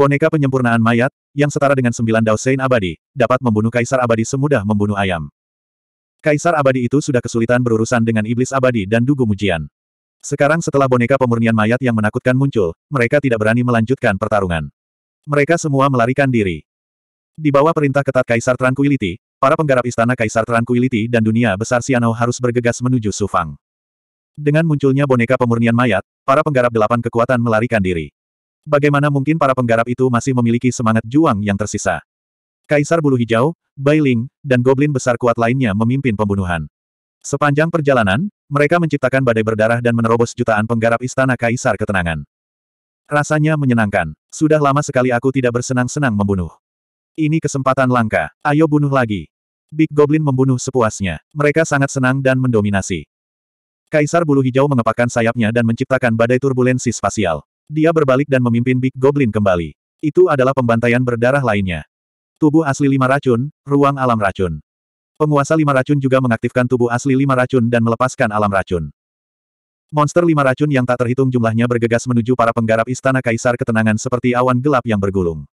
Boneka penyempurnaan mayat, yang setara dengan sembilan Daosein abadi, dapat membunuh Kaisar abadi semudah membunuh ayam. Kaisar abadi itu sudah kesulitan berurusan dengan iblis abadi dan dugu mujian. Sekarang setelah boneka pemurnian mayat yang menakutkan muncul, mereka tidak berani melanjutkan pertarungan. Mereka semua melarikan diri. Di bawah perintah ketat Kaisar Tranquility, para penggarap istana Kaisar Tranquility dan dunia besar Sianau harus bergegas menuju Sufang. Dengan munculnya boneka pemurnian mayat, para penggarap delapan kekuatan melarikan diri. Bagaimana mungkin para penggarap itu masih memiliki semangat juang yang tersisa? Kaisar Bulu Hijau, Bailing, dan Goblin Besar kuat lainnya memimpin pembunuhan. Sepanjang perjalanan, mereka menciptakan badai berdarah dan menerobos jutaan penggarap istana Kaisar Ketenangan. Rasanya menyenangkan. Sudah lama sekali aku tidak bersenang-senang membunuh. Ini kesempatan langka. Ayo bunuh lagi. Big Goblin membunuh sepuasnya. Mereka sangat senang dan mendominasi. Kaisar Bulu Hijau mengepakkan sayapnya dan menciptakan badai turbulensi spasial. Dia berbalik dan memimpin Big Goblin kembali. Itu adalah pembantaian berdarah lainnya. Tubuh asli lima racun, ruang alam racun. Penguasa lima racun juga mengaktifkan tubuh asli lima racun dan melepaskan alam racun. Monster lima racun yang tak terhitung jumlahnya bergegas menuju para penggarap istana kaisar ketenangan seperti awan gelap yang bergulung.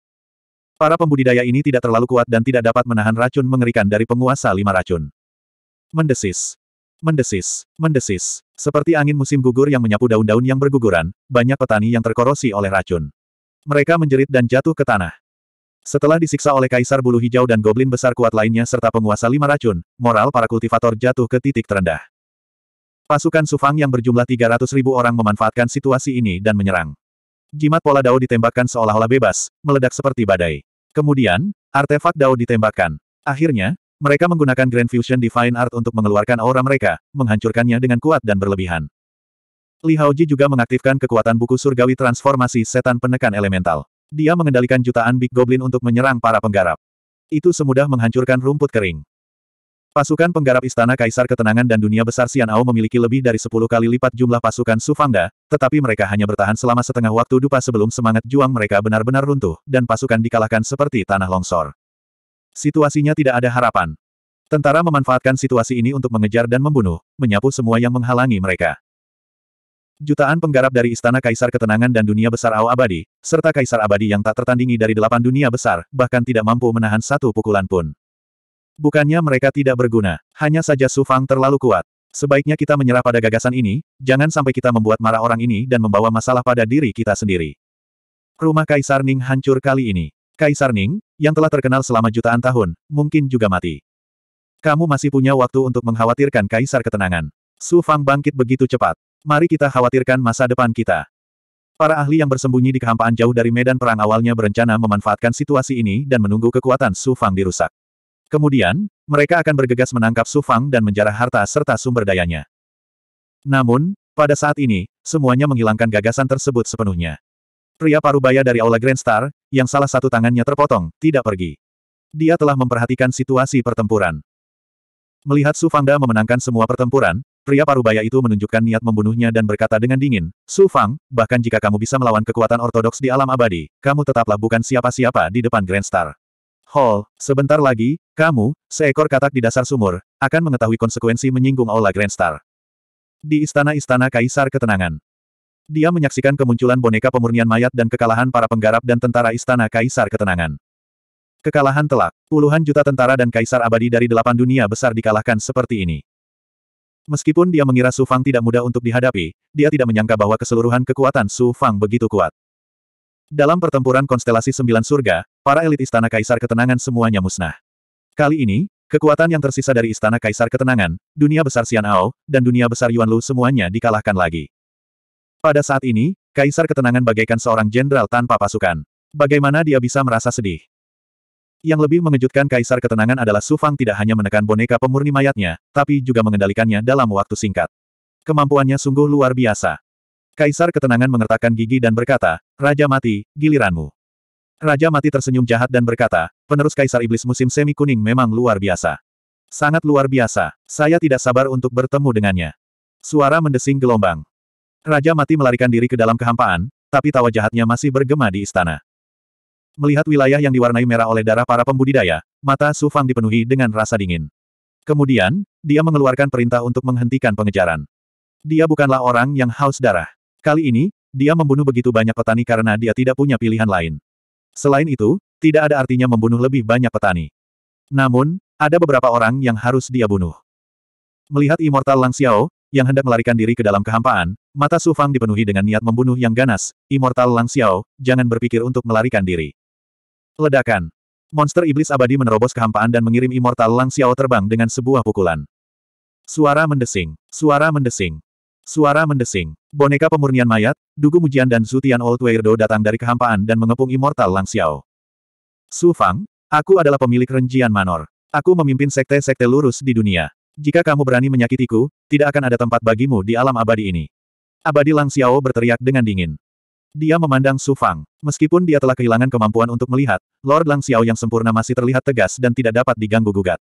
Para pembudidaya ini tidak terlalu kuat dan tidak dapat menahan racun mengerikan dari penguasa lima racun. Mendesis. Mendesis, mendesis, seperti angin musim gugur yang menyapu daun-daun yang berguguran, banyak petani yang terkorosi oleh racun. Mereka menjerit dan jatuh ke tanah. Setelah disiksa oleh Kaisar Bulu Hijau dan Goblin Besar kuat lainnya serta penguasa lima racun, moral para kultivator jatuh ke titik terendah. Pasukan Sufang yang berjumlah 300 ribu orang memanfaatkan situasi ini dan menyerang. Jimat pola Dao ditembakkan seolah-olah bebas, meledak seperti badai. Kemudian, artefak Dao ditembakkan. Akhirnya, mereka menggunakan Grand Fusion Divine Art untuk mengeluarkan aura mereka, menghancurkannya dengan kuat dan berlebihan. Li Haoji juga mengaktifkan kekuatan buku surgawi transformasi setan penekan elemental. Dia mengendalikan jutaan Big Goblin untuk menyerang para penggarap. Itu semudah menghancurkan rumput kering. Pasukan penggarap Istana Kaisar Ketenangan dan Dunia Besar Xianao memiliki lebih dari 10 kali lipat jumlah pasukan Sufangda, tetapi mereka hanya bertahan selama setengah waktu dupa sebelum semangat juang mereka benar-benar runtuh, dan pasukan dikalahkan seperti tanah longsor. Situasinya tidak ada harapan. Tentara memanfaatkan situasi ini untuk mengejar dan membunuh, menyapu semua yang menghalangi mereka. Jutaan penggarap dari Istana Kaisar Ketenangan dan Dunia Besar Ao Abadi, serta Kaisar Abadi yang tak tertandingi dari delapan dunia besar, bahkan tidak mampu menahan satu pukulan pun. Bukannya mereka tidak berguna, hanya saja Su Fang terlalu kuat. Sebaiknya kita menyerah pada gagasan ini, jangan sampai kita membuat marah orang ini dan membawa masalah pada diri kita sendiri. Rumah Kaisar Ning hancur kali ini. Kaisar Ning, yang telah terkenal selama jutaan tahun, mungkin juga mati. Kamu masih punya waktu untuk mengkhawatirkan Kaisar Ketenangan. Su Fang bangkit begitu cepat. Mari kita khawatirkan masa depan kita. Para ahli yang bersembunyi di kehampaan jauh dari medan perang awalnya berencana memanfaatkan situasi ini dan menunggu kekuatan Su Fang dirusak. Kemudian, mereka akan bergegas menangkap Su Fang dan menjarah harta serta sumber dayanya. Namun, pada saat ini, semuanya menghilangkan gagasan tersebut sepenuhnya. Pria parubaya dari Aula Grand Star, yang salah satu tangannya terpotong, tidak pergi. Dia telah memperhatikan situasi pertempuran. Melihat Su Fangda memenangkan semua pertempuran, pria parubaya itu menunjukkan niat membunuhnya dan berkata dengan dingin, Su Fang, bahkan jika kamu bisa melawan kekuatan ortodoks di alam abadi, kamu tetaplah bukan siapa-siapa di depan Grand Star. Hall, sebentar lagi, kamu, seekor katak di dasar sumur, akan mengetahui konsekuensi menyinggung Aula Grand Star. Di istana-istana Kaisar Ketenangan. Dia menyaksikan kemunculan boneka pemurnian mayat dan kekalahan para penggarap dan tentara istana Kaisar Ketenangan. Kekalahan telak, puluhan juta tentara dan kaisar abadi dari delapan dunia besar dikalahkan seperti ini. Meskipun dia mengira Su Fang tidak mudah untuk dihadapi, dia tidak menyangka bahwa keseluruhan kekuatan Su Fang begitu kuat. Dalam pertempuran konstelasi sembilan surga, para elit istana kaisar ketenangan semuanya musnah. Kali ini, kekuatan yang tersisa dari istana kaisar ketenangan, dunia besar Xian Ao, dan dunia besar Yuan Lu semuanya dikalahkan lagi. Pada saat ini, Kaisar ketenangan bagaikan seorang jenderal tanpa pasukan. Bagaimana dia bisa merasa sedih? Yang lebih mengejutkan Kaisar ketenangan adalah Su Fang tidak hanya menekan boneka pemurni mayatnya, tapi juga mengendalikannya dalam waktu singkat. Kemampuannya sungguh luar biasa. Kaisar ketenangan mengertakkan gigi dan berkata, Raja mati, giliranmu. Raja mati tersenyum jahat dan berkata, penerus Kaisar Iblis musim semi kuning memang luar biasa. Sangat luar biasa, saya tidak sabar untuk bertemu dengannya. Suara mendesing gelombang. Raja mati melarikan diri ke dalam kehampaan, tapi tawa jahatnya masih bergema di istana. Melihat wilayah yang diwarnai merah oleh darah para pembudidaya, mata Su Fang dipenuhi dengan rasa dingin. Kemudian, dia mengeluarkan perintah untuk menghentikan pengejaran. Dia bukanlah orang yang haus darah. Kali ini, dia membunuh begitu banyak petani karena dia tidak punya pilihan lain. Selain itu, tidak ada artinya membunuh lebih banyak petani. Namun, ada beberapa orang yang harus dia bunuh. Melihat Immortal Lang Xiao, yang hendak melarikan diri ke dalam kehampaan, mata Su Fang dipenuhi dengan niat membunuh yang ganas, Immortal Lang Xiao, jangan berpikir untuk melarikan diri. Ledakan. Monster iblis abadi menerobos kehampaan dan mengirim Immortal Lang Xiao terbang dengan sebuah pukulan. Suara mendesing. Suara mendesing. Suara mendesing. Boneka pemurnian mayat, Dugu Mujian dan Zutian Old Weirdo datang dari kehampaan dan mengepung Immortal Lang Xiao. Su Fang, aku adalah pemilik renjian Manor. Aku memimpin sekte-sekte lurus di dunia. Jika kamu berani menyakitiku, tidak akan ada tempat bagimu di alam abadi ini. Abadi Lang Xiao berteriak dengan dingin. Dia memandang Su Fang. Meskipun dia telah kehilangan kemampuan untuk melihat, Lord Lang Xiao yang sempurna masih terlihat tegas dan tidak dapat diganggu-gugat.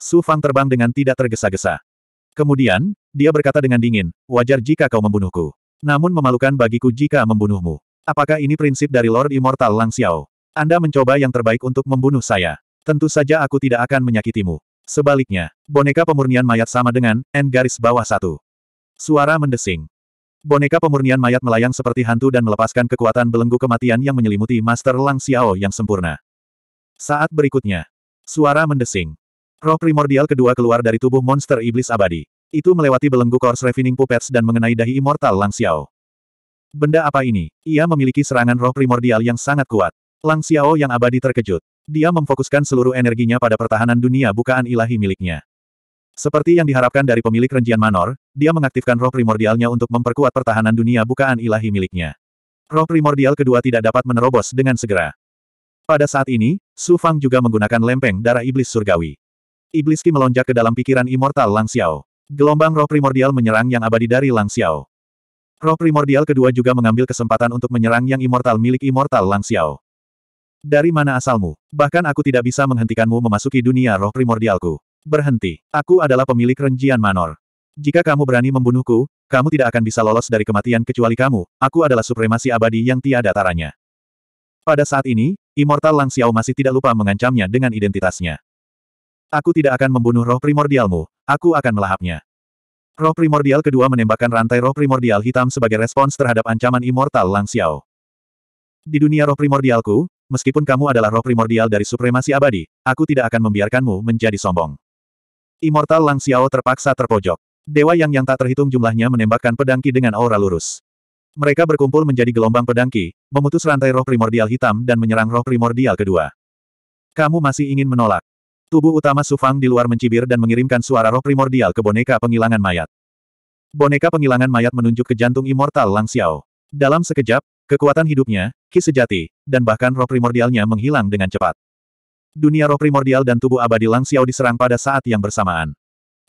Su Fang terbang dengan tidak tergesa-gesa. Kemudian, dia berkata dengan dingin, wajar jika kau membunuhku. Namun memalukan bagiku jika membunuhmu. Apakah ini prinsip dari Lord Immortal Lang Xiao? Anda mencoba yang terbaik untuk membunuh saya. Tentu saja aku tidak akan menyakitimu. Sebaliknya, boneka pemurnian mayat sama dengan N garis bawah satu. Suara mendesing. Boneka pemurnian mayat melayang seperti hantu dan melepaskan kekuatan belenggu kematian yang menyelimuti Master Lang Xiao yang sempurna. Saat berikutnya, suara mendesing. Roh primordial kedua keluar dari tubuh monster iblis abadi. Itu melewati belenggu Course Refining Puppets dan mengenai dahi Immortal Lang Xiao. Benda apa ini? Ia memiliki serangan roh primordial yang sangat kuat. Lang Xiao yang abadi terkejut. Dia memfokuskan seluruh energinya pada pertahanan dunia bukaan ilahi miliknya. Seperti yang diharapkan dari pemilik renjian Manor, dia mengaktifkan roh primordialnya untuk memperkuat pertahanan dunia bukaan ilahi miliknya. Roh primordial kedua tidak dapat menerobos dengan segera. Pada saat ini, Su Fang juga menggunakan lempeng darah iblis surgawi. Iblis Ki melonjak ke dalam pikiran immortal Lang Xiao. Gelombang roh primordial menyerang yang abadi dari Lang Xiao. Roh primordial kedua juga mengambil kesempatan untuk menyerang yang immortal milik immortal Lang Xiao. Dari mana asalmu? Bahkan aku tidak bisa menghentikanmu memasuki dunia roh primordialku. Berhenti. Aku adalah pemilik renjian Manor. Jika kamu berani membunuhku, kamu tidak akan bisa lolos dari kematian kecuali kamu, aku adalah supremasi abadi yang tiada taranya. Pada saat ini, Immortal Lang Xiao masih tidak lupa mengancamnya dengan identitasnya. Aku tidak akan membunuh roh primordialmu, aku akan melahapnya. Roh primordial kedua menembakkan rantai roh primordial hitam sebagai respons terhadap ancaman immortal Lang Xiao. Di dunia roh primordialku, meskipun kamu adalah roh primordial dari supremasi abadi, aku tidak akan membiarkanmu menjadi sombong. Immortal Lang Xiao terpaksa terpojok. Dewa Yang Yang tak terhitung jumlahnya menembakkan pedangki dengan aura lurus. Mereka berkumpul menjadi gelombang pedangki, memutus rantai roh primordial hitam dan menyerang roh primordial kedua. Kamu masih ingin menolak. Tubuh utama Sufang di luar mencibir dan mengirimkan suara roh primordial ke boneka penghilangan mayat. Boneka penghilangan mayat menunjuk ke jantung immortal Lang Xiao. Dalam sekejap, Kekuatan hidupnya, ki sejati, dan bahkan roh primordialnya menghilang dengan cepat. Dunia roh primordial dan tubuh abadi Lang Xiao diserang pada saat yang bersamaan.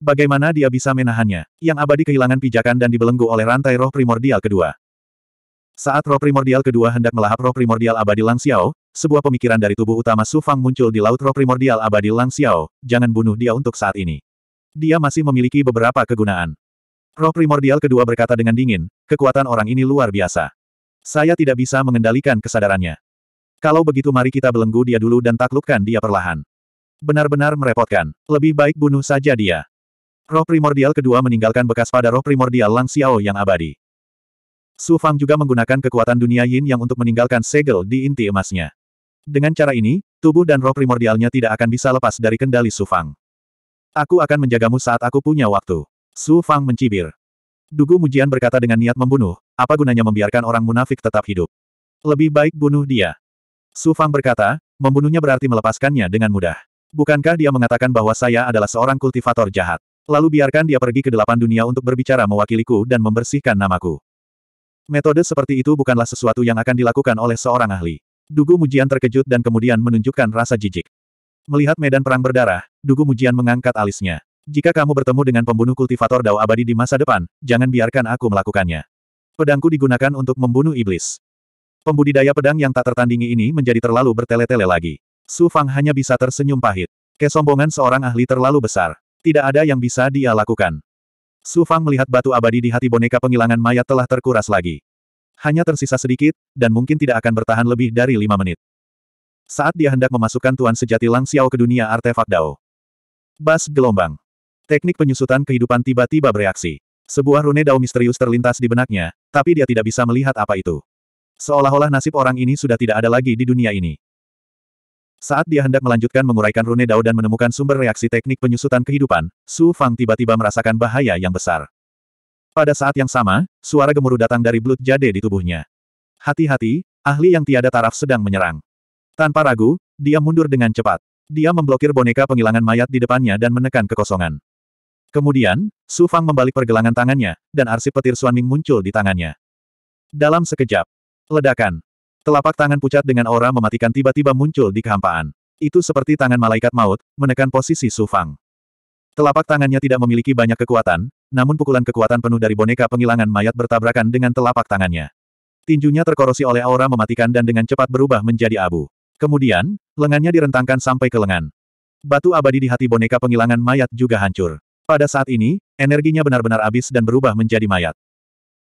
Bagaimana dia bisa menahannya? Yang abadi kehilangan pijakan dan dibelenggu oleh rantai roh primordial kedua. Saat roh primordial kedua hendak melahap roh primordial abadi Lang Xiao, sebuah pemikiran dari tubuh utama Su Fang muncul di laut roh primordial abadi Lang Xiao, jangan bunuh dia untuk saat ini. Dia masih memiliki beberapa kegunaan. Roh primordial kedua berkata dengan dingin, kekuatan orang ini luar biasa. Saya tidak bisa mengendalikan kesadarannya. Kalau begitu mari kita belenggu dia dulu dan taklukkan dia perlahan. Benar-benar merepotkan. Lebih baik bunuh saja dia. Roh primordial kedua meninggalkan bekas pada roh primordial Lang Xiao yang abadi. Su Fang juga menggunakan kekuatan dunia yin yang untuk meninggalkan segel di inti emasnya. Dengan cara ini, tubuh dan roh primordialnya tidak akan bisa lepas dari kendali Su Fang. Aku akan menjagamu saat aku punya waktu. Su Fang mencibir. Dugu Mujian berkata dengan niat membunuh, apa gunanya membiarkan orang munafik tetap hidup? Lebih baik bunuh dia. Su Fang berkata, membunuhnya berarti melepaskannya dengan mudah. Bukankah dia mengatakan bahwa saya adalah seorang kultivator jahat? Lalu biarkan dia pergi ke delapan dunia untuk berbicara mewakiliku dan membersihkan namaku. Metode seperti itu bukanlah sesuatu yang akan dilakukan oleh seorang ahli. Dugu Mujian terkejut dan kemudian menunjukkan rasa jijik. Melihat medan perang berdarah, Dugu Mujian mengangkat alisnya. Jika kamu bertemu dengan pembunuh kultivator Dao abadi di masa depan, jangan biarkan aku melakukannya. Pedangku digunakan untuk membunuh iblis. Pembudidaya pedang yang tak tertandingi ini menjadi terlalu bertele-tele lagi. Su Fang hanya bisa tersenyum pahit. Kesombongan seorang ahli terlalu besar. Tidak ada yang bisa dia lakukan. Su Fang melihat batu abadi di hati boneka pengilangan mayat telah terkuras lagi. Hanya tersisa sedikit, dan mungkin tidak akan bertahan lebih dari lima menit. Saat dia hendak memasukkan Tuan Sejati Lang Xiao ke dunia artefak Dao. Bas gelombang. Teknik penyusutan kehidupan tiba-tiba bereaksi. Sebuah rune Dao misterius terlintas di benaknya, tapi dia tidak bisa melihat apa itu. Seolah-olah nasib orang ini sudah tidak ada lagi di dunia ini. Saat dia hendak melanjutkan menguraikan rune dao dan menemukan sumber reaksi teknik penyusutan kehidupan, Su Fang tiba-tiba merasakan bahaya yang besar. Pada saat yang sama, suara gemuruh datang dari belut jade di tubuhnya. Hati-hati, ahli yang tiada taraf sedang menyerang. Tanpa ragu, dia mundur dengan cepat. Dia memblokir boneka penghilangan mayat di depannya dan menekan kekosongan. Kemudian, Su Fang membalik pergelangan tangannya, dan arsip petir Suanming muncul di tangannya. Dalam sekejap, ledakan. Telapak tangan pucat dengan aura mematikan tiba-tiba muncul di kehampaan. Itu seperti tangan malaikat maut, menekan posisi Su Fang. Telapak tangannya tidak memiliki banyak kekuatan, namun pukulan kekuatan penuh dari boneka pengilangan mayat bertabrakan dengan telapak tangannya. Tinjunya terkorosi oleh aura mematikan dan dengan cepat berubah menjadi abu. Kemudian, lengannya direntangkan sampai ke lengan. Batu abadi di hati boneka pengilangan mayat juga hancur. Pada saat ini, energinya benar-benar habis dan berubah menjadi mayat.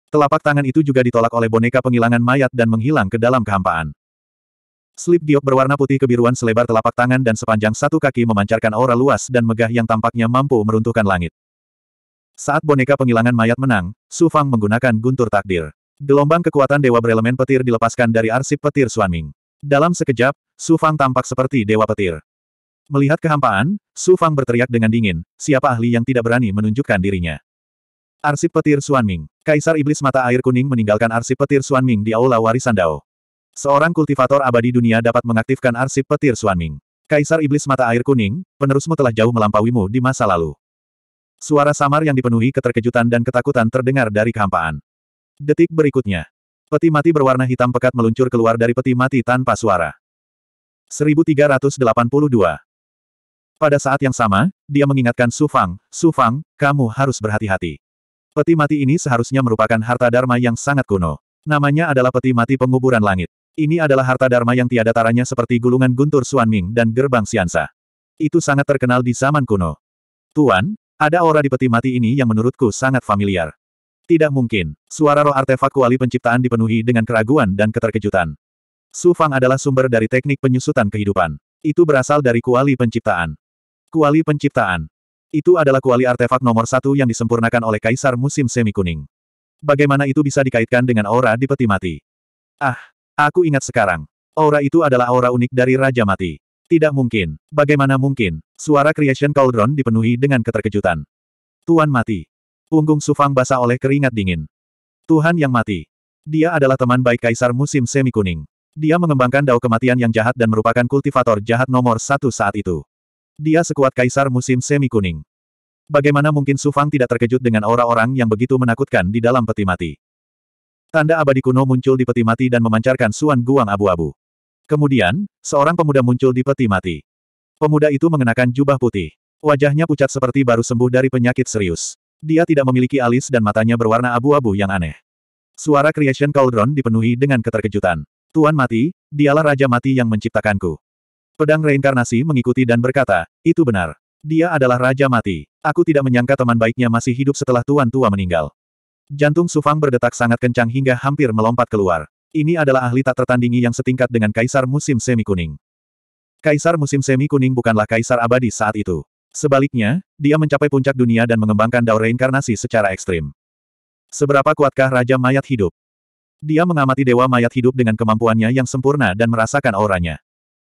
Telapak tangan itu juga ditolak oleh boneka penghilangan mayat dan menghilang ke dalam kehampaan. Slip giok berwarna putih kebiruan selebar telapak tangan dan sepanjang satu kaki memancarkan aura luas dan megah yang tampaknya mampu meruntuhkan langit. Saat boneka penghilangan mayat menang, Su Fang menggunakan guntur takdir. Gelombang kekuatan Dewa Berelemen Petir dilepaskan dari arsip petir Ming. Dalam sekejap, Su Fang tampak seperti Dewa Petir. Melihat kehampaan, Su Fang berteriak dengan dingin, siapa ahli yang tidak berani menunjukkan dirinya. Arsip petir Suan Ming. Kaisar Iblis Mata Air Kuning meninggalkan arsip petir Suan Ming di Aula Warisan Dao. Seorang kultivator abadi dunia dapat mengaktifkan arsip petir Suan Ming. Kaisar Iblis Mata Air Kuning, penerusmu telah jauh melampauimu di masa lalu. Suara samar yang dipenuhi keterkejutan dan ketakutan terdengar dari kehampaan. Detik berikutnya. Peti mati berwarna hitam pekat meluncur keluar dari peti mati tanpa suara. 1382. Pada saat yang sama, dia mengingatkan Su Fang, Su Fang, kamu harus berhati-hati. Peti mati ini seharusnya merupakan harta dharma yang sangat kuno. Namanya adalah peti mati penguburan langit. Ini adalah harta dharma yang tiada taranya seperti gulungan guntur Suan Ming dan gerbang Siansa. Itu sangat terkenal di zaman kuno. Tuan, ada aura di peti mati ini yang menurutku sangat familiar. Tidak mungkin. Suara roh artefak kuali penciptaan dipenuhi dengan keraguan dan keterkejutan. Su Fang adalah sumber dari teknik penyusutan kehidupan. Itu berasal dari kuali penciptaan. Kuali penciptaan. Itu adalah kuali artefak nomor satu yang disempurnakan oleh Kaisar Musim Semi Kuning. Bagaimana itu bisa dikaitkan dengan aura di peti mati? Ah, aku ingat sekarang. Aura itu adalah aura unik dari Raja Mati. Tidak mungkin. Bagaimana mungkin? Suara Creation Cauldron dipenuhi dengan keterkejutan. Tuan mati. Punggung Sufang basah oleh keringat dingin. Tuhan yang mati. Dia adalah teman baik Kaisar Musim Semi Kuning. Dia mengembangkan dao kematian yang jahat dan merupakan kultivator jahat nomor satu saat itu. Dia sekuat kaisar musim semi kuning. Bagaimana mungkin Su Fang tidak terkejut dengan orang-orang yang begitu menakutkan di dalam peti mati? Tanda abadi kuno muncul di peti mati dan memancarkan suan guang abu-abu. Kemudian, seorang pemuda muncul di peti mati. Pemuda itu mengenakan jubah putih. Wajahnya pucat seperti baru sembuh dari penyakit serius. Dia tidak memiliki alis dan matanya berwarna abu-abu yang aneh. Suara Creation Cauldron dipenuhi dengan keterkejutan. Tuan mati, dialah Raja mati yang menciptakanku. Pedang reinkarnasi mengikuti dan berkata, itu benar. Dia adalah Raja Mati. Aku tidak menyangka teman baiknya masih hidup setelah tuan tua meninggal. Jantung Sufang berdetak sangat kencang hingga hampir melompat keluar. Ini adalah ahli tak tertandingi yang setingkat dengan Kaisar Musim Semi Kuning. Kaisar Musim Semi Kuning bukanlah Kaisar abadi saat itu. Sebaliknya, dia mencapai puncak dunia dan mengembangkan dao reinkarnasi secara ekstrim. Seberapa kuatkah Raja Mayat Hidup? Dia mengamati Dewa Mayat Hidup dengan kemampuannya yang sempurna dan merasakan auranya.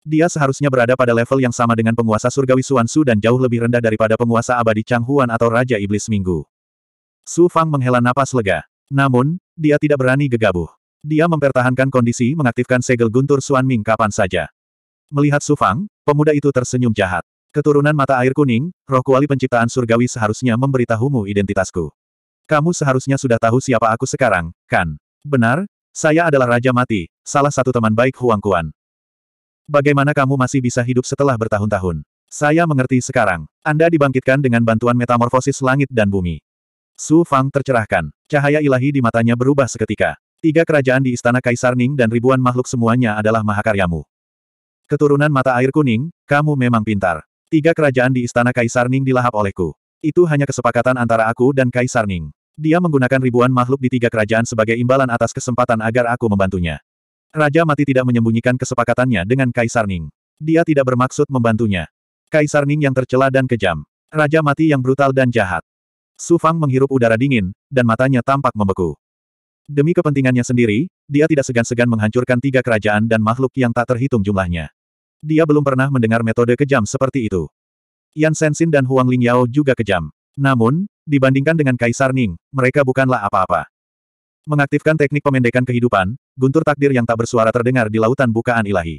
Dia seharusnya berada pada level yang sama dengan penguasa surgawi Suan Su dan jauh lebih rendah daripada penguasa abadi Chang Huan atau Raja Iblis Minggu. Su Fang menghela napas lega. Namun, dia tidak berani gegabah. Dia mempertahankan kondisi mengaktifkan segel guntur Suan Ming kapan saja. Melihat Su Fang, pemuda itu tersenyum jahat. Keturunan mata air kuning, roh kuali penciptaan surgawi seharusnya memberitahumu identitasku. Kamu seharusnya sudah tahu siapa aku sekarang, kan? Benar, saya adalah Raja Mati, salah satu teman baik Huang Kuan. Bagaimana kamu masih bisa hidup setelah bertahun-tahun? Saya mengerti sekarang. Anda dibangkitkan dengan bantuan metamorfosis langit dan bumi. Su Fang tercerahkan. Cahaya ilahi di matanya berubah seketika. Tiga kerajaan di Istana Kaisar Ning dan ribuan makhluk semuanya adalah mahakaryamu. Keturunan mata air kuning, kamu memang pintar. Tiga kerajaan di Istana Kaisar Ning dilahap olehku. Itu hanya kesepakatan antara aku dan Kaisar Ning. Dia menggunakan ribuan makhluk di tiga kerajaan sebagai imbalan atas kesempatan agar aku membantunya. Raja Mati tidak menyembunyikan kesepakatannya dengan Kaisar Ning. Dia tidak bermaksud membantunya. Kaisar Ning yang tercela dan kejam. Raja Mati yang brutal dan jahat. Su Fang menghirup udara dingin, dan matanya tampak membeku. Demi kepentingannya sendiri, dia tidak segan-segan menghancurkan tiga kerajaan dan makhluk yang tak terhitung jumlahnya. Dia belum pernah mendengar metode kejam seperti itu. Yan Sensin dan Huang Lingyao juga kejam. Namun, dibandingkan dengan Kaisar Ning, mereka bukanlah apa-apa. Mengaktifkan teknik pemendekan kehidupan, guntur takdir yang tak bersuara terdengar di lautan bukaan ilahi.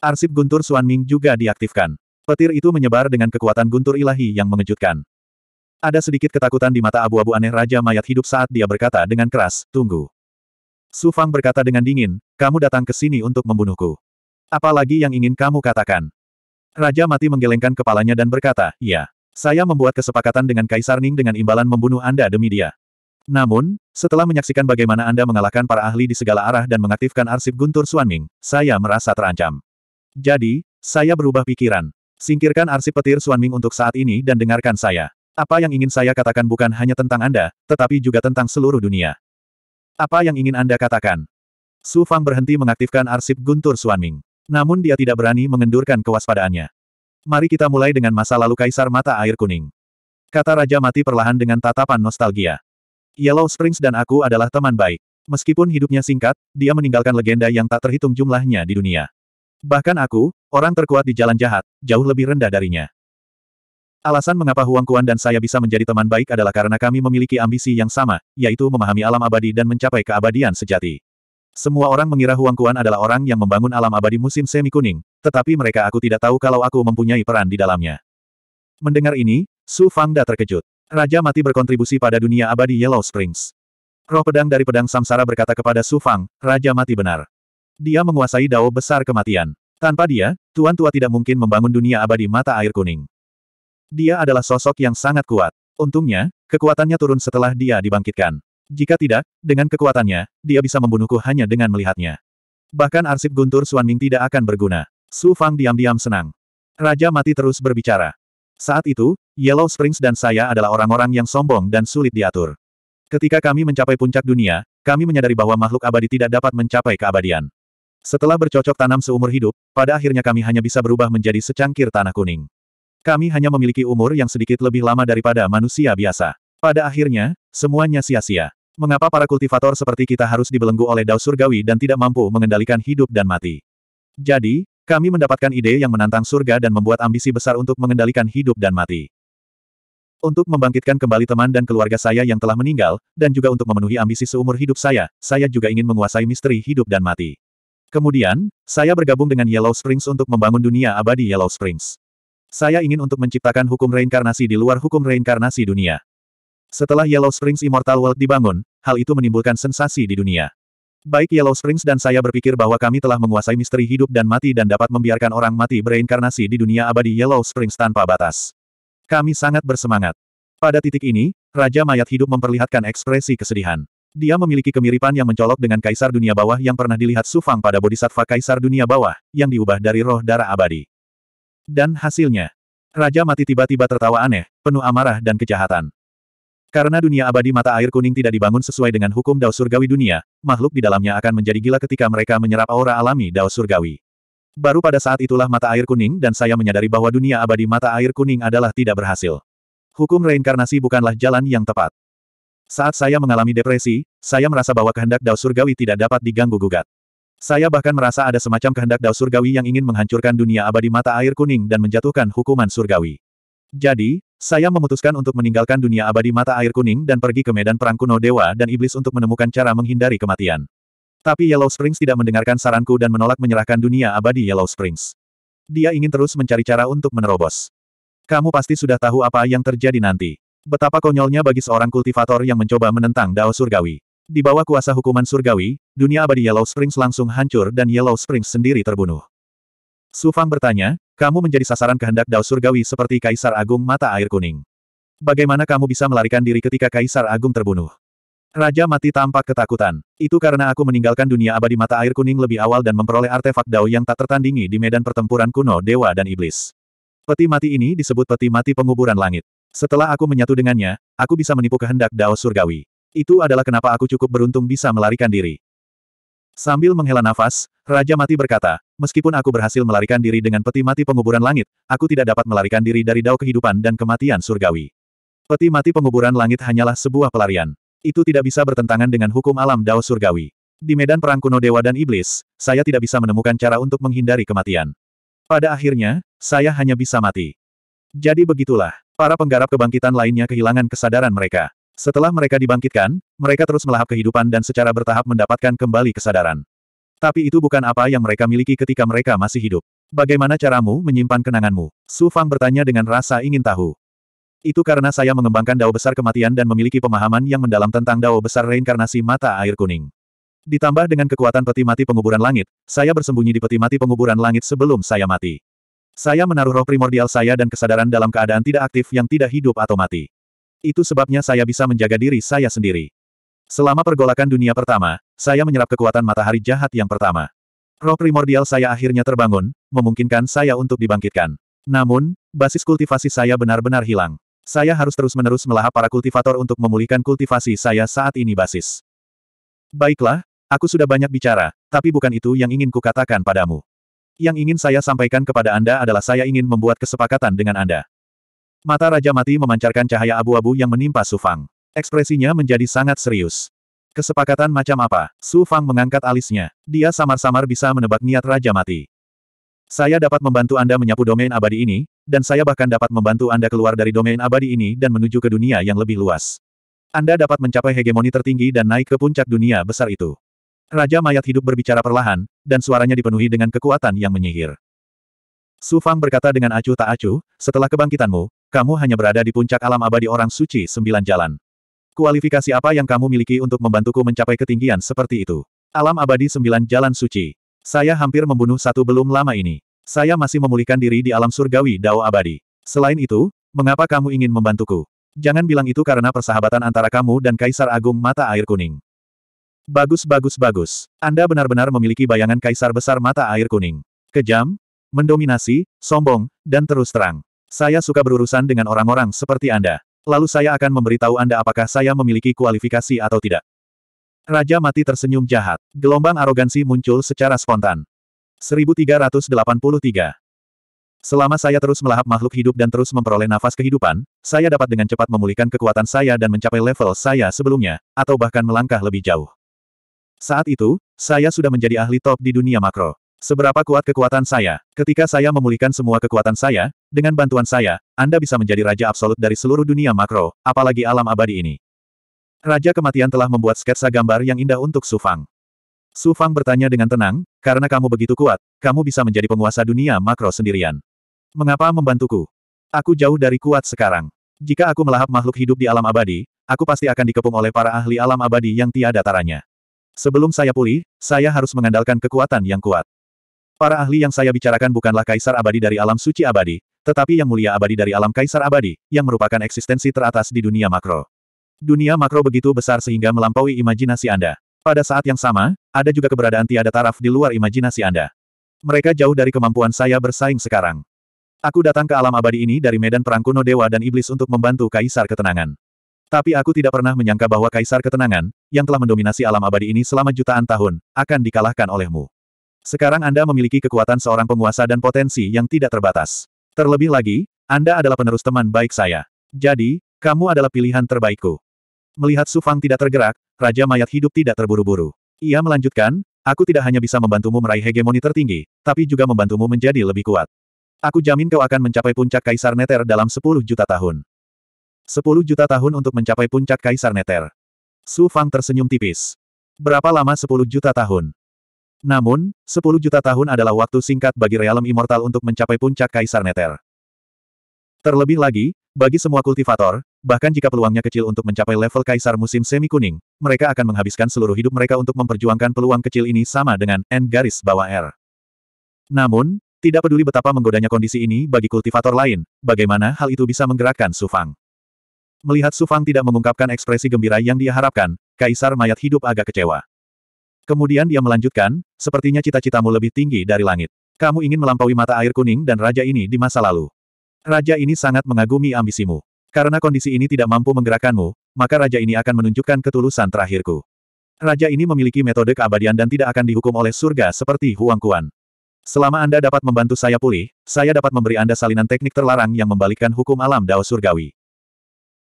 Arsip guntur Suanming juga diaktifkan. Petir itu menyebar dengan kekuatan guntur ilahi yang mengejutkan. Ada sedikit ketakutan di mata abu-abu aneh Raja Mayat hidup saat dia berkata dengan keras, tunggu. Su Fang berkata dengan dingin, kamu datang ke sini untuk membunuhku. Apalagi yang ingin kamu katakan? Raja Mati menggelengkan kepalanya dan berkata, ya. Saya membuat kesepakatan dengan Kaisar Ning dengan imbalan membunuh Anda demi dia. Namun, setelah menyaksikan bagaimana Anda mengalahkan para ahli di segala arah dan mengaktifkan arsip Guntur Suanming, saya merasa terancam. Jadi, saya berubah pikiran. Singkirkan arsip petir Suanming untuk saat ini dan dengarkan saya. Apa yang ingin saya katakan bukan hanya tentang Anda, tetapi juga tentang seluruh dunia. Apa yang ingin Anda katakan? Su Fang berhenti mengaktifkan arsip Guntur Suanming. Namun dia tidak berani mengendurkan kewaspadaannya. Mari kita mulai dengan masa lalu Kaisar Mata Air Kuning. Kata Raja Mati perlahan dengan tatapan nostalgia. Yellow Springs dan aku adalah teman baik. Meskipun hidupnya singkat, dia meninggalkan legenda yang tak terhitung jumlahnya di dunia. Bahkan aku, orang terkuat di jalan jahat, jauh lebih rendah darinya. Alasan mengapa Huang Kuan dan saya bisa menjadi teman baik adalah karena kami memiliki ambisi yang sama, yaitu memahami alam abadi dan mencapai keabadian sejati. Semua orang mengira Huang Kuan adalah orang yang membangun alam abadi musim semi kuning, tetapi mereka aku tidak tahu kalau aku mempunyai peran di dalamnya. Mendengar ini, Su Fangda terkejut. Raja mati berkontribusi pada dunia abadi Yellow Springs. Roh pedang dari pedang samsara berkata kepada Su Fang, Raja mati benar. Dia menguasai dao besar kematian. Tanpa dia, Tuan Tua tidak mungkin membangun dunia abadi mata air kuning. Dia adalah sosok yang sangat kuat. Untungnya, kekuatannya turun setelah dia dibangkitkan. Jika tidak, dengan kekuatannya, dia bisa membunuhku hanya dengan melihatnya. Bahkan arsip guntur Suan Ming tidak akan berguna. Su Fang diam-diam senang. Raja mati terus berbicara. Saat itu, Yellow Springs dan saya adalah orang-orang yang sombong dan sulit diatur. Ketika kami mencapai puncak dunia, kami menyadari bahwa makhluk abadi tidak dapat mencapai keabadian. Setelah bercocok tanam seumur hidup, pada akhirnya kami hanya bisa berubah menjadi secangkir tanah kuning. Kami hanya memiliki umur yang sedikit lebih lama daripada manusia biasa. Pada akhirnya, semuanya sia-sia. Mengapa para kultivator seperti kita harus dibelenggu oleh Dao surgawi dan tidak mampu mengendalikan hidup dan mati? Jadi, kami mendapatkan ide yang menantang surga dan membuat ambisi besar untuk mengendalikan hidup dan mati. Untuk membangkitkan kembali teman dan keluarga saya yang telah meninggal, dan juga untuk memenuhi ambisi seumur hidup saya, saya juga ingin menguasai misteri hidup dan mati. Kemudian, saya bergabung dengan Yellow Springs untuk membangun dunia abadi Yellow Springs. Saya ingin untuk menciptakan hukum reinkarnasi di luar hukum reinkarnasi dunia. Setelah Yellow Springs Immortal World dibangun, hal itu menimbulkan sensasi di dunia. Baik Yellow Springs dan saya berpikir bahwa kami telah menguasai misteri hidup dan mati dan dapat membiarkan orang mati bereinkarnasi di dunia abadi Yellow Springs tanpa batas. Kami sangat bersemangat. Pada titik ini, Raja Mayat Hidup memperlihatkan ekspresi kesedihan. Dia memiliki kemiripan yang mencolok dengan Kaisar Dunia Bawah yang pernah dilihat Sufang pada Bodhisattva Kaisar Dunia Bawah, yang diubah dari roh darah abadi. Dan hasilnya, Raja Mati tiba-tiba tertawa aneh, penuh amarah dan kejahatan. Karena dunia abadi mata air kuning tidak dibangun sesuai dengan hukum dao surgawi dunia, makhluk di dalamnya akan menjadi gila ketika mereka menyerap aura alami dao surgawi. Baru pada saat itulah mata air kuning dan saya menyadari bahwa dunia abadi mata air kuning adalah tidak berhasil. Hukum reinkarnasi bukanlah jalan yang tepat. Saat saya mengalami depresi, saya merasa bahwa kehendak dao surgawi tidak dapat diganggu-gugat. Saya bahkan merasa ada semacam kehendak dao surgawi yang ingin menghancurkan dunia abadi mata air kuning dan menjatuhkan hukuman surgawi. Jadi, saya memutuskan untuk meninggalkan dunia abadi mata air kuning dan pergi ke medan perang kuno dewa dan iblis untuk menemukan cara menghindari kematian. Tapi Yellow Springs tidak mendengarkan saranku dan menolak menyerahkan dunia abadi Yellow Springs. Dia ingin terus mencari cara untuk menerobos. Kamu pasti sudah tahu apa yang terjadi nanti. Betapa konyolnya bagi seorang kultivator yang mencoba menentang Dao Surgawi. Di bawah kuasa hukuman Surgawi, dunia abadi Yellow Springs langsung hancur dan Yellow Springs sendiri terbunuh. Su Fang bertanya, kamu menjadi sasaran kehendak dao surgawi seperti Kaisar Agung Mata Air Kuning. Bagaimana kamu bisa melarikan diri ketika Kaisar Agung terbunuh? Raja mati tampak ketakutan. Itu karena aku meninggalkan dunia abadi mata air kuning lebih awal dan memperoleh artefak dao yang tak tertandingi di medan pertempuran kuno dewa dan iblis. Peti mati ini disebut peti mati penguburan langit. Setelah aku menyatu dengannya, aku bisa menipu kehendak Dao Surgawi. Itu adalah kenapa aku cukup beruntung bisa melarikan diri. Sambil menghela nafas, Raja Mati berkata, Meskipun aku berhasil melarikan diri dengan peti mati penguburan langit, aku tidak dapat melarikan diri dari dao kehidupan dan kematian surgawi. Peti mati penguburan langit hanyalah sebuah pelarian. Itu tidak bisa bertentangan dengan hukum alam dao surgawi. Di medan perang kuno dewa dan iblis, saya tidak bisa menemukan cara untuk menghindari kematian. Pada akhirnya, saya hanya bisa mati. Jadi begitulah, para penggarap kebangkitan lainnya kehilangan kesadaran mereka. Setelah mereka dibangkitkan, mereka terus melahap kehidupan dan secara bertahap mendapatkan kembali kesadaran. Tapi itu bukan apa yang mereka miliki ketika mereka masih hidup. Bagaimana caramu menyimpan kenanganmu? Su Fang bertanya dengan rasa ingin tahu. Itu karena saya mengembangkan dao besar kematian dan memiliki pemahaman yang mendalam tentang dao besar reinkarnasi mata air kuning. Ditambah dengan kekuatan peti mati penguburan langit, saya bersembunyi di peti mati penguburan langit sebelum saya mati. Saya menaruh roh primordial saya dan kesadaran dalam keadaan tidak aktif yang tidak hidup atau mati. Itu sebabnya saya bisa menjaga diri saya sendiri. Selama pergolakan dunia pertama, saya menyerap kekuatan matahari jahat yang pertama. Roh primordial saya akhirnya terbangun, memungkinkan saya untuk dibangkitkan. Namun, basis kultivasi saya benar-benar hilang. Saya harus terus-menerus melahap para kultivator untuk memulihkan kultivasi saya saat ini basis. Baiklah, aku sudah banyak bicara, tapi bukan itu yang ingin kukatakan padamu. Yang ingin saya sampaikan kepada Anda adalah saya ingin membuat kesepakatan dengan Anda. Mata Raja Mati memancarkan cahaya abu-abu yang menimpa Sufang. Ekspresinya menjadi sangat serius. Kesepakatan macam apa? Su Fang mengangkat alisnya. Dia samar-samar bisa menebak niat Raja Mati. Saya dapat membantu Anda menyapu domain abadi ini, dan saya bahkan dapat membantu Anda keluar dari domain abadi ini dan menuju ke dunia yang lebih luas. Anda dapat mencapai hegemoni tertinggi dan naik ke puncak dunia besar itu. Raja mayat hidup berbicara perlahan, dan suaranya dipenuhi dengan kekuatan yang menyihir. Su Fang berkata dengan acuh tak acuh, setelah kebangkitanmu, kamu hanya berada di puncak alam abadi orang suci sembilan jalan. Kualifikasi apa yang kamu miliki untuk membantuku mencapai ketinggian seperti itu? Alam abadi sembilan jalan suci. Saya hampir membunuh satu belum lama ini. Saya masih memulihkan diri di alam surgawi Dao abadi. Selain itu, mengapa kamu ingin membantuku? Jangan bilang itu karena persahabatan antara kamu dan Kaisar Agung Mata Air Kuning. Bagus bagus bagus. Anda benar-benar memiliki bayangan Kaisar Besar Mata Air Kuning. Kejam, mendominasi, sombong, dan terus terang. Saya suka berurusan dengan orang-orang seperti Anda. Lalu saya akan memberitahu Anda apakah saya memiliki kualifikasi atau tidak. Raja mati tersenyum jahat. Gelombang arogansi muncul secara spontan. 1383 Selama saya terus melahap makhluk hidup dan terus memperoleh nafas kehidupan, saya dapat dengan cepat memulihkan kekuatan saya dan mencapai level saya sebelumnya, atau bahkan melangkah lebih jauh. Saat itu, saya sudah menjadi ahli top di dunia makro. Seberapa kuat kekuatan saya? Ketika saya memulihkan semua kekuatan saya, dengan bantuan saya, Anda bisa menjadi raja absolut dari seluruh dunia makro, apalagi alam abadi ini. Raja kematian telah membuat sketsa gambar yang indah untuk Sufang. Sufang bertanya dengan tenang, karena kamu begitu kuat, kamu bisa menjadi penguasa dunia makro sendirian. Mengapa membantuku? Aku jauh dari kuat sekarang. Jika aku melahap makhluk hidup di alam abadi, aku pasti akan dikepung oleh para ahli alam abadi yang tiada taranya. Sebelum saya pulih, saya harus mengandalkan kekuatan yang kuat. Para ahli yang saya bicarakan bukanlah kaisar abadi dari alam suci abadi, tetapi yang mulia abadi dari alam kaisar abadi, yang merupakan eksistensi teratas di dunia makro. Dunia makro begitu besar sehingga melampaui imajinasi Anda. Pada saat yang sama, ada juga keberadaan tiada taraf di luar imajinasi Anda. Mereka jauh dari kemampuan saya bersaing sekarang. Aku datang ke alam abadi ini dari medan perang kuno dewa dan iblis untuk membantu kaisar ketenangan. Tapi aku tidak pernah menyangka bahwa kaisar ketenangan, yang telah mendominasi alam abadi ini selama jutaan tahun, akan dikalahkan olehmu. Sekarang Anda memiliki kekuatan seorang penguasa dan potensi yang tidak terbatas. Terlebih lagi, Anda adalah penerus teman baik saya. Jadi, kamu adalah pilihan terbaikku. Melihat Sufang tidak tergerak, Raja Mayat Hidup tidak terburu-buru. Ia melanjutkan, aku tidak hanya bisa membantumu meraih hegemoni tertinggi, tapi juga membantumu menjadi lebih kuat. Aku jamin kau akan mencapai puncak Kaisar Neter dalam 10 juta tahun. 10 juta tahun untuk mencapai puncak Kaisar Neter. Su Fang tersenyum tipis. Berapa lama 10 juta tahun? Namun, 10 juta tahun adalah waktu singkat bagi realem immortal untuk mencapai puncak Kaisar Neter. Terlebih lagi, bagi semua kultivator, bahkan jika peluangnya kecil untuk mencapai level Kaisar musim semi kuning, mereka akan menghabiskan seluruh hidup mereka untuk memperjuangkan peluang kecil ini sama dengan N garis bawah R. Namun, tidak peduli betapa menggodanya kondisi ini bagi kultivator lain, bagaimana hal itu bisa menggerakkan Sufang. Melihat Sufang tidak mengungkapkan ekspresi gembira yang dia harapkan, Kaisar mayat hidup agak kecewa. Kemudian dia melanjutkan, sepertinya cita-citamu lebih tinggi dari langit. Kamu ingin melampaui mata air kuning dan raja ini di masa lalu. Raja ini sangat mengagumi ambisimu. Karena kondisi ini tidak mampu menggerakkanmu, maka raja ini akan menunjukkan ketulusan terakhirku. Raja ini memiliki metode keabadian dan tidak akan dihukum oleh surga seperti Huang Kuan. Selama Anda dapat membantu saya pulih, saya dapat memberi Anda salinan teknik terlarang yang membalikkan hukum alam dao surgawi.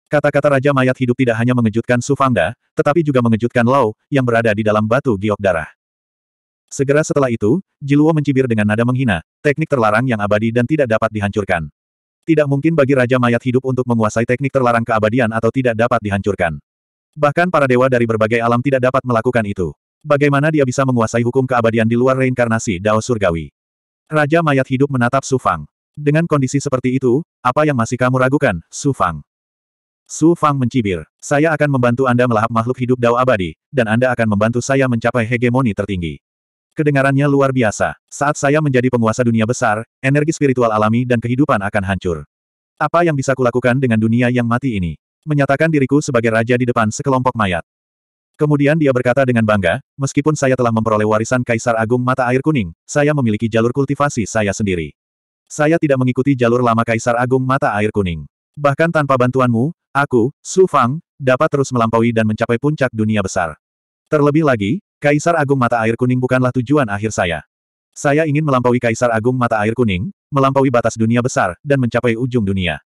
Kata-kata Raja Mayat Hidup tidak hanya mengejutkan Sufangda, tetapi juga mengejutkan Lau, yang berada di dalam batu giok darah. Segera setelah itu, Jiluo mencibir dengan nada menghina, teknik terlarang yang abadi dan tidak dapat dihancurkan. Tidak mungkin bagi Raja Mayat Hidup untuk menguasai teknik terlarang keabadian atau tidak dapat dihancurkan. Bahkan para dewa dari berbagai alam tidak dapat melakukan itu. Bagaimana dia bisa menguasai hukum keabadian di luar reinkarnasi Dao Surgawi? Raja Mayat Hidup menatap Sufang. Dengan kondisi seperti itu, apa yang masih kamu ragukan, Sufang? Su Fang mencibir. Saya akan membantu Anda melahap makhluk hidup dao abadi, dan Anda akan membantu saya mencapai hegemoni tertinggi. Kedengarannya luar biasa. Saat saya menjadi penguasa dunia besar, energi spiritual alami dan kehidupan akan hancur. Apa yang bisa kulakukan dengan dunia yang mati ini? Menyatakan diriku sebagai raja di depan sekelompok mayat. Kemudian dia berkata dengan bangga, meskipun saya telah memperoleh warisan Kaisar Agung Mata Air Kuning, saya memiliki jalur kultivasi saya sendiri. Saya tidak mengikuti jalur lama Kaisar Agung Mata Air Kuning. Bahkan tanpa bantuanmu, aku, Su Fang, dapat terus melampaui dan mencapai puncak dunia besar. Terlebih lagi, Kaisar Agung Mata Air Kuning bukanlah tujuan akhir saya. Saya ingin melampaui Kaisar Agung Mata Air Kuning, melampaui batas dunia besar, dan mencapai ujung dunia.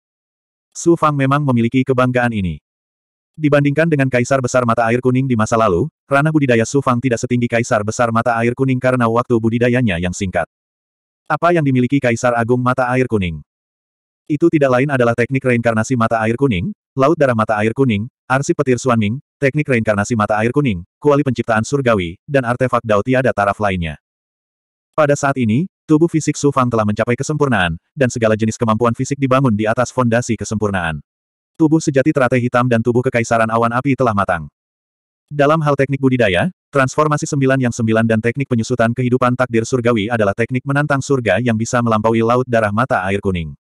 Su Fang memang memiliki kebanggaan ini. Dibandingkan dengan Kaisar Besar Mata Air Kuning di masa lalu, ranah budidaya Su Fang tidak setinggi Kaisar Besar Mata Air Kuning karena waktu budidayanya yang singkat. Apa yang dimiliki Kaisar Agung Mata Air Kuning? Itu tidak lain adalah teknik reinkarnasi mata air kuning, laut darah mata air kuning, arsip petir Suanming, teknik reinkarnasi mata air kuning, kuali penciptaan surgawi, dan artefak dao tiada taraf lainnya. Pada saat ini, tubuh fisik Su Fang telah mencapai kesempurnaan, dan segala jenis kemampuan fisik dibangun di atas fondasi kesempurnaan. Tubuh sejati teratai hitam dan tubuh kekaisaran awan api telah matang. Dalam hal teknik budidaya, transformasi sembilan yang sembilan dan teknik penyusutan kehidupan takdir surgawi adalah teknik menantang surga yang bisa melampaui laut darah mata air kuning.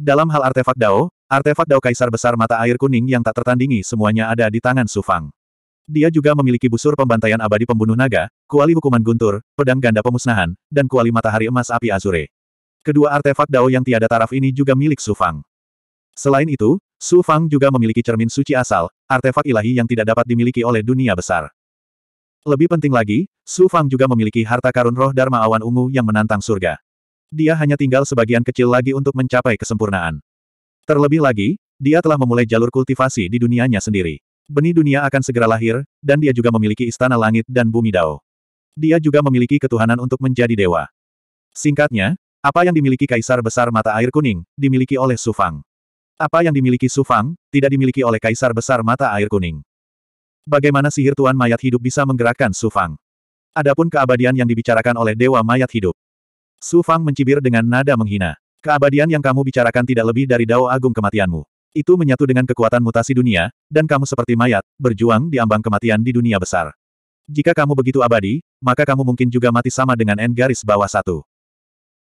Dalam hal artefak Dao, artefak Dao Kaisar Besar Mata Air Kuning yang tak tertandingi semuanya ada di tangan Sufang. Dia juga memiliki busur pembantaian abadi pembunuh naga, kuali hukuman guntur, pedang ganda pemusnahan, dan kuali matahari emas api azure. Kedua artefak Dao yang tiada taraf ini juga milik Sufang. Selain itu, Su Fang juga memiliki cermin suci asal, artefak ilahi yang tidak dapat dimiliki oleh dunia besar. Lebih penting lagi, Su Fang juga memiliki harta karun roh Dharma Awan Ungu yang menantang surga. Dia hanya tinggal sebagian kecil lagi untuk mencapai kesempurnaan. Terlebih lagi, dia telah memulai jalur kultivasi di dunianya sendiri. Benih dunia akan segera lahir, dan dia juga memiliki istana langit dan bumi Dao. Dia juga memiliki ketuhanan untuk menjadi dewa. Singkatnya, apa yang dimiliki Kaisar Besar Mata Air Kuning, dimiliki oleh Sufang. Apa yang dimiliki Sufang, tidak dimiliki oleh Kaisar Besar Mata Air Kuning. Bagaimana sihir Tuan Mayat Hidup bisa menggerakkan Sufang? Adapun keabadian yang dibicarakan oleh Dewa Mayat Hidup, Su Fang mencibir dengan nada menghina. Keabadian yang kamu bicarakan tidak lebih dari dao agung kematianmu. Itu menyatu dengan kekuatan mutasi dunia, dan kamu seperti mayat, berjuang di ambang kematian di dunia besar. Jika kamu begitu abadi, maka kamu mungkin juga mati sama dengan N garis bawah satu.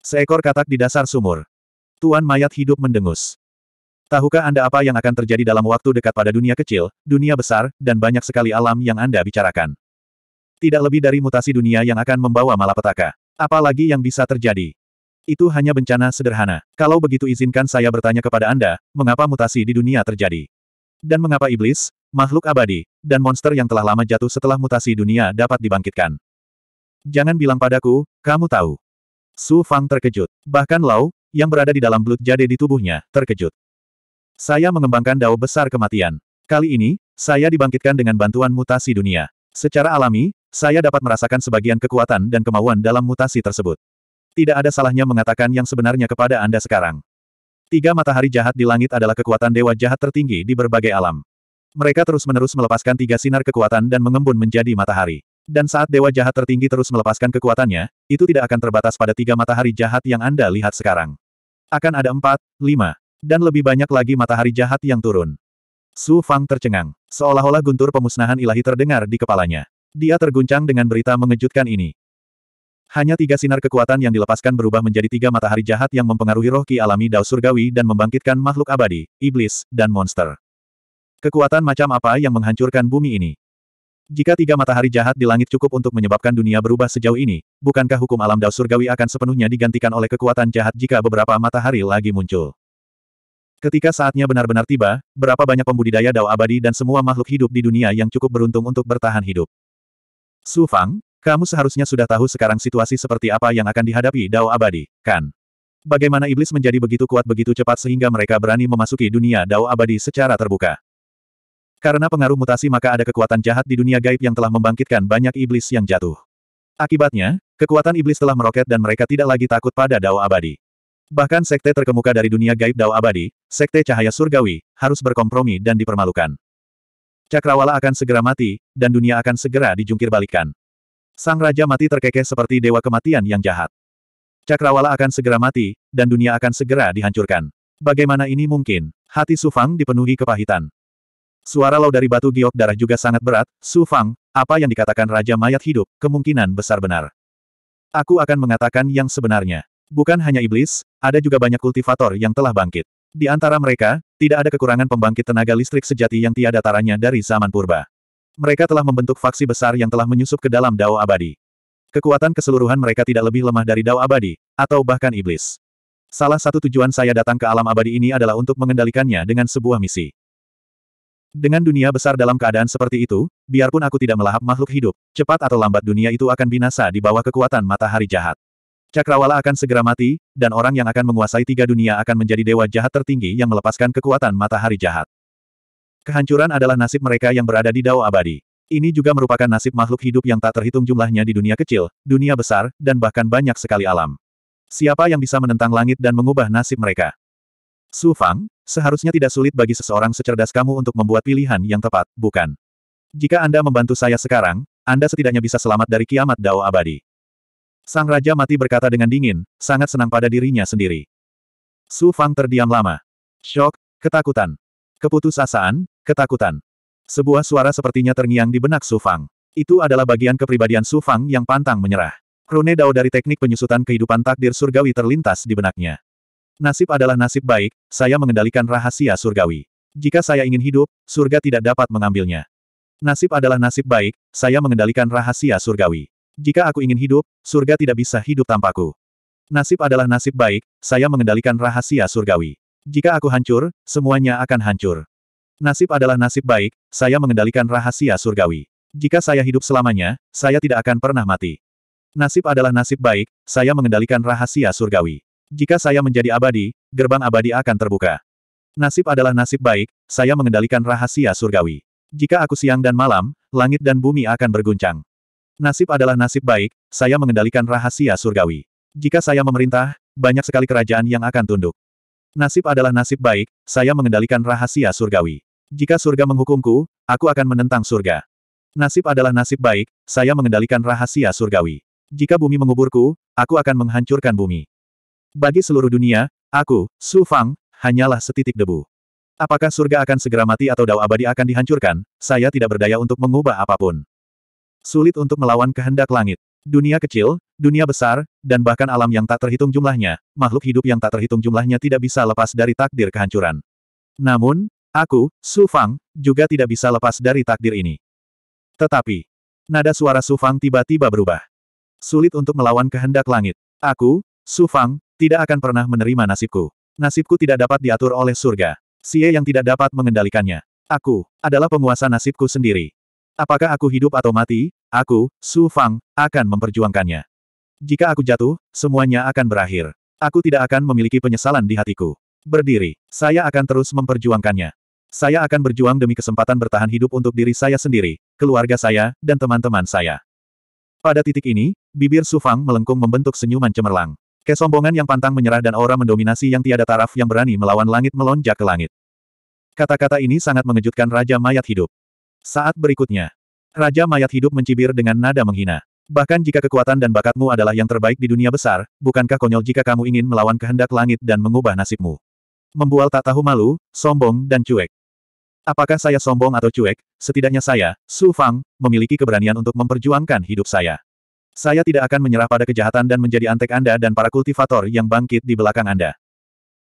Seekor katak di dasar sumur. Tuan mayat hidup mendengus. Tahukah Anda apa yang akan terjadi dalam waktu dekat pada dunia kecil, dunia besar, dan banyak sekali alam yang Anda bicarakan? Tidak lebih dari mutasi dunia yang akan membawa malapetaka. Apalagi yang bisa terjadi? Itu hanya bencana sederhana. Kalau begitu izinkan saya bertanya kepada Anda, mengapa mutasi di dunia terjadi? Dan mengapa iblis, makhluk abadi, dan monster yang telah lama jatuh setelah mutasi dunia dapat dibangkitkan? Jangan bilang padaku, kamu tahu. Su Fang terkejut. Bahkan Lau, yang berada di dalam blood jade di tubuhnya, terkejut. Saya mengembangkan dao besar kematian. Kali ini, saya dibangkitkan dengan bantuan mutasi dunia. Secara alami, saya dapat merasakan sebagian kekuatan dan kemauan dalam mutasi tersebut. Tidak ada salahnya mengatakan yang sebenarnya kepada Anda sekarang. Tiga matahari jahat di langit adalah kekuatan dewa jahat tertinggi di berbagai alam. Mereka terus-menerus melepaskan tiga sinar kekuatan dan mengembun menjadi matahari. Dan saat dewa jahat tertinggi terus melepaskan kekuatannya, itu tidak akan terbatas pada tiga matahari jahat yang Anda lihat sekarang. Akan ada empat, lima, dan lebih banyak lagi matahari jahat yang turun. Su Fang tercengang, seolah-olah guntur pemusnahan ilahi terdengar di kepalanya. Dia terguncang dengan berita mengejutkan ini. Hanya tiga sinar kekuatan yang dilepaskan berubah menjadi tiga matahari jahat yang mempengaruhi roh ki alami Dao Surgawi dan membangkitkan makhluk abadi, iblis, dan monster. Kekuatan macam apa yang menghancurkan bumi ini? Jika tiga matahari jahat di langit cukup untuk menyebabkan dunia berubah sejauh ini, bukankah hukum alam Dao Surgawi akan sepenuhnya digantikan oleh kekuatan jahat jika beberapa matahari lagi muncul? Ketika saatnya benar-benar tiba, berapa banyak pembudidaya Dao abadi dan semua makhluk hidup di dunia yang cukup beruntung untuk bertahan hidup. Su Fang, kamu seharusnya sudah tahu sekarang situasi seperti apa yang akan dihadapi Dao Abadi, kan? Bagaimana iblis menjadi begitu kuat begitu cepat sehingga mereka berani memasuki dunia Dao Abadi secara terbuka. Karena pengaruh mutasi maka ada kekuatan jahat di dunia gaib yang telah membangkitkan banyak iblis yang jatuh. Akibatnya, kekuatan iblis telah meroket dan mereka tidak lagi takut pada Dao Abadi. Bahkan sekte terkemuka dari dunia gaib Dao Abadi, sekte cahaya surgawi, harus berkompromi dan dipermalukan. Cakrawala akan segera mati, dan dunia akan segera dijungkir balikan. Sang Raja mati terkekeh seperti dewa kematian yang jahat. Cakrawala akan segera mati, dan dunia akan segera dihancurkan. Bagaimana ini mungkin? Hati Su Fang dipenuhi kepahitan. Suara lau dari batu giok darah juga sangat berat, Su Fang, apa yang dikatakan Raja Mayat Hidup, kemungkinan besar benar. Aku akan mengatakan yang sebenarnya. Bukan hanya iblis, ada juga banyak kultivator yang telah bangkit. Di antara mereka, tidak ada kekurangan pembangkit tenaga listrik sejati yang tiada taranya dari zaman purba. Mereka telah membentuk faksi besar yang telah menyusup ke dalam dao abadi. Kekuatan keseluruhan mereka tidak lebih lemah dari dao abadi, atau bahkan iblis. Salah satu tujuan saya datang ke alam abadi ini adalah untuk mengendalikannya dengan sebuah misi. Dengan dunia besar dalam keadaan seperti itu, biarpun aku tidak melahap makhluk hidup, cepat atau lambat dunia itu akan binasa di bawah kekuatan matahari jahat. Cakrawala akan segera mati, dan orang yang akan menguasai tiga dunia akan menjadi dewa jahat tertinggi yang melepaskan kekuatan matahari jahat. Kehancuran adalah nasib mereka yang berada di dao abadi. Ini juga merupakan nasib makhluk hidup yang tak terhitung jumlahnya di dunia kecil, dunia besar, dan bahkan banyak sekali alam. Siapa yang bisa menentang langit dan mengubah nasib mereka? Su Fang, seharusnya tidak sulit bagi seseorang secerdas kamu untuk membuat pilihan yang tepat, bukan? Jika Anda membantu saya sekarang, Anda setidaknya bisa selamat dari kiamat dao abadi. Sang Raja Mati berkata dengan dingin, sangat senang pada dirinya sendiri. Su Fang terdiam lama. Shock, ketakutan. Keputusasaan, ketakutan. Sebuah suara sepertinya terngiang di benak Su Fang. Itu adalah bagian kepribadian Su Fang yang pantang menyerah. Rune Dao dari teknik penyusutan kehidupan takdir surgawi terlintas di benaknya. Nasib adalah nasib baik, saya mengendalikan rahasia surgawi. Jika saya ingin hidup, surga tidak dapat mengambilnya. Nasib adalah nasib baik, saya mengendalikan rahasia surgawi. Jika aku ingin hidup, surga tidak bisa hidup tanpaku. Nasib adalah nasib baik, saya mengendalikan rahasia surgawi. Jika aku hancur, semuanya akan hancur. Nasib adalah nasib baik, saya mengendalikan rahasia surgawi. Jika saya hidup selamanya, saya tidak akan pernah mati. Nasib adalah nasib baik, saya mengendalikan rahasia surgawi. Jika saya menjadi abadi, gerbang abadi akan terbuka. Nasib adalah nasib baik, saya mengendalikan rahasia surgawi. Jika aku siang dan malam, langit dan bumi akan berguncang. Nasib adalah nasib baik, saya mengendalikan rahasia surgawi. Jika saya memerintah, banyak sekali kerajaan yang akan tunduk. Nasib adalah nasib baik, saya mengendalikan rahasia surgawi. Jika surga menghukumku, aku akan menentang surga. Nasib adalah nasib baik, saya mengendalikan rahasia surgawi. Jika bumi menguburku, aku akan menghancurkan bumi. Bagi seluruh dunia, aku, Su Fang, hanyalah setitik debu. Apakah surga akan segera mati atau dao abadi akan dihancurkan, saya tidak berdaya untuk mengubah apapun. Sulit untuk melawan kehendak langit. Dunia kecil, dunia besar, dan bahkan alam yang tak terhitung jumlahnya, makhluk hidup yang tak terhitung jumlahnya tidak bisa lepas dari takdir kehancuran. Namun, aku, Su Fang, juga tidak bisa lepas dari takdir ini. Tetapi, nada suara Su Fang tiba-tiba berubah. Sulit untuk melawan kehendak langit. Aku, Su Fang, tidak akan pernah menerima nasibku. Nasibku tidak dapat diatur oleh surga. Sia yang tidak dapat mengendalikannya. Aku, adalah penguasa nasibku sendiri. Apakah aku hidup atau mati, aku, Su Fang, akan memperjuangkannya. Jika aku jatuh, semuanya akan berakhir. Aku tidak akan memiliki penyesalan di hatiku. Berdiri, saya akan terus memperjuangkannya. Saya akan berjuang demi kesempatan bertahan hidup untuk diri saya sendiri, keluarga saya, dan teman-teman saya. Pada titik ini, bibir Su Fang melengkung membentuk senyuman cemerlang. Kesombongan yang pantang menyerah dan aura mendominasi yang tiada taraf yang berani melawan langit melonjak ke langit. Kata-kata ini sangat mengejutkan Raja Mayat Hidup. Saat berikutnya, Raja Mayat Hidup mencibir dengan nada menghina. Bahkan jika kekuatan dan bakatmu adalah yang terbaik di dunia besar, bukankah konyol jika kamu ingin melawan kehendak langit dan mengubah nasibmu? Membual tak tahu malu, sombong dan cuek. Apakah saya sombong atau cuek? Setidaknya saya, Su Fang, memiliki keberanian untuk memperjuangkan hidup saya. Saya tidak akan menyerah pada kejahatan dan menjadi antek Anda dan para kultivator yang bangkit di belakang Anda.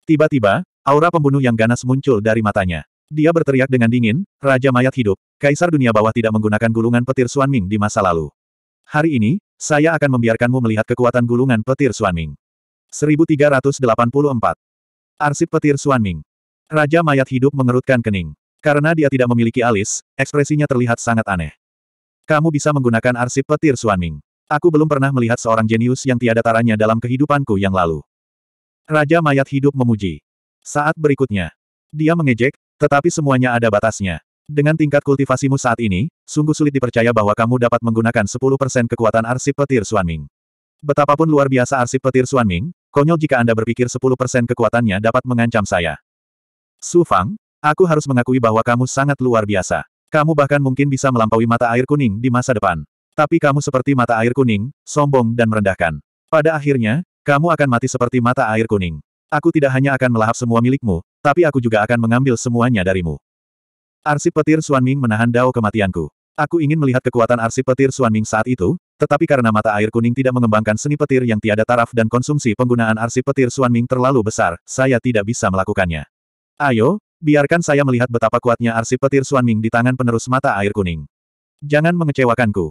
Tiba-tiba, aura pembunuh yang ganas muncul dari matanya. Dia berteriak dengan dingin, Raja Mayat Hidup, Kaisar Dunia Bawah tidak menggunakan gulungan petir Suanming di masa lalu. Hari ini, saya akan membiarkanmu melihat kekuatan gulungan petir Suanming. 1384. Arsip petir Suanming. Raja Mayat Hidup mengerutkan kening. Karena dia tidak memiliki alis, ekspresinya terlihat sangat aneh. Kamu bisa menggunakan arsip petir Suanming. Aku belum pernah melihat seorang jenius yang tiada taranya dalam kehidupanku yang lalu. Raja Mayat Hidup memuji. Saat berikutnya, dia mengejek, tetapi semuanya ada batasnya. Dengan tingkat kultivasimu saat ini, sungguh sulit dipercaya bahwa kamu dapat menggunakan 10% kekuatan arsip petir Suanming. Betapapun luar biasa arsip petir Suanming, konyol jika Anda berpikir 10% kekuatannya dapat mengancam saya. Su Fang, aku harus mengakui bahwa kamu sangat luar biasa. Kamu bahkan mungkin bisa melampaui mata air kuning di masa depan. Tapi kamu seperti mata air kuning, sombong dan merendahkan. Pada akhirnya, kamu akan mati seperti mata air kuning. Aku tidak hanya akan melahap semua milikmu, tapi aku juga akan mengambil semuanya darimu. Arsip petir Suanming menahan dao kematianku. Aku ingin melihat kekuatan arsip petir Suanming saat itu, tetapi karena mata air kuning tidak mengembangkan seni petir yang tiada taraf dan konsumsi penggunaan arsip petir Suanming terlalu besar, saya tidak bisa melakukannya. Ayo, biarkan saya melihat betapa kuatnya arsip petir Suanming di tangan penerus mata air kuning. Jangan mengecewakanku.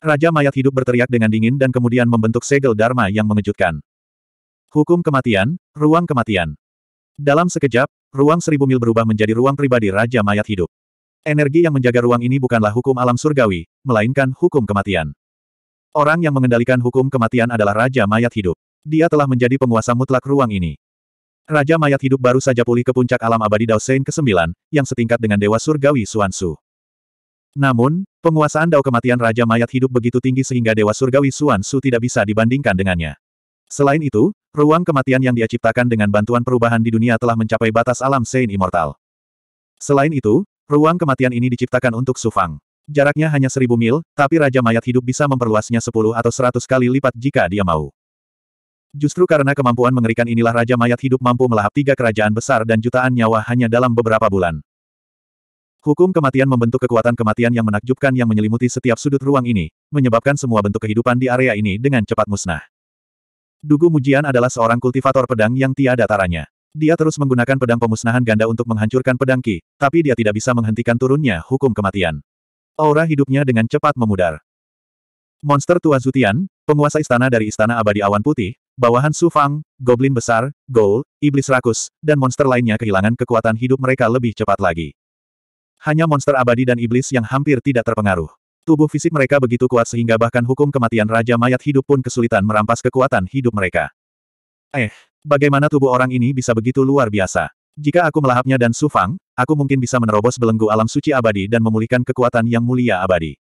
Raja mayat hidup berteriak dengan dingin dan kemudian membentuk segel Dharma yang mengejutkan. Hukum kematian, ruang kematian. Dalam sekejap, ruang seribu mil berubah menjadi ruang pribadi Raja Mayat Hidup. Energi yang menjaga ruang ini bukanlah hukum alam surgawi, melainkan hukum kematian. Orang yang mengendalikan hukum kematian adalah Raja Mayat Hidup. Dia telah menjadi penguasa mutlak ruang ini. Raja Mayat Hidup baru saja pulih ke puncak alam abadi Sein ke-9, yang setingkat dengan Dewa Surgawi Suan Su. Namun, penguasaan Dao kematian Raja Mayat Hidup begitu tinggi sehingga Dewa Surgawi Suan Su tidak bisa dibandingkan dengannya. Selain itu, Ruang kematian yang dia ciptakan dengan bantuan perubahan di dunia telah mencapai batas alam Saint Immortal. Selain itu, ruang kematian ini diciptakan untuk Sufang. Jaraknya hanya seribu mil, tapi Raja Mayat Hidup bisa memperluasnya sepuluh atau seratus kali lipat jika dia mau. Justru karena kemampuan mengerikan inilah Raja Mayat Hidup mampu melahap tiga kerajaan besar dan jutaan nyawa hanya dalam beberapa bulan. Hukum kematian membentuk kekuatan kematian yang menakjubkan yang menyelimuti setiap sudut ruang ini, menyebabkan semua bentuk kehidupan di area ini dengan cepat musnah. Dugu Mujian adalah seorang kultivator pedang yang tiada taranya. Dia terus menggunakan pedang pemusnahan ganda untuk menghancurkan pedang Ki, tapi dia tidak bisa menghentikan turunnya hukum kematian. Aura hidupnya dengan cepat memudar. Monster tua Zutian, penguasa istana dari Istana Abadi Awan Putih, bawahan Su Fang, Goblin Besar, Gol, Iblis Rakus, dan monster lainnya kehilangan kekuatan hidup mereka lebih cepat lagi. Hanya monster abadi dan iblis yang hampir tidak terpengaruh. Tubuh fisik mereka begitu kuat sehingga bahkan hukum kematian Raja Mayat Hidup pun kesulitan merampas kekuatan hidup mereka. Eh, bagaimana tubuh orang ini bisa begitu luar biasa? Jika aku melahapnya dan sufang, aku mungkin bisa menerobos belenggu alam suci abadi dan memulihkan kekuatan yang mulia abadi.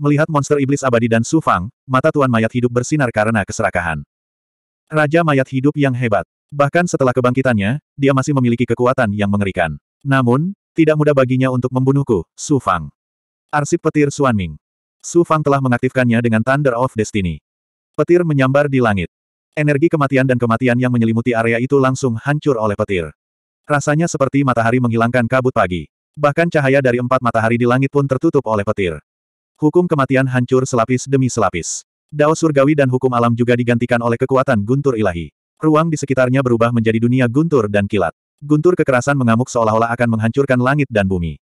Melihat monster iblis abadi dan sufang, mata Tuan Mayat Hidup bersinar karena keserakahan. Raja Mayat Hidup yang hebat. Bahkan setelah kebangkitannya, dia masih memiliki kekuatan yang mengerikan. Namun, tidak mudah baginya untuk membunuhku, sufang. Arsip petir Suanming. Su Fang telah mengaktifkannya dengan Thunder of Destiny. Petir menyambar di langit. Energi kematian dan kematian yang menyelimuti area itu langsung hancur oleh petir. Rasanya seperti matahari menghilangkan kabut pagi. Bahkan cahaya dari empat matahari di langit pun tertutup oleh petir. Hukum kematian hancur selapis demi selapis. Dao surgawi dan hukum alam juga digantikan oleh kekuatan guntur ilahi. Ruang di sekitarnya berubah menjadi dunia guntur dan kilat. Guntur kekerasan mengamuk seolah-olah akan menghancurkan langit dan bumi.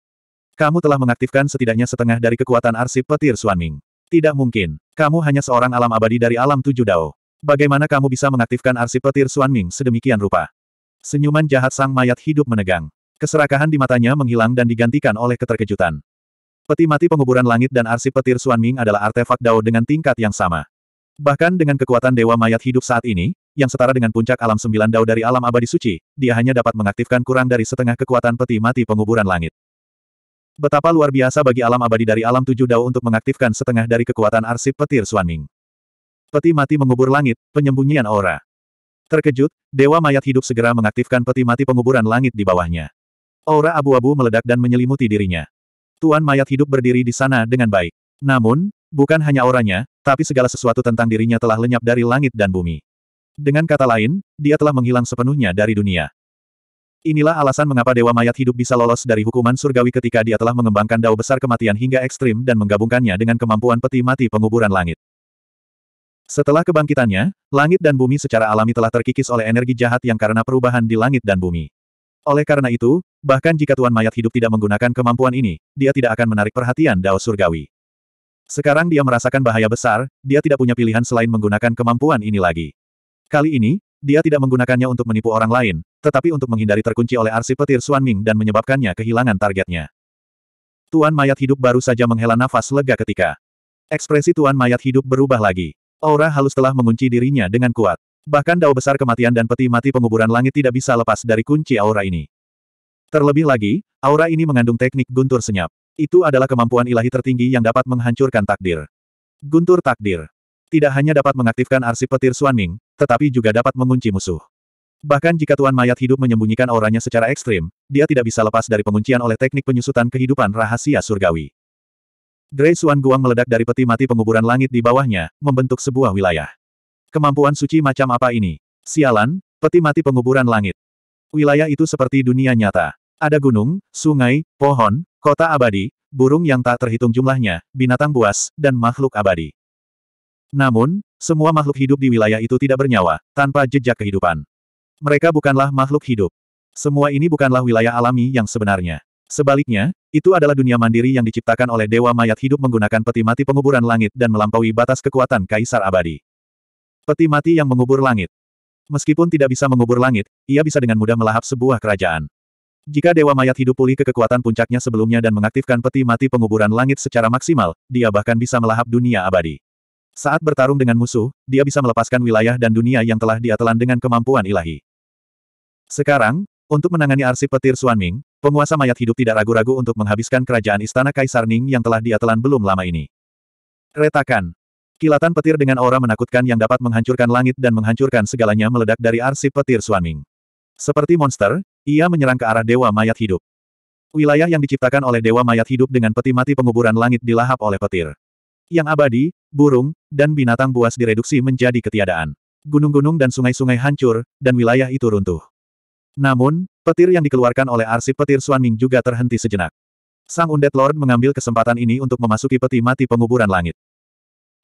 Kamu telah mengaktifkan setidaknya setengah dari kekuatan arsip petir Suanming. Tidak mungkin. Kamu hanya seorang alam abadi dari alam tujuh dao. Bagaimana kamu bisa mengaktifkan arsip petir Suanming sedemikian rupa? Senyuman jahat sang mayat hidup menegang. Keserakahan di matanya menghilang dan digantikan oleh keterkejutan. Peti mati penguburan langit dan arsip petir Suanming adalah artefak Dao dengan tingkat yang sama. Bahkan dengan kekuatan dewa mayat hidup saat ini, yang setara dengan puncak alam sembilan Dao dari alam abadi suci, dia hanya dapat mengaktifkan kurang dari setengah kekuatan peti mati penguburan langit. Betapa luar biasa bagi alam abadi dari alam tujuh dao untuk mengaktifkan setengah dari kekuatan arsip petir Suanming. Peti mati mengubur langit, penyembunyian aura. Terkejut, Dewa Mayat Hidup segera mengaktifkan peti mati penguburan langit di bawahnya. Aura abu-abu meledak dan menyelimuti dirinya. Tuan Mayat Hidup berdiri di sana dengan baik. Namun, bukan hanya auranya, tapi segala sesuatu tentang dirinya telah lenyap dari langit dan bumi. Dengan kata lain, dia telah menghilang sepenuhnya dari dunia. Inilah alasan mengapa Dewa Mayat Hidup bisa lolos dari hukuman surgawi ketika dia telah mengembangkan dao besar kematian hingga ekstrim dan menggabungkannya dengan kemampuan peti mati penguburan langit. Setelah kebangkitannya, langit dan bumi secara alami telah terkikis oleh energi jahat yang karena perubahan di langit dan bumi. Oleh karena itu, bahkan jika Tuan Mayat Hidup tidak menggunakan kemampuan ini, dia tidak akan menarik perhatian dao surgawi. Sekarang dia merasakan bahaya besar, dia tidak punya pilihan selain menggunakan kemampuan ini lagi. Kali ini, dia tidak menggunakannya untuk menipu orang lain, tetapi untuk menghindari terkunci oleh arsip petir Suan Ming dan menyebabkannya kehilangan targetnya. Tuan mayat hidup baru saja menghela nafas lega ketika ekspresi tuan mayat hidup berubah lagi. Aura halus telah mengunci dirinya dengan kuat. Bahkan dao besar kematian dan peti mati penguburan langit tidak bisa lepas dari kunci aura ini. Terlebih lagi, aura ini mengandung teknik guntur senyap. Itu adalah kemampuan ilahi tertinggi yang dapat menghancurkan takdir. Guntur takdir. Tidak hanya dapat mengaktifkan arsip petir Suan Ming, tetapi juga dapat mengunci musuh. Bahkan jika Tuan Mayat hidup menyembunyikan auranya secara ekstrim, dia tidak bisa lepas dari penguncian oleh teknik penyusutan kehidupan rahasia surgawi. Grey Suan Guang meledak dari peti mati penguburan langit di bawahnya, membentuk sebuah wilayah. Kemampuan suci macam apa ini? Sialan, peti mati penguburan langit. Wilayah itu seperti dunia nyata. Ada gunung, sungai, pohon, kota abadi, burung yang tak terhitung jumlahnya, binatang buas, dan makhluk abadi. Namun, semua makhluk hidup di wilayah itu tidak bernyawa, tanpa jejak kehidupan. Mereka bukanlah makhluk hidup. Semua ini bukanlah wilayah alami yang sebenarnya. Sebaliknya, itu adalah dunia mandiri yang diciptakan oleh Dewa Mayat Hidup menggunakan peti mati penguburan langit dan melampaui batas kekuatan Kaisar Abadi. Peti mati yang mengubur langit. Meskipun tidak bisa mengubur langit, ia bisa dengan mudah melahap sebuah kerajaan. Jika Dewa Mayat Hidup pulih ke kekuatan puncaknya sebelumnya dan mengaktifkan peti mati penguburan langit secara maksimal, dia bahkan bisa melahap dunia abadi. Saat bertarung dengan musuh, dia bisa melepaskan wilayah dan dunia yang telah dia telan dengan kemampuan ilahi. Sekarang, untuk menangani arsip petir Suanming, penguasa mayat hidup tidak ragu-ragu untuk menghabiskan kerajaan istana Kaisar Ning yang telah dia telan belum lama ini. Retakan. Kilatan petir dengan aura menakutkan yang dapat menghancurkan langit dan menghancurkan segalanya meledak dari arsip petir Suanming. Seperti monster, ia menyerang ke arah Dewa Mayat Hidup. Wilayah yang diciptakan oleh Dewa Mayat Hidup dengan peti mati penguburan langit dilahap oleh petir yang abadi, burung, dan binatang buas direduksi menjadi ketiadaan. Gunung-gunung dan sungai-sungai hancur, dan wilayah itu runtuh. Namun, petir yang dikeluarkan oleh arsip petir Suanming juga terhenti sejenak. Sang Undead Lord mengambil kesempatan ini untuk memasuki peti mati penguburan langit.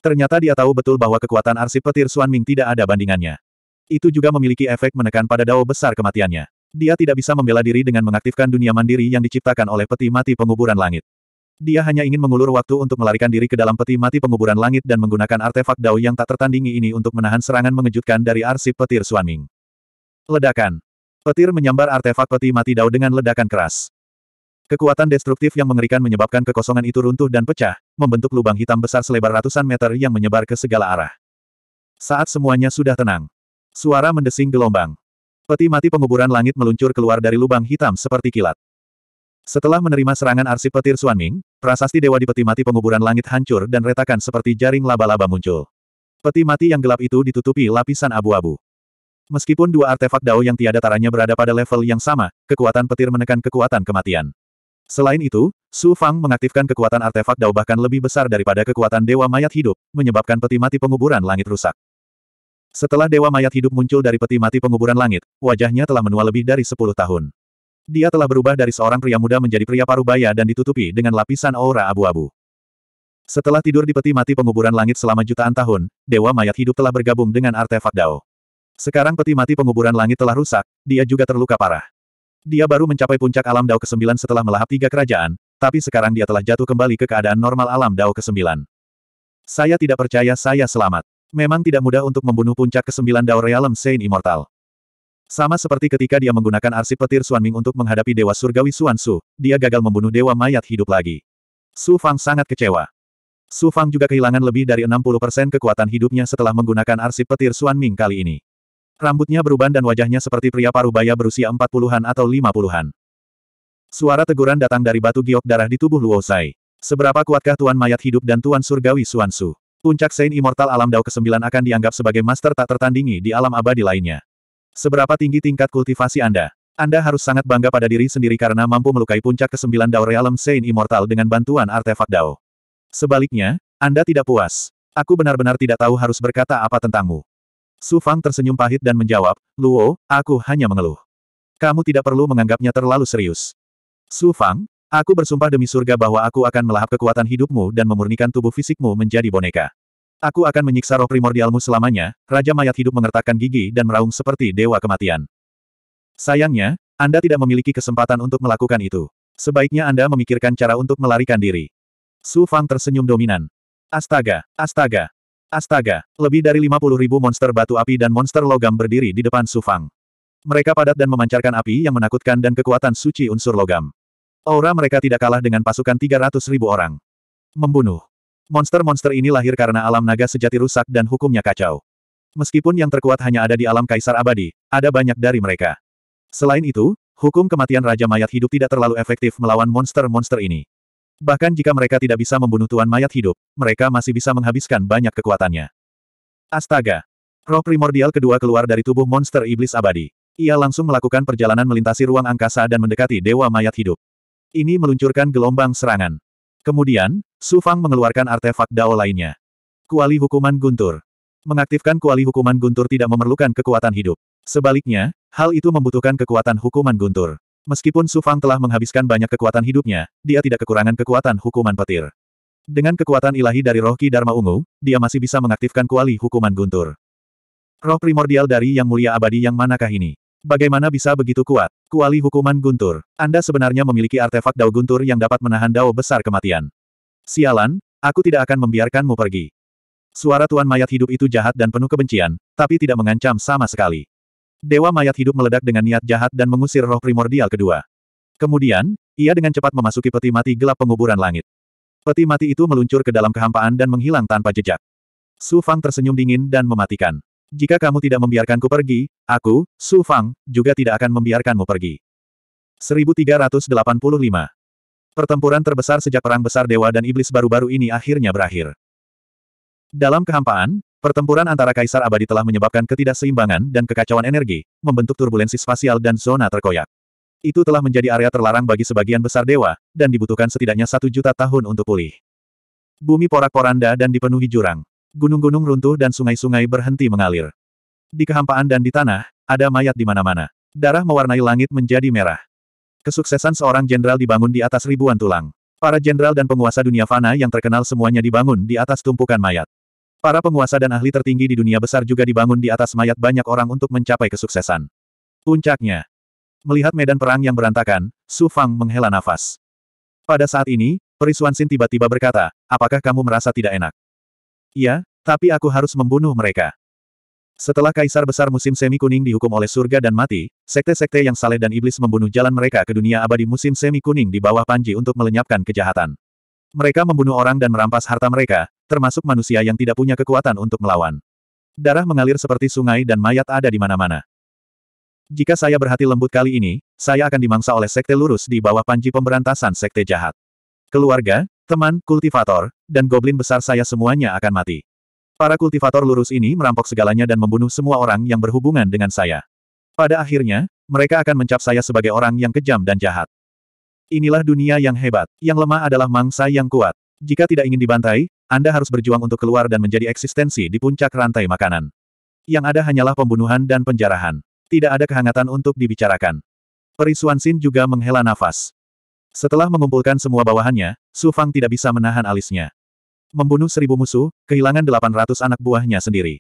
Ternyata dia tahu betul bahwa kekuatan arsip petir Suanming tidak ada bandingannya. Itu juga memiliki efek menekan pada dao besar kematiannya. Dia tidak bisa membela diri dengan mengaktifkan dunia mandiri yang diciptakan oleh peti mati penguburan langit. Dia hanya ingin mengulur waktu untuk melarikan diri ke dalam peti mati penguburan langit dan menggunakan artefak dao yang tak tertandingi ini untuk menahan serangan mengejutkan dari arsip petir Suanming. Ledakan. Petir menyambar artefak peti mati dao dengan ledakan keras. Kekuatan destruktif yang mengerikan menyebabkan kekosongan itu runtuh dan pecah, membentuk lubang hitam besar selebar ratusan meter yang menyebar ke segala arah. Saat semuanya sudah tenang. Suara mendesing gelombang. Peti mati penguburan langit meluncur keluar dari lubang hitam seperti kilat. Setelah menerima serangan arsip petir Suanming, prasasti Dewa di peti mati penguburan langit hancur dan retakan seperti jaring laba-laba muncul. Peti mati yang gelap itu ditutupi lapisan abu-abu. Meskipun dua artefak Dao yang tiada taranya berada pada level yang sama, kekuatan petir menekan kekuatan kematian. Selain itu, Su Fang mengaktifkan kekuatan artefak Dao bahkan lebih besar daripada kekuatan Dewa Mayat Hidup, menyebabkan peti mati penguburan langit rusak. Setelah Dewa Mayat Hidup muncul dari peti mati penguburan langit, wajahnya telah menua lebih dari 10 tahun. Dia telah berubah dari seorang pria muda menjadi pria parubaya dan ditutupi dengan lapisan aura abu-abu. Setelah tidur di peti mati penguburan langit selama jutaan tahun, Dewa Mayat Hidup telah bergabung dengan artefak Dao. Sekarang peti mati penguburan langit telah rusak, dia juga terluka parah. Dia baru mencapai puncak alam Dao ke-9 setelah melahap tiga kerajaan, tapi sekarang dia telah jatuh kembali ke keadaan normal alam Dao ke-9. Saya tidak percaya saya selamat. Memang tidak mudah untuk membunuh puncak ke-9 Dao Realm Saint Immortal. Sama seperti ketika dia menggunakan arsip petir Suanming untuk menghadapi Dewa Surgawi Suansu, dia gagal membunuh Dewa Mayat hidup lagi. Su Fang sangat kecewa. Su Fang juga kehilangan lebih dari 60% kekuatan hidupnya setelah menggunakan arsip petir Suanming kali ini. Rambutnya beruban dan wajahnya seperti pria parubaya berusia 40-an atau 50-an. Suara teguran datang dari batu giok darah di tubuh Luo Sai. Seberapa kuatkah Tuan Mayat Hidup dan Tuan Surgawi Suansu? Puncak Sein Immortal Alam Dao ke-9 akan dianggap sebagai master tak tertandingi di alam abadi lainnya. Seberapa tinggi tingkat kultivasi Anda? Anda harus sangat bangga pada diri sendiri karena mampu melukai puncak ke-9 Dao Realm Saint Immortal dengan bantuan artefak Dao. Sebaliknya, Anda tidak puas. Aku benar-benar tidak tahu harus berkata apa tentangmu. Su Fang tersenyum pahit dan menjawab, Luo, aku hanya mengeluh. Kamu tidak perlu menganggapnya terlalu serius. Su Fang, aku bersumpah demi surga bahwa aku akan melahap kekuatan hidupmu dan memurnikan tubuh fisikmu menjadi boneka. Aku akan menyiksa roh primordialmu selamanya, Raja Mayat Hidup mengertakkan gigi dan meraung seperti dewa kematian. Sayangnya, Anda tidak memiliki kesempatan untuk melakukan itu. Sebaiknya Anda memikirkan cara untuk melarikan diri. Su Fang tersenyum dominan. Astaga, astaga, astaga, lebih dari 50 ribu monster batu api dan monster logam berdiri di depan Su Fang. Mereka padat dan memancarkan api yang menakutkan dan kekuatan suci unsur logam. Aura mereka tidak kalah dengan pasukan 300 ribu orang. Membunuh. Monster-monster ini lahir karena alam naga sejati rusak dan hukumnya kacau. Meskipun yang terkuat hanya ada di alam kaisar abadi, ada banyak dari mereka. Selain itu, hukum kematian Raja Mayat Hidup tidak terlalu efektif melawan monster-monster ini. Bahkan jika mereka tidak bisa membunuh Tuan Mayat Hidup, mereka masih bisa menghabiskan banyak kekuatannya. Astaga! Roh primordial kedua keluar dari tubuh monster iblis abadi. Ia langsung melakukan perjalanan melintasi ruang angkasa dan mendekati Dewa Mayat Hidup. Ini meluncurkan gelombang serangan. Kemudian, Su Fang mengeluarkan artefak Dao lainnya. Kuali hukuman guntur. Mengaktifkan kuali hukuman guntur tidak memerlukan kekuatan hidup. Sebaliknya, hal itu membutuhkan kekuatan hukuman guntur. Meskipun Su Fang telah menghabiskan banyak kekuatan hidupnya, dia tidak kekurangan kekuatan hukuman petir. Dengan kekuatan ilahi dari roh Ki Dharma Ungu, dia masih bisa mengaktifkan kuali hukuman guntur. Roh primordial dari Yang Mulia Abadi yang manakah ini? Bagaimana bisa begitu kuat? Kuali hukuman guntur. Anda sebenarnya memiliki artefak dao guntur yang dapat menahan dao besar kematian. Sialan, aku tidak akan membiarkanmu pergi. Suara Tuan Mayat Hidup itu jahat dan penuh kebencian, tapi tidak mengancam sama sekali. Dewa Mayat Hidup meledak dengan niat jahat dan mengusir roh primordial kedua. Kemudian, ia dengan cepat memasuki peti mati gelap penguburan langit. Peti mati itu meluncur ke dalam kehampaan dan menghilang tanpa jejak. Su Fang tersenyum dingin dan mematikan. Jika kamu tidak membiarkanku pergi, aku, Su Fang, juga tidak akan membiarkanmu pergi. 1385. Pertempuran terbesar sejak Perang Besar Dewa dan Iblis baru-baru ini akhirnya berakhir. Dalam kehampaan, pertempuran antara Kaisar Abadi telah menyebabkan ketidakseimbangan dan kekacauan energi, membentuk turbulensi spasial dan zona terkoyak. Itu telah menjadi area terlarang bagi sebagian besar dewa, dan dibutuhkan setidaknya satu juta tahun untuk pulih. Bumi porak-poranda dan dipenuhi jurang. Gunung-gunung runtuh dan sungai-sungai berhenti mengalir. Di kehampaan dan di tanah, ada mayat di mana-mana. Darah mewarnai langit menjadi merah. Kesuksesan seorang jenderal dibangun di atas ribuan tulang. Para jenderal dan penguasa dunia fana yang terkenal semuanya dibangun di atas tumpukan mayat. Para penguasa dan ahli tertinggi di dunia besar juga dibangun di atas mayat banyak orang untuk mencapai kesuksesan. Puncaknya. Melihat medan perang yang berantakan, Su Fang menghela nafas. Pada saat ini, Perisuan Sin tiba-tiba berkata, apakah kamu merasa tidak enak? Iya, tapi aku harus membunuh mereka. Setelah Kaisar Besar Musim Semi Kuning dihukum oleh surga dan mati, sekte-sekte yang saleh dan iblis membunuh jalan mereka ke dunia abadi Musim Semi Kuning di bawah Panji untuk melenyapkan kejahatan. Mereka membunuh orang dan merampas harta mereka, termasuk manusia yang tidak punya kekuatan untuk melawan. Darah mengalir seperti sungai dan mayat ada di mana-mana. Jika saya berhati lembut kali ini, saya akan dimangsa oleh sekte lurus di bawah Panji pemberantasan sekte jahat. Keluarga, Teman, kultivator, dan goblin besar saya semuanya akan mati. Para kultivator lurus ini merampok segalanya dan membunuh semua orang yang berhubungan dengan saya. Pada akhirnya, mereka akan mencap saya sebagai orang yang kejam dan jahat. Inilah dunia yang hebat. Yang lemah adalah mangsa yang kuat. Jika tidak ingin dibantai, Anda harus berjuang untuk keluar dan menjadi eksistensi di puncak rantai makanan. Yang ada hanyalah pembunuhan dan penjarahan. Tidak ada kehangatan untuk dibicarakan. Perisuan Sin juga menghela nafas. Setelah mengumpulkan semua bawahannya, Su Fang tidak bisa menahan alisnya. Membunuh seribu musuh, kehilangan delapan ratus anak buahnya sendiri.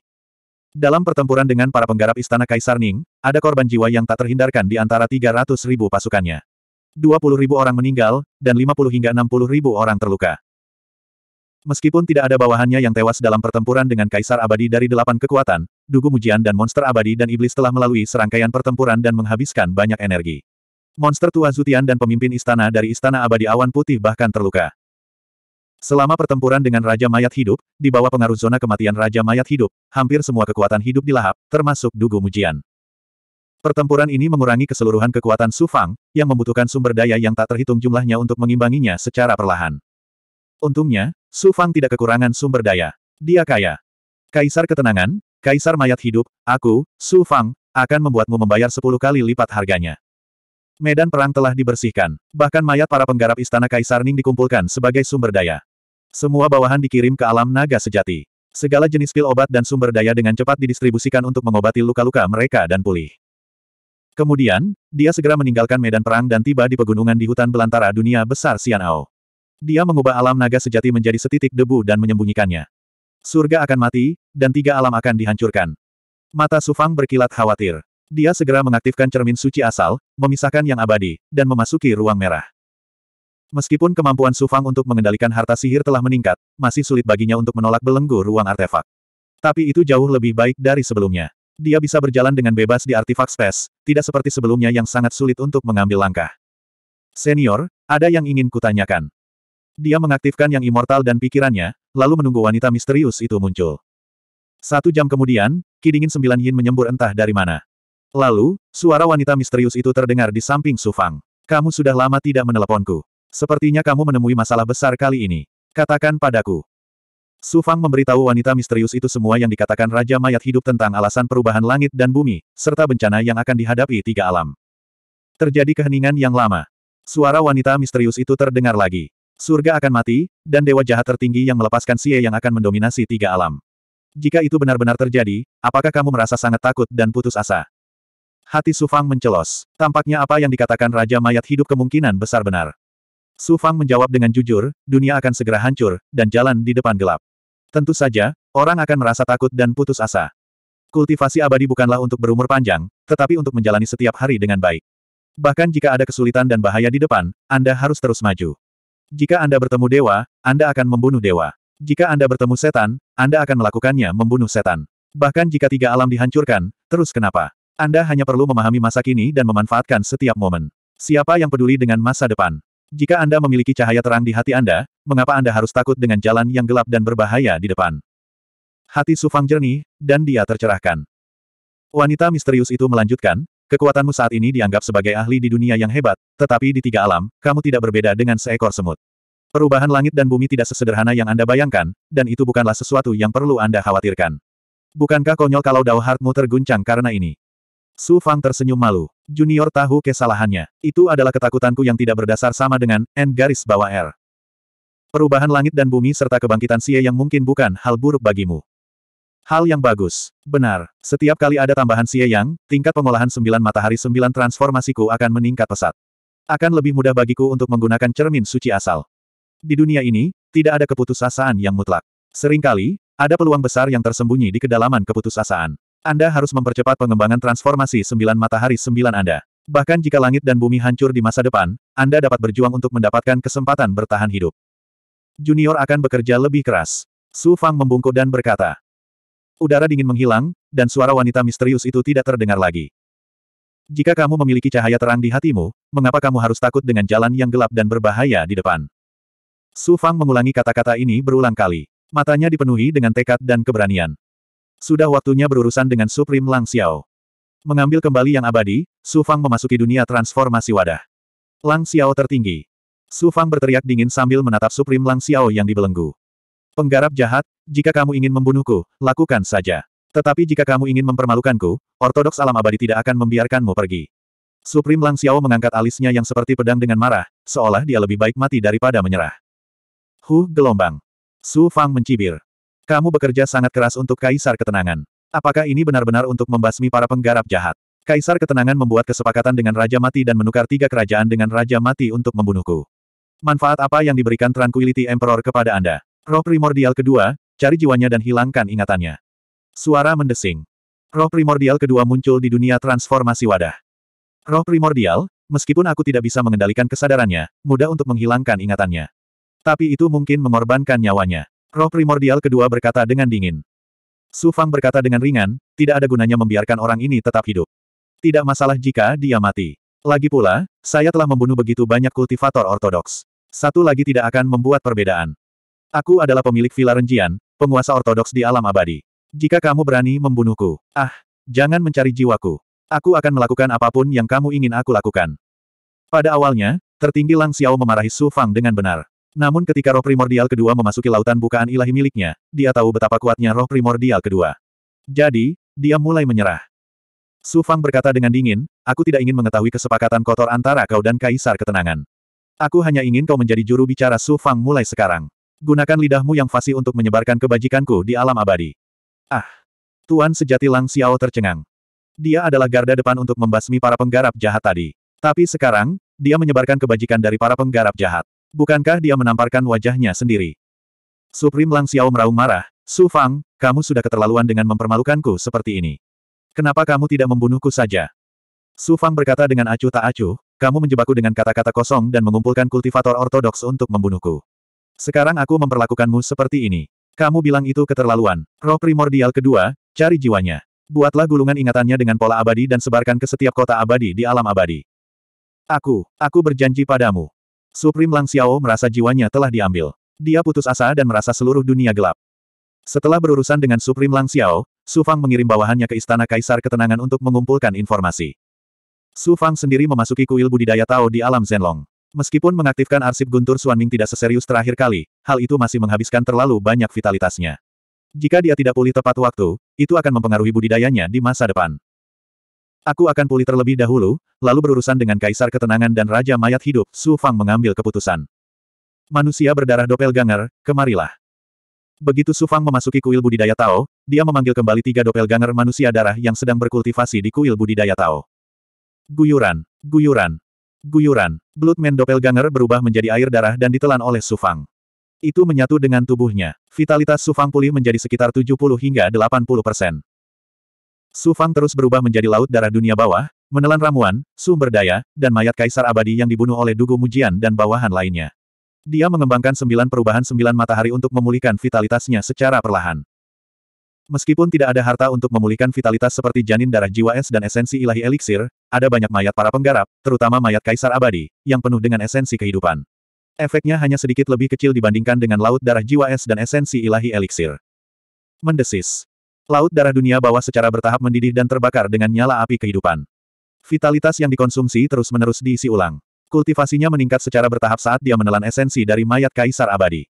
Dalam pertempuran dengan para penggarap istana Kaisar Ning, ada korban jiwa yang tak terhindarkan di antara tiga ratus ribu pasukannya. Dua puluh ribu orang meninggal, dan lima puluh hingga enam puluh ribu orang terluka. Meskipun tidak ada bawahannya yang tewas dalam pertempuran dengan Kaisar Abadi dari delapan kekuatan, Dugu Mujian dan Monster Abadi dan Iblis telah melalui serangkaian pertempuran dan menghabiskan banyak energi. Monster tua Zutian dan pemimpin istana dari Istana Abadi Awan Putih bahkan terluka. Selama pertempuran dengan Raja Mayat Hidup, di bawah pengaruh zona kematian Raja Mayat Hidup, hampir semua kekuatan hidup dilahap, termasuk Dugu Mujian. Pertempuran ini mengurangi keseluruhan kekuatan Su Fang, yang membutuhkan sumber daya yang tak terhitung jumlahnya untuk mengimbanginya secara perlahan. Untungnya, Su Fang tidak kekurangan sumber daya. Dia kaya. Kaisar Ketenangan, Kaisar Mayat Hidup, aku, Su Fang, akan membuatmu membayar sepuluh kali lipat harganya. Medan perang telah dibersihkan. Bahkan mayat para penggarap istana Kaisar Ning dikumpulkan sebagai sumber daya. Semua bawahan dikirim ke alam naga sejati. Segala jenis pil obat dan sumber daya dengan cepat didistribusikan untuk mengobati luka-luka mereka dan pulih. Kemudian, dia segera meninggalkan medan perang dan tiba di pegunungan di hutan belantara dunia besar Sianao. Dia mengubah alam naga sejati menjadi setitik debu dan menyembunyikannya. Surga akan mati, dan tiga alam akan dihancurkan. Mata Sufang berkilat khawatir. Dia segera mengaktifkan cermin suci asal, memisahkan yang abadi, dan memasuki ruang merah. Meskipun kemampuan Sufang untuk mengendalikan harta sihir telah meningkat, masih sulit baginya untuk menolak belenggu ruang artefak. Tapi itu jauh lebih baik dari sebelumnya. Dia bisa berjalan dengan bebas di artefak space, tidak seperti sebelumnya yang sangat sulit untuk mengambil langkah. Senior, ada yang ingin kutanyakan. Dia mengaktifkan yang immortal dan pikirannya, lalu menunggu wanita misterius itu muncul. Satu jam kemudian, Kidingin Sembilan Yin menyembur entah dari mana. Lalu, suara wanita misterius itu terdengar di samping Sufang. Kamu sudah lama tidak meneleponku. Sepertinya kamu menemui masalah besar kali ini. Katakan padaku. Sufang memberitahu wanita misterius itu semua yang dikatakan Raja Mayat Hidup tentang alasan perubahan langit dan bumi, serta bencana yang akan dihadapi tiga alam. Terjadi keheningan yang lama. Suara wanita misterius itu terdengar lagi. Surga akan mati, dan dewa jahat tertinggi yang melepaskan Sia yang akan mendominasi tiga alam. Jika itu benar-benar terjadi, apakah kamu merasa sangat takut dan putus asa? Hati Sufang mencelos. Tampaknya apa yang dikatakan Raja Mayat Hidup kemungkinan besar benar. Sufang menjawab dengan jujur, dunia akan segera hancur, dan jalan di depan gelap. Tentu saja, orang akan merasa takut dan putus asa. Kultivasi abadi bukanlah untuk berumur panjang, tetapi untuk menjalani setiap hari dengan baik. Bahkan jika ada kesulitan dan bahaya di depan, Anda harus terus maju. Jika Anda bertemu dewa, Anda akan membunuh dewa. Jika Anda bertemu setan, Anda akan melakukannya membunuh setan. Bahkan jika tiga alam dihancurkan, terus kenapa? Anda hanya perlu memahami masa kini dan memanfaatkan setiap momen. Siapa yang peduli dengan masa depan? Jika Anda memiliki cahaya terang di hati Anda, mengapa Anda harus takut dengan jalan yang gelap dan berbahaya di depan? Hati Sufang jernih, dan dia tercerahkan. Wanita misterius itu melanjutkan, kekuatanmu saat ini dianggap sebagai ahli di dunia yang hebat, tetapi di tiga alam, kamu tidak berbeda dengan seekor semut. Perubahan langit dan bumi tidak sesederhana yang Anda bayangkan, dan itu bukanlah sesuatu yang perlu Anda khawatirkan. Bukankah konyol kalau Dao Hartmu terguncang karena ini? Su Fang tersenyum malu. Junior tahu kesalahannya. Itu adalah ketakutanku yang tidak berdasar sama dengan N garis bawah R. Perubahan langit dan bumi serta kebangkitan Xie yang mungkin bukan hal buruk bagimu. Hal yang bagus. Benar. Setiap kali ada tambahan Xie yang, tingkat pengolahan sembilan matahari sembilan transformasiku akan meningkat pesat. Akan lebih mudah bagiku untuk menggunakan cermin suci asal. Di dunia ini, tidak ada keputusasaan yang mutlak. Seringkali, ada peluang besar yang tersembunyi di kedalaman keputusasaan. Anda harus mempercepat pengembangan transformasi sembilan matahari sembilan Anda. Bahkan jika langit dan bumi hancur di masa depan, Anda dapat berjuang untuk mendapatkan kesempatan bertahan hidup. Junior akan bekerja lebih keras. Su Fang membungkuk dan berkata. Udara dingin menghilang, dan suara wanita misterius itu tidak terdengar lagi. Jika kamu memiliki cahaya terang di hatimu, mengapa kamu harus takut dengan jalan yang gelap dan berbahaya di depan? Su Fang mengulangi kata-kata ini berulang kali. Matanya dipenuhi dengan tekad dan keberanian. Sudah waktunya berurusan dengan Supreme Lang Xiao. Mengambil kembali yang abadi, Su Fang memasuki dunia transformasi wadah. Lang Xiao tertinggi. Su Fang berteriak dingin sambil menatap Supreme Lang Xiao yang dibelenggu. Penggarap jahat, jika kamu ingin membunuhku, lakukan saja. Tetapi jika kamu ingin mempermalukanku, ortodoks alam abadi tidak akan membiarkanmu pergi. Supreme Lang Xiao mengangkat alisnya yang seperti pedang dengan marah, seolah dia lebih baik mati daripada menyerah. Hu gelombang. Su Fang mencibir. Kamu bekerja sangat keras untuk Kaisar Ketenangan. Apakah ini benar-benar untuk membasmi para penggarap jahat? Kaisar Ketenangan membuat kesepakatan dengan Raja Mati dan menukar tiga kerajaan dengan Raja Mati untuk membunuhku. Manfaat apa yang diberikan Tranquility Emperor kepada Anda? Roh primordial kedua, cari jiwanya dan hilangkan ingatannya. Suara mendesing. Roh primordial kedua muncul di dunia transformasi wadah. Roh primordial, meskipun aku tidak bisa mengendalikan kesadarannya, mudah untuk menghilangkan ingatannya. Tapi itu mungkin mengorbankan nyawanya. Roh primordial kedua berkata dengan dingin. Su Fang berkata dengan ringan, tidak ada gunanya membiarkan orang ini tetap hidup. Tidak masalah jika dia mati. Lagi pula, saya telah membunuh begitu banyak kultivator ortodoks. Satu lagi tidak akan membuat perbedaan. Aku adalah pemilik Villa Renjian, penguasa ortodoks di alam abadi. Jika kamu berani membunuhku, ah, jangan mencari jiwaku. Aku akan melakukan apapun yang kamu ingin aku lakukan. Pada awalnya, tertinggi Lang Xiao memarahi Su Fang dengan benar. Namun ketika roh primordial kedua memasuki lautan bukaan ilahi miliknya, dia tahu betapa kuatnya roh primordial kedua. Jadi, dia mulai menyerah. Su Fang berkata dengan dingin, aku tidak ingin mengetahui kesepakatan kotor antara kau dan Kaisar Ketenangan. Aku hanya ingin kau menjadi juru bicara Su Fang mulai sekarang. Gunakan lidahmu yang fasih untuk menyebarkan kebajikanku di alam abadi. Ah! Tuan sejati Lang Xiao tercengang. Dia adalah garda depan untuk membasmi para penggarap jahat tadi. Tapi sekarang, dia menyebarkan kebajikan dari para penggarap jahat. Bukankah dia menamparkan wajahnya sendiri? Supreme Lang Xiao meraung marah, Su Fang, kamu sudah keterlaluan dengan mempermalukanku seperti ini. Kenapa kamu tidak membunuhku saja? Su Fang berkata dengan acuh tak acuh, kamu menjebakku dengan kata-kata kosong dan mengumpulkan kultivator ortodoks untuk membunuhku. Sekarang aku memperlakukanmu seperti ini. Kamu bilang itu keterlaluan. Roh primordial kedua, cari jiwanya. Buatlah gulungan ingatannya dengan pola abadi dan sebarkan ke setiap kota abadi di alam abadi. Aku, aku berjanji padamu. Supreme Lang Xiao merasa jiwanya telah diambil. Dia putus asa dan merasa seluruh dunia gelap. Setelah berurusan dengan Supreme Lang Xiao, Su Fang mengirim bawahannya ke Istana Kaisar Ketenangan untuk mengumpulkan informasi. Su Fang sendiri memasuki kuil budidaya Tao di alam Zenlong. Meskipun mengaktifkan arsip Guntur Suanming tidak seserius terakhir kali, hal itu masih menghabiskan terlalu banyak vitalitasnya. Jika dia tidak pulih tepat waktu, itu akan mempengaruhi budidayanya di masa depan. Aku akan pulih terlebih dahulu, lalu berurusan dengan Kaisar Ketenangan dan Raja Mayat Hidup, Su Fang mengambil keputusan. Manusia berdarah doppelganger, kemarilah. Begitu Su Fang memasuki kuil budidaya Tao, dia memanggil kembali tiga doppelganger manusia darah yang sedang berkultivasi di kuil budidaya Tao. Guyuran, guyuran, guyuran, Bloodman doppelganger berubah menjadi air darah dan ditelan oleh Su Fang. Itu menyatu dengan tubuhnya. Vitalitas Su Fang pulih menjadi sekitar 70 hingga 80 persen. Su Fang terus berubah menjadi laut darah dunia bawah, menelan ramuan, sumber daya, dan mayat kaisar abadi yang dibunuh oleh Dugu Mujian dan bawahan lainnya. Dia mengembangkan sembilan perubahan sembilan matahari untuk memulihkan vitalitasnya secara perlahan. Meskipun tidak ada harta untuk memulihkan vitalitas seperti janin darah jiwa es dan esensi ilahi eliksir, ada banyak mayat para penggarap, terutama mayat kaisar abadi, yang penuh dengan esensi kehidupan. Efeknya hanya sedikit lebih kecil dibandingkan dengan laut darah jiwa es dan esensi ilahi eliksir. Mendesis. Laut darah dunia bawah secara bertahap mendidih dan terbakar dengan nyala api kehidupan. Vitalitas yang dikonsumsi terus-menerus diisi ulang. Kultivasinya meningkat secara bertahap saat dia menelan esensi dari mayat kaisar abadi.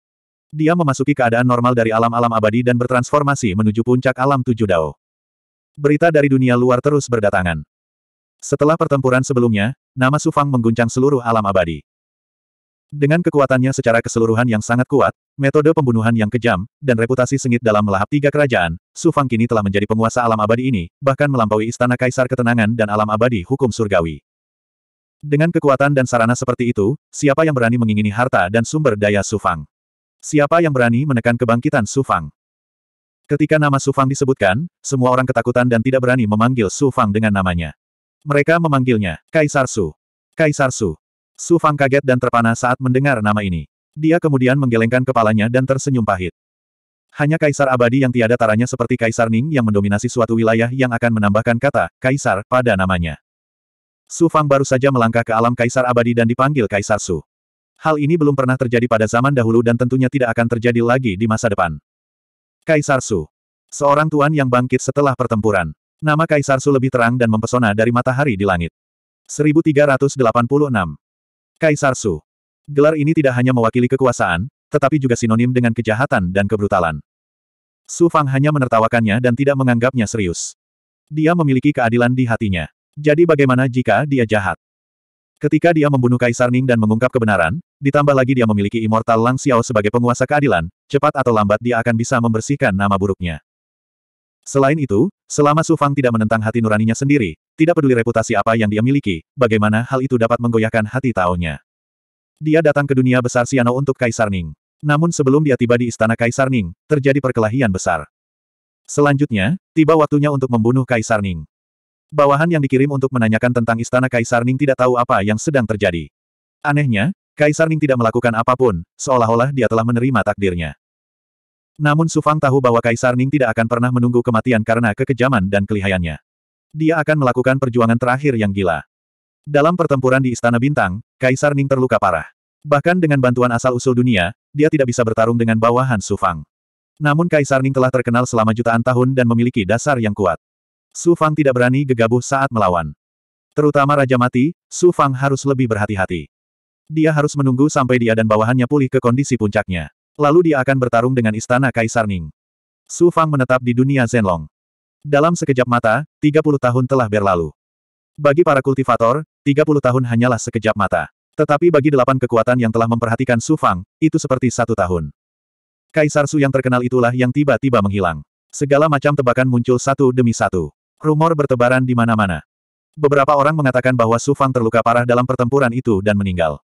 Dia memasuki keadaan normal dari alam-alam abadi dan bertransformasi menuju puncak alam tujuh dao. Berita dari dunia luar terus berdatangan. Setelah pertempuran sebelumnya, nama Sufang mengguncang seluruh alam abadi. Dengan kekuatannya secara keseluruhan yang sangat kuat, metode pembunuhan yang kejam, dan reputasi sengit dalam melahap tiga kerajaan, Su Fang kini telah menjadi penguasa alam abadi ini, bahkan melampaui istana kaisar ketenangan dan alam abadi hukum surgawi. Dengan kekuatan dan sarana seperti itu, siapa yang berani mengingini harta dan sumber daya Su Fang? Siapa yang berani menekan kebangkitan Su Fang? Ketika nama Su Fang disebutkan, semua orang ketakutan dan tidak berani memanggil Su Fang dengan namanya. Mereka memanggilnya, Kaisar Su. Kaisar Su. Su Fang kaget dan terpana saat mendengar nama ini. Dia kemudian menggelengkan kepalanya dan tersenyum pahit. Hanya kaisar abadi yang tiada taranya seperti kaisar Ning yang mendominasi suatu wilayah yang akan menambahkan kata kaisar pada namanya. Su Fang baru saja melangkah ke alam kaisar abadi dan dipanggil kaisar Su. Hal ini belum pernah terjadi pada zaman dahulu dan tentunya tidak akan terjadi lagi di masa depan. Kaisar Su. Seorang tuan yang bangkit setelah pertempuran. Nama Kaisar Su lebih terang dan mempesona dari matahari di langit. 1386 Kaisar Su. Gelar ini tidak hanya mewakili kekuasaan, tetapi juga sinonim dengan kejahatan dan kebrutalan. Su Fang hanya menertawakannya dan tidak menganggapnya serius. Dia memiliki keadilan di hatinya. Jadi bagaimana jika dia jahat? Ketika dia membunuh Kaisar Ning dan mengungkap kebenaran, ditambah lagi dia memiliki Immortal Lang Xiao sebagai penguasa keadilan, cepat atau lambat dia akan bisa membersihkan nama buruknya. Selain itu, selama Su Fang tidak menentang hati nuraninya sendiri, tidak peduli reputasi apa yang dia miliki, bagaimana hal itu dapat menggoyahkan hati Taonya. Dia datang ke dunia besar Siano untuk Kaisar Ning. Namun sebelum dia tiba di istana Kaisar Ning, terjadi perkelahian besar. Selanjutnya, tiba waktunya untuk membunuh Kaisar Ning. Bawahan yang dikirim untuk menanyakan tentang istana Kaisar Ning tidak tahu apa yang sedang terjadi. Anehnya, Kaisar Ning tidak melakukan apapun, seolah-olah dia telah menerima takdirnya. Namun Sufang tahu bahwa Kaisar Ning tidak akan pernah menunggu kematian karena kekejaman dan kelihayannya dia akan melakukan perjuangan terakhir yang gila. Dalam pertempuran di Istana Bintang, Kaisar Ning terluka parah. Bahkan dengan bantuan asal-usul dunia, dia tidak bisa bertarung dengan bawahan Su Fang. Namun Kaisar Ning telah terkenal selama jutaan tahun dan memiliki dasar yang kuat. Su Fang tidak berani gegabah saat melawan. Terutama Raja Mati, Su Fang harus lebih berhati-hati. Dia harus menunggu sampai dia dan bawahannya pulih ke kondisi puncaknya. Lalu dia akan bertarung dengan istana Kaisar Ning. Su Fang menetap di dunia Zenlong. Dalam sekejap mata, 30 tahun telah berlalu. Bagi para kultivator, 30 tahun hanyalah sekejap mata. Tetapi bagi delapan kekuatan yang telah memperhatikan Su Fang, itu seperti satu tahun. Kaisar Su yang terkenal itulah yang tiba-tiba menghilang. Segala macam tebakan muncul satu demi satu. Rumor bertebaran di mana-mana. Beberapa orang mengatakan bahwa Su Fang terluka parah dalam pertempuran itu dan meninggal.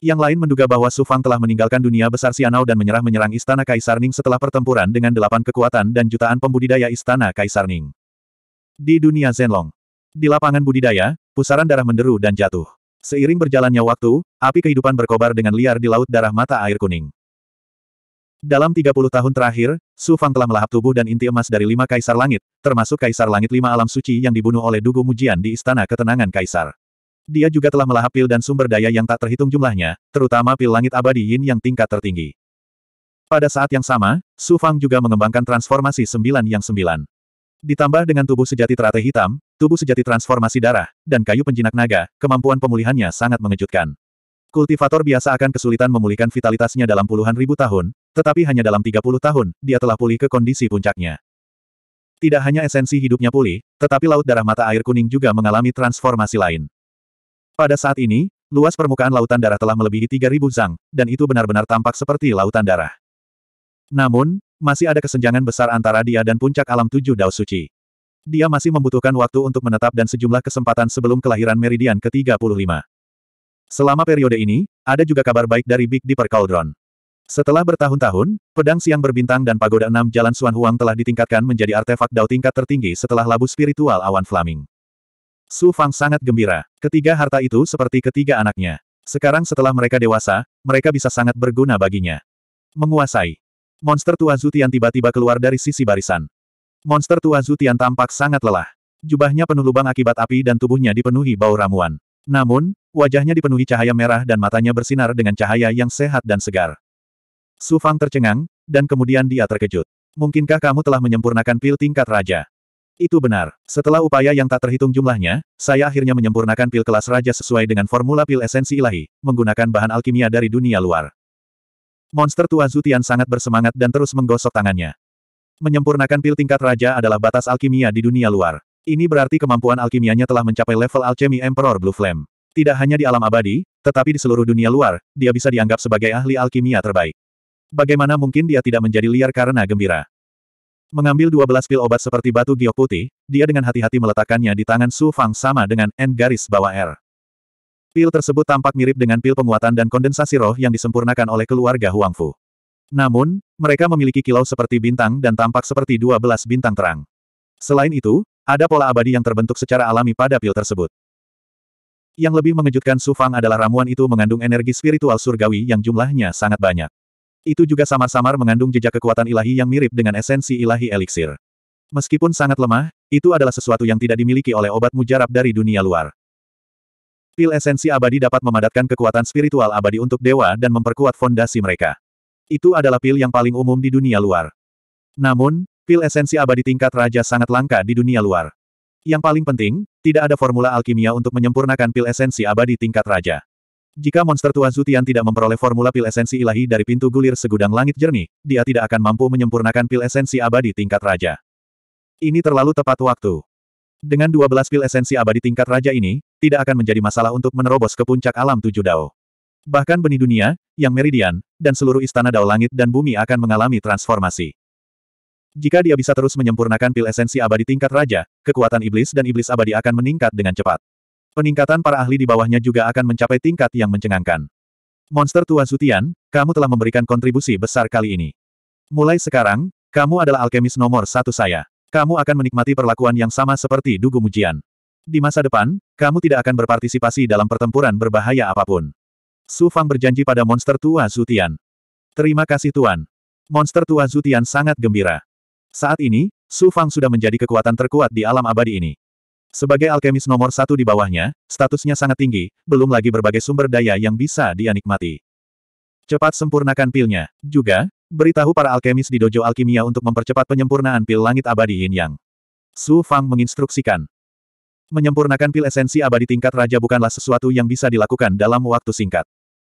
Yang lain menduga bahwa Su Fang telah meninggalkan dunia besar Sianau dan menyerah menyerang Istana Kaisar Ning setelah pertempuran dengan delapan kekuatan dan jutaan pembudidaya Istana Kaisar Ning. Di dunia Zenlong. Di lapangan budidaya, pusaran darah menderu dan jatuh. Seiring berjalannya waktu, api kehidupan berkobar dengan liar di laut darah mata air kuning. Dalam 30 tahun terakhir, Su Fang telah melahap tubuh dan inti emas dari lima kaisar langit, termasuk kaisar langit lima alam suci yang dibunuh oleh Dugu Mujian di Istana Ketenangan Kaisar. Dia juga telah melahap pil dan sumber daya yang tak terhitung jumlahnya, terutama pil langit abadi yin yang tingkat tertinggi. Pada saat yang sama, Su Fang juga mengembangkan transformasi sembilan yang sembilan. Ditambah dengan tubuh sejati teratai hitam, tubuh sejati transformasi darah, dan kayu penjinak naga, kemampuan pemulihannya sangat mengejutkan. Kultivator biasa akan kesulitan memulihkan vitalitasnya dalam puluhan ribu tahun, tetapi hanya dalam 30 tahun, dia telah pulih ke kondisi puncaknya. Tidak hanya esensi hidupnya pulih, tetapi laut darah mata air kuning juga mengalami transformasi lain. Pada saat ini, luas permukaan lautan darah telah melebihi 3.000 zang, dan itu benar-benar tampak seperti lautan darah. Namun, masih ada kesenjangan besar antara dia dan puncak alam tujuh dao suci. Dia masih membutuhkan waktu untuk menetap dan sejumlah kesempatan sebelum kelahiran meridian ke-35. Selama periode ini, ada juga kabar baik dari Big Dipper Cauldron. Setelah bertahun-tahun, pedang siang berbintang dan pagoda enam jalan Suan Huang telah ditingkatkan menjadi artefak dao tingkat tertinggi setelah labu spiritual awan flaming. Su Fang sangat gembira. Ketiga harta itu seperti ketiga anaknya. Sekarang setelah mereka dewasa, mereka bisa sangat berguna baginya. Menguasai. Monster tua Zutian tiba-tiba keluar dari sisi barisan. Monster tua Zutian tampak sangat lelah. Jubahnya penuh lubang akibat api dan tubuhnya dipenuhi bau ramuan. Namun, wajahnya dipenuhi cahaya merah dan matanya bersinar dengan cahaya yang sehat dan segar. Su Fang tercengang, dan kemudian dia terkejut. Mungkinkah kamu telah menyempurnakan pil tingkat raja? Itu benar. Setelah upaya yang tak terhitung jumlahnya, saya akhirnya menyempurnakan pil kelas raja sesuai dengan formula pil esensi ilahi, menggunakan bahan alkimia dari dunia luar. Monster tua Zutian sangat bersemangat dan terus menggosok tangannya. Menyempurnakan pil tingkat raja adalah batas alkimia di dunia luar. Ini berarti kemampuan alkimianya telah mencapai level alchemy Emperor Blue Flame. Tidak hanya di alam abadi, tetapi di seluruh dunia luar, dia bisa dianggap sebagai ahli alkimia terbaik. Bagaimana mungkin dia tidak menjadi liar karena gembira? Mengambil dua belas pil obat seperti batu giok putih, dia dengan hati-hati meletakkannya di tangan Su Fang sama dengan N garis bawah R. Pil tersebut tampak mirip dengan pil penguatan dan kondensasi roh yang disempurnakan oleh keluarga Huang Fu. Namun, mereka memiliki kilau seperti bintang dan tampak seperti dua belas bintang terang. Selain itu, ada pola abadi yang terbentuk secara alami pada pil tersebut. Yang lebih mengejutkan Su Fang adalah ramuan itu mengandung energi spiritual surgawi yang jumlahnya sangat banyak. Itu juga samar-samar mengandung jejak kekuatan ilahi yang mirip dengan esensi ilahi eliksir. Meskipun sangat lemah, itu adalah sesuatu yang tidak dimiliki oleh obat mujarab dari dunia luar. Pil esensi abadi dapat memadatkan kekuatan spiritual abadi untuk dewa dan memperkuat fondasi mereka. Itu adalah pil yang paling umum di dunia luar. Namun, pil esensi abadi tingkat raja sangat langka di dunia luar. Yang paling penting, tidak ada formula alkimia untuk menyempurnakan pil esensi abadi tingkat raja. Jika monster Tuan Zutian tidak memperoleh formula pil esensi ilahi dari pintu gulir segudang langit jernih, dia tidak akan mampu menyempurnakan pil esensi abadi tingkat raja. Ini terlalu tepat waktu. Dengan 12 pil esensi abadi tingkat raja ini, tidak akan menjadi masalah untuk menerobos ke puncak alam tujuh dao. Bahkan benih dunia, yang meridian, dan seluruh istana dao langit dan bumi akan mengalami transformasi. Jika dia bisa terus menyempurnakan pil esensi abadi tingkat raja, kekuatan iblis dan iblis abadi akan meningkat dengan cepat. Peningkatan para ahli di bawahnya juga akan mencapai tingkat yang mencengangkan. Monster tua Zutian, kamu telah memberikan kontribusi besar kali ini. Mulai sekarang, kamu adalah alkemis nomor satu saya. Kamu akan menikmati perlakuan yang sama seperti Dugu Mujian. Di masa depan, kamu tidak akan berpartisipasi dalam pertempuran berbahaya apapun. Su Fang berjanji pada monster tua Zutian. Terima kasih Tuan. Monster tua Zutian sangat gembira. Saat ini, Su Fang sudah menjadi kekuatan terkuat di alam abadi ini. Sebagai alkemis nomor satu di bawahnya, statusnya sangat tinggi, belum lagi berbagai sumber daya yang bisa dia nikmati. Cepat sempurnakan pilnya. Juga, beritahu para alkemis di dojo alkimia untuk mempercepat penyempurnaan pil langit abadi Yin Yang. Su Fang menginstruksikan. Menyempurnakan pil esensi abadi tingkat raja bukanlah sesuatu yang bisa dilakukan dalam waktu singkat.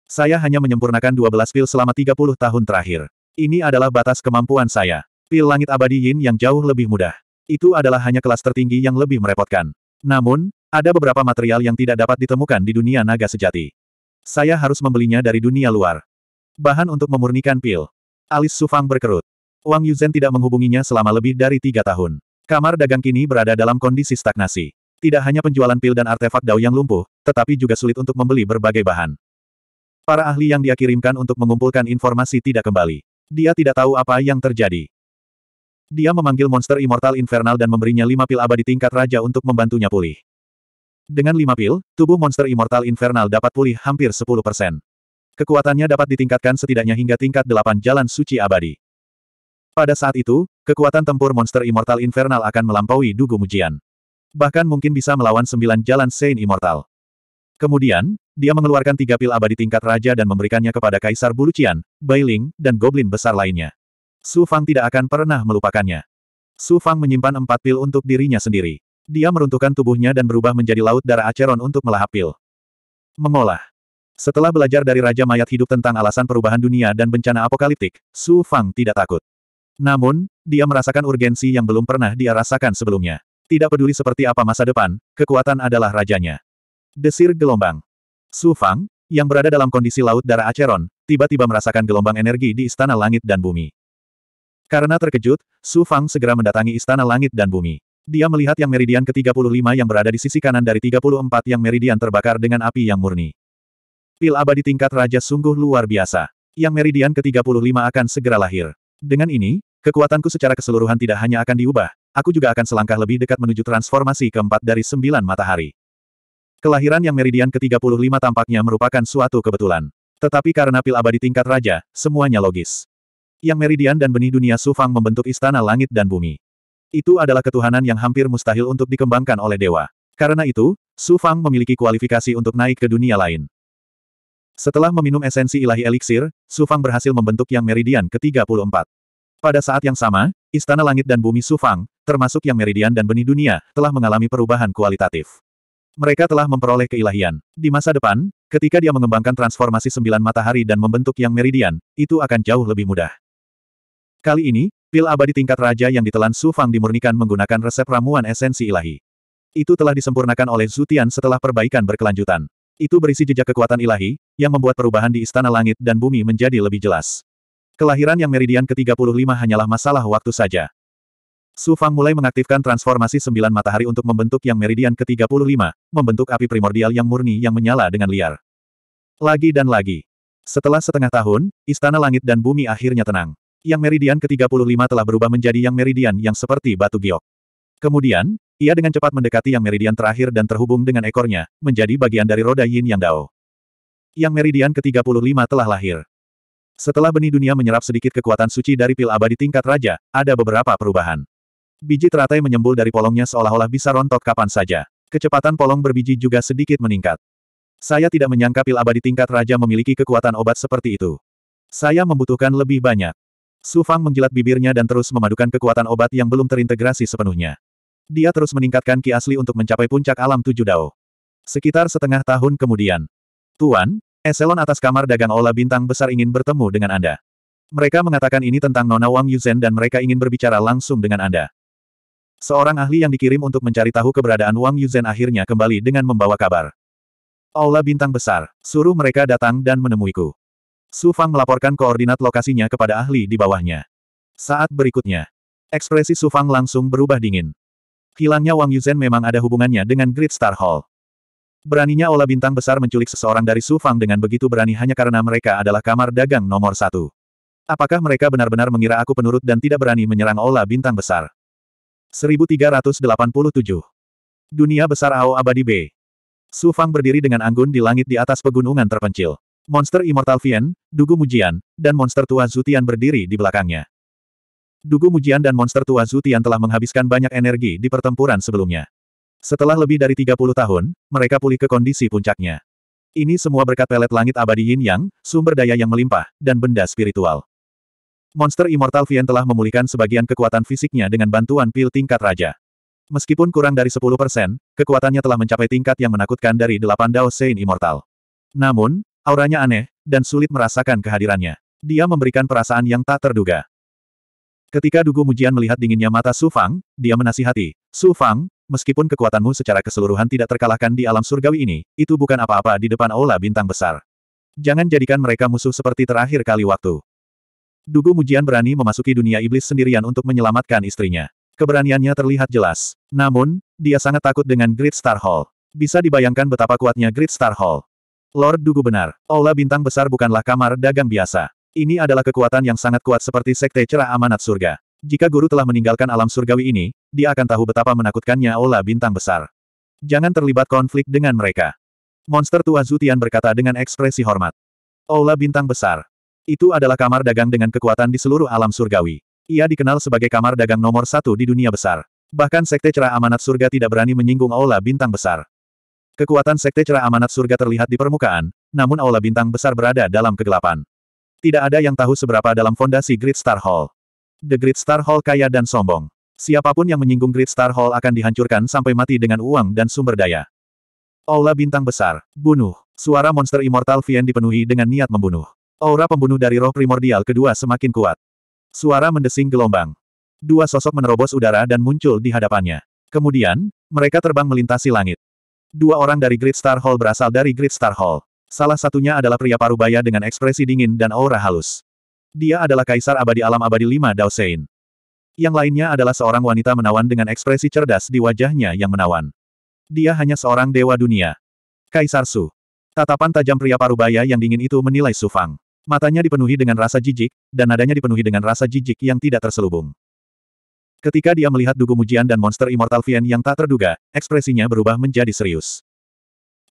Saya hanya menyempurnakan 12 pil selama 30 tahun terakhir. Ini adalah batas kemampuan saya. Pil langit abadi Yin yang jauh lebih mudah. Itu adalah hanya kelas tertinggi yang lebih merepotkan. Namun, ada beberapa material yang tidak dapat ditemukan di dunia naga sejati. Saya harus membelinya dari dunia luar. Bahan untuk memurnikan pil. Alis Sufang berkerut. Wang Yuzhen tidak menghubunginya selama lebih dari tiga tahun. Kamar dagang kini berada dalam kondisi stagnasi. Tidak hanya penjualan pil dan artefak dao yang lumpuh, tetapi juga sulit untuk membeli berbagai bahan. Para ahli yang dia kirimkan untuk mengumpulkan informasi tidak kembali. Dia tidak tahu apa yang terjadi. Dia memanggil monster immortal infernal dan memberinya lima pil abadi tingkat raja untuk membantunya pulih. Dengan lima pil, tubuh monster immortal infernal dapat pulih hampir 10 persen. Kekuatannya dapat ditingkatkan setidaknya hingga tingkat delapan jalan suci abadi. Pada saat itu, kekuatan tempur monster immortal infernal akan melampaui dugu mujian. Bahkan mungkin bisa melawan sembilan jalan Saint Immortal. Kemudian, dia mengeluarkan tiga pil abadi tingkat raja dan memberikannya kepada Kaisar Bulucian, Bailing, dan Goblin besar lainnya. Su Fang tidak akan pernah melupakannya. Su Fang menyimpan empat pil untuk dirinya sendiri. Dia meruntuhkan tubuhnya dan berubah menjadi laut darah Aceron untuk melahap pil. Mengolah. Setelah belajar dari Raja Mayat Hidup tentang alasan perubahan dunia dan bencana apokaliptik, Su Fang tidak takut. Namun, dia merasakan urgensi yang belum pernah dia rasakan sebelumnya. Tidak peduli seperti apa masa depan, kekuatan adalah rajanya. Desir gelombang. Su Fang, yang berada dalam kondisi laut darah Aceron, tiba-tiba merasakan gelombang energi di Istana Langit dan Bumi. Karena terkejut, Su Fang segera mendatangi Istana Langit dan Bumi. Dia melihat yang meridian ke-35 yang berada di sisi kanan dari 34 yang meridian terbakar dengan api yang murni. Pil abadi tingkat raja sungguh luar biasa. Yang meridian ke-35 akan segera lahir. Dengan ini, kekuatanku secara keseluruhan tidak hanya akan diubah, aku juga akan selangkah lebih dekat menuju transformasi keempat dari sembilan matahari. Kelahiran yang meridian ke-35 tampaknya merupakan suatu kebetulan. Tetapi karena pil abadi tingkat raja, semuanya logis yang meridian dan benih dunia Sufang membentuk istana langit dan bumi. Itu adalah ketuhanan yang hampir mustahil untuk dikembangkan oleh dewa. Karena itu, Sufang memiliki kualifikasi untuk naik ke dunia lain. Setelah meminum esensi ilahi eliksir, Sufang berhasil membentuk yang meridian ke-34. Pada saat yang sama, istana langit dan bumi Sufang, termasuk yang meridian dan benih dunia, telah mengalami perubahan kualitatif. Mereka telah memperoleh keilahian. Di masa depan, ketika dia mengembangkan transformasi sembilan matahari dan membentuk yang meridian, itu akan jauh lebih mudah. Kali ini, pil abadi tingkat raja yang ditelan Su Fang dimurnikan menggunakan resep ramuan esensi ilahi. Itu telah disempurnakan oleh Zutian setelah perbaikan berkelanjutan. Itu berisi jejak kekuatan ilahi, yang membuat perubahan di istana langit dan bumi menjadi lebih jelas. Kelahiran yang meridian ke-35 hanyalah masalah waktu saja. Su Fang mulai mengaktifkan transformasi sembilan matahari untuk membentuk yang meridian ke-35, membentuk api primordial yang murni yang menyala dengan liar. Lagi dan lagi. Setelah setengah tahun, istana langit dan bumi akhirnya tenang. Yang meridian ke-35 telah berubah menjadi yang meridian yang seperti batu giok. Kemudian, ia dengan cepat mendekati yang meridian terakhir dan terhubung dengan ekornya, menjadi bagian dari roda yin yang dao. Yang meridian ke-35 telah lahir. Setelah benih dunia menyerap sedikit kekuatan suci dari pil abadi tingkat raja, ada beberapa perubahan. Biji teratai menyembul dari polongnya seolah-olah bisa rontok kapan saja. Kecepatan polong berbiji juga sedikit meningkat. Saya tidak menyangka pil abadi tingkat raja memiliki kekuatan obat seperti itu. Saya membutuhkan lebih banyak. Su Fang menjilat bibirnya dan terus memadukan kekuatan obat yang belum terintegrasi sepenuhnya. Dia terus meningkatkan ki asli untuk mencapai puncak alam tujuh dao. Sekitar setengah tahun kemudian. Tuan, eselon atas kamar dagang Ola Bintang Besar ingin bertemu dengan Anda. Mereka mengatakan ini tentang Nona Wang Yuzhen dan mereka ingin berbicara langsung dengan Anda. Seorang ahli yang dikirim untuk mencari tahu keberadaan Wang Yuzhen akhirnya kembali dengan membawa kabar. Ola Bintang Besar, suruh mereka datang dan menemuiku. Su Fang melaporkan koordinat lokasinya kepada ahli di bawahnya. Saat berikutnya, ekspresi Su Fang langsung berubah dingin. Hilangnya Wang Yuzhen memang ada hubungannya dengan Great Star Hall. Beraninya Ola Bintang Besar menculik seseorang dari Su Fang dengan begitu berani hanya karena mereka adalah kamar dagang nomor satu. Apakah mereka benar-benar mengira aku penurut dan tidak berani menyerang Ola Bintang Besar? 1387. Dunia Besar Ao Abadi B. Su Fang berdiri dengan anggun di langit di atas pegunungan terpencil monster Immortal Vian, Dugu Mujian, dan monster tua Zutian berdiri di belakangnya. Dugu Mujian dan monster tua Zutian telah menghabiskan banyak energi di pertempuran sebelumnya. Setelah lebih dari 30 tahun, mereka pulih ke kondisi puncaknya. Ini semua berkat pelet langit abadi Yin Yang, sumber daya yang melimpah, dan benda spiritual. Monster Immortal Vian telah memulihkan sebagian kekuatan fisiknya dengan bantuan pil tingkat raja. Meskipun kurang dari 10%, kekuatannya telah mencapai tingkat yang menakutkan dari delapan Dao Sein Immortal. Namun, Auranya aneh, dan sulit merasakan kehadirannya. Dia memberikan perasaan yang tak terduga. Ketika Dugu Mujian melihat dinginnya mata Su Fang, dia menasihati, Su Fang, meskipun kekuatanmu secara keseluruhan tidak terkalahkan di alam surgawi ini, itu bukan apa-apa di depan Aula Bintang Besar. Jangan jadikan mereka musuh seperti terakhir kali waktu. Dugu Mujian berani memasuki dunia iblis sendirian untuk menyelamatkan istrinya. Keberaniannya terlihat jelas. Namun, dia sangat takut dengan Great Star Hall. Bisa dibayangkan betapa kuatnya Great Star Hall. Lord Dugu benar. Aula bintang besar bukanlah kamar dagang biasa. Ini adalah kekuatan yang sangat kuat seperti sekte cerah amanat surga. Jika guru telah meninggalkan alam surgawi ini, dia akan tahu betapa menakutkannya aula bintang besar. Jangan terlibat konflik dengan mereka. Monster tua Zutian berkata dengan ekspresi hormat. Aula bintang besar. Itu adalah kamar dagang dengan kekuatan di seluruh alam surgawi. Ia dikenal sebagai kamar dagang nomor satu di dunia besar. Bahkan sekte cerah amanat surga tidak berani menyinggung aula bintang besar. Kekuatan Sekte Cerah Amanat Surga terlihat di permukaan, namun Aula Bintang Besar berada dalam kegelapan. Tidak ada yang tahu seberapa dalam fondasi Great Star Hall. The Great Star Hall kaya dan sombong. Siapapun yang menyinggung Great Star Hall akan dihancurkan sampai mati dengan uang dan sumber daya. Aula Bintang Besar, bunuh. Suara monster Immortal Vien dipenuhi dengan niat membunuh. Aura pembunuh dari roh primordial kedua semakin kuat. Suara mendesing gelombang. Dua sosok menerobos udara dan muncul di hadapannya. Kemudian, mereka terbang melintasi langit. Dua orang dari Great Star Hall berasal dari Great Star Hall. Salah satunya adalah pria parubaya dengan ekspresi dingin dan aura halus. Dia adalah kaisar abadi alam abadi lima Daosein. Yang lainnya adalah seorang wanita menawan dengan ekspresi cerdas di wajahnya yang menawan. Dia hanya seorang dewa dunia. Kaisar Su. Tatapan tajam pria parubaya yang dingin itu menilai Sufang. Matanya dipenuhi dengan rasa jijik, dan nadanya dipenuhi dengan rasa jijik yang tidak terselubung. Ketika dia melihat Dugu Mujian dan monster Immortal Vian yang tak terduga, ekspresinya berubah menjadi serius.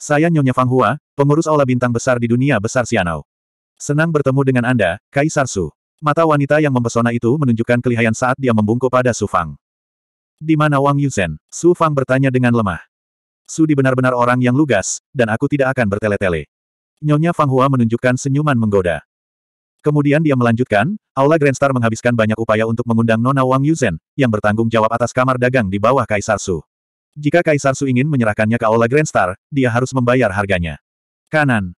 Saya Nyonya Fang Hua, pengurus aula bintang besar di dunia besar Sianau. Senang bertemu dengan Anda, Kaisar Su. Mata wanita yang mempesona itu menunjukkan kelihayan saat dia membungkuk pada Su Fang. Di mana Wang Yuzhen? Su Fang bertanya dengan lemah. Su di benar-benar orang yang lugas, dan aku tidak akan bertele-tele. Nyonya Fang Hua menunjukkan senyuman menggoda. Kemudian dia melanjutkan, Aula Grandstar menghabiskan banyak upaya untuk mengundang Nona Wang Yuzen, yang bertanggung jawab atas kamar dagang di bawah Kaisar Su. Jika Kaisar Su ingin menyerahkannya ke Aula Grandstar, dia harus membayar harganya. Kanan.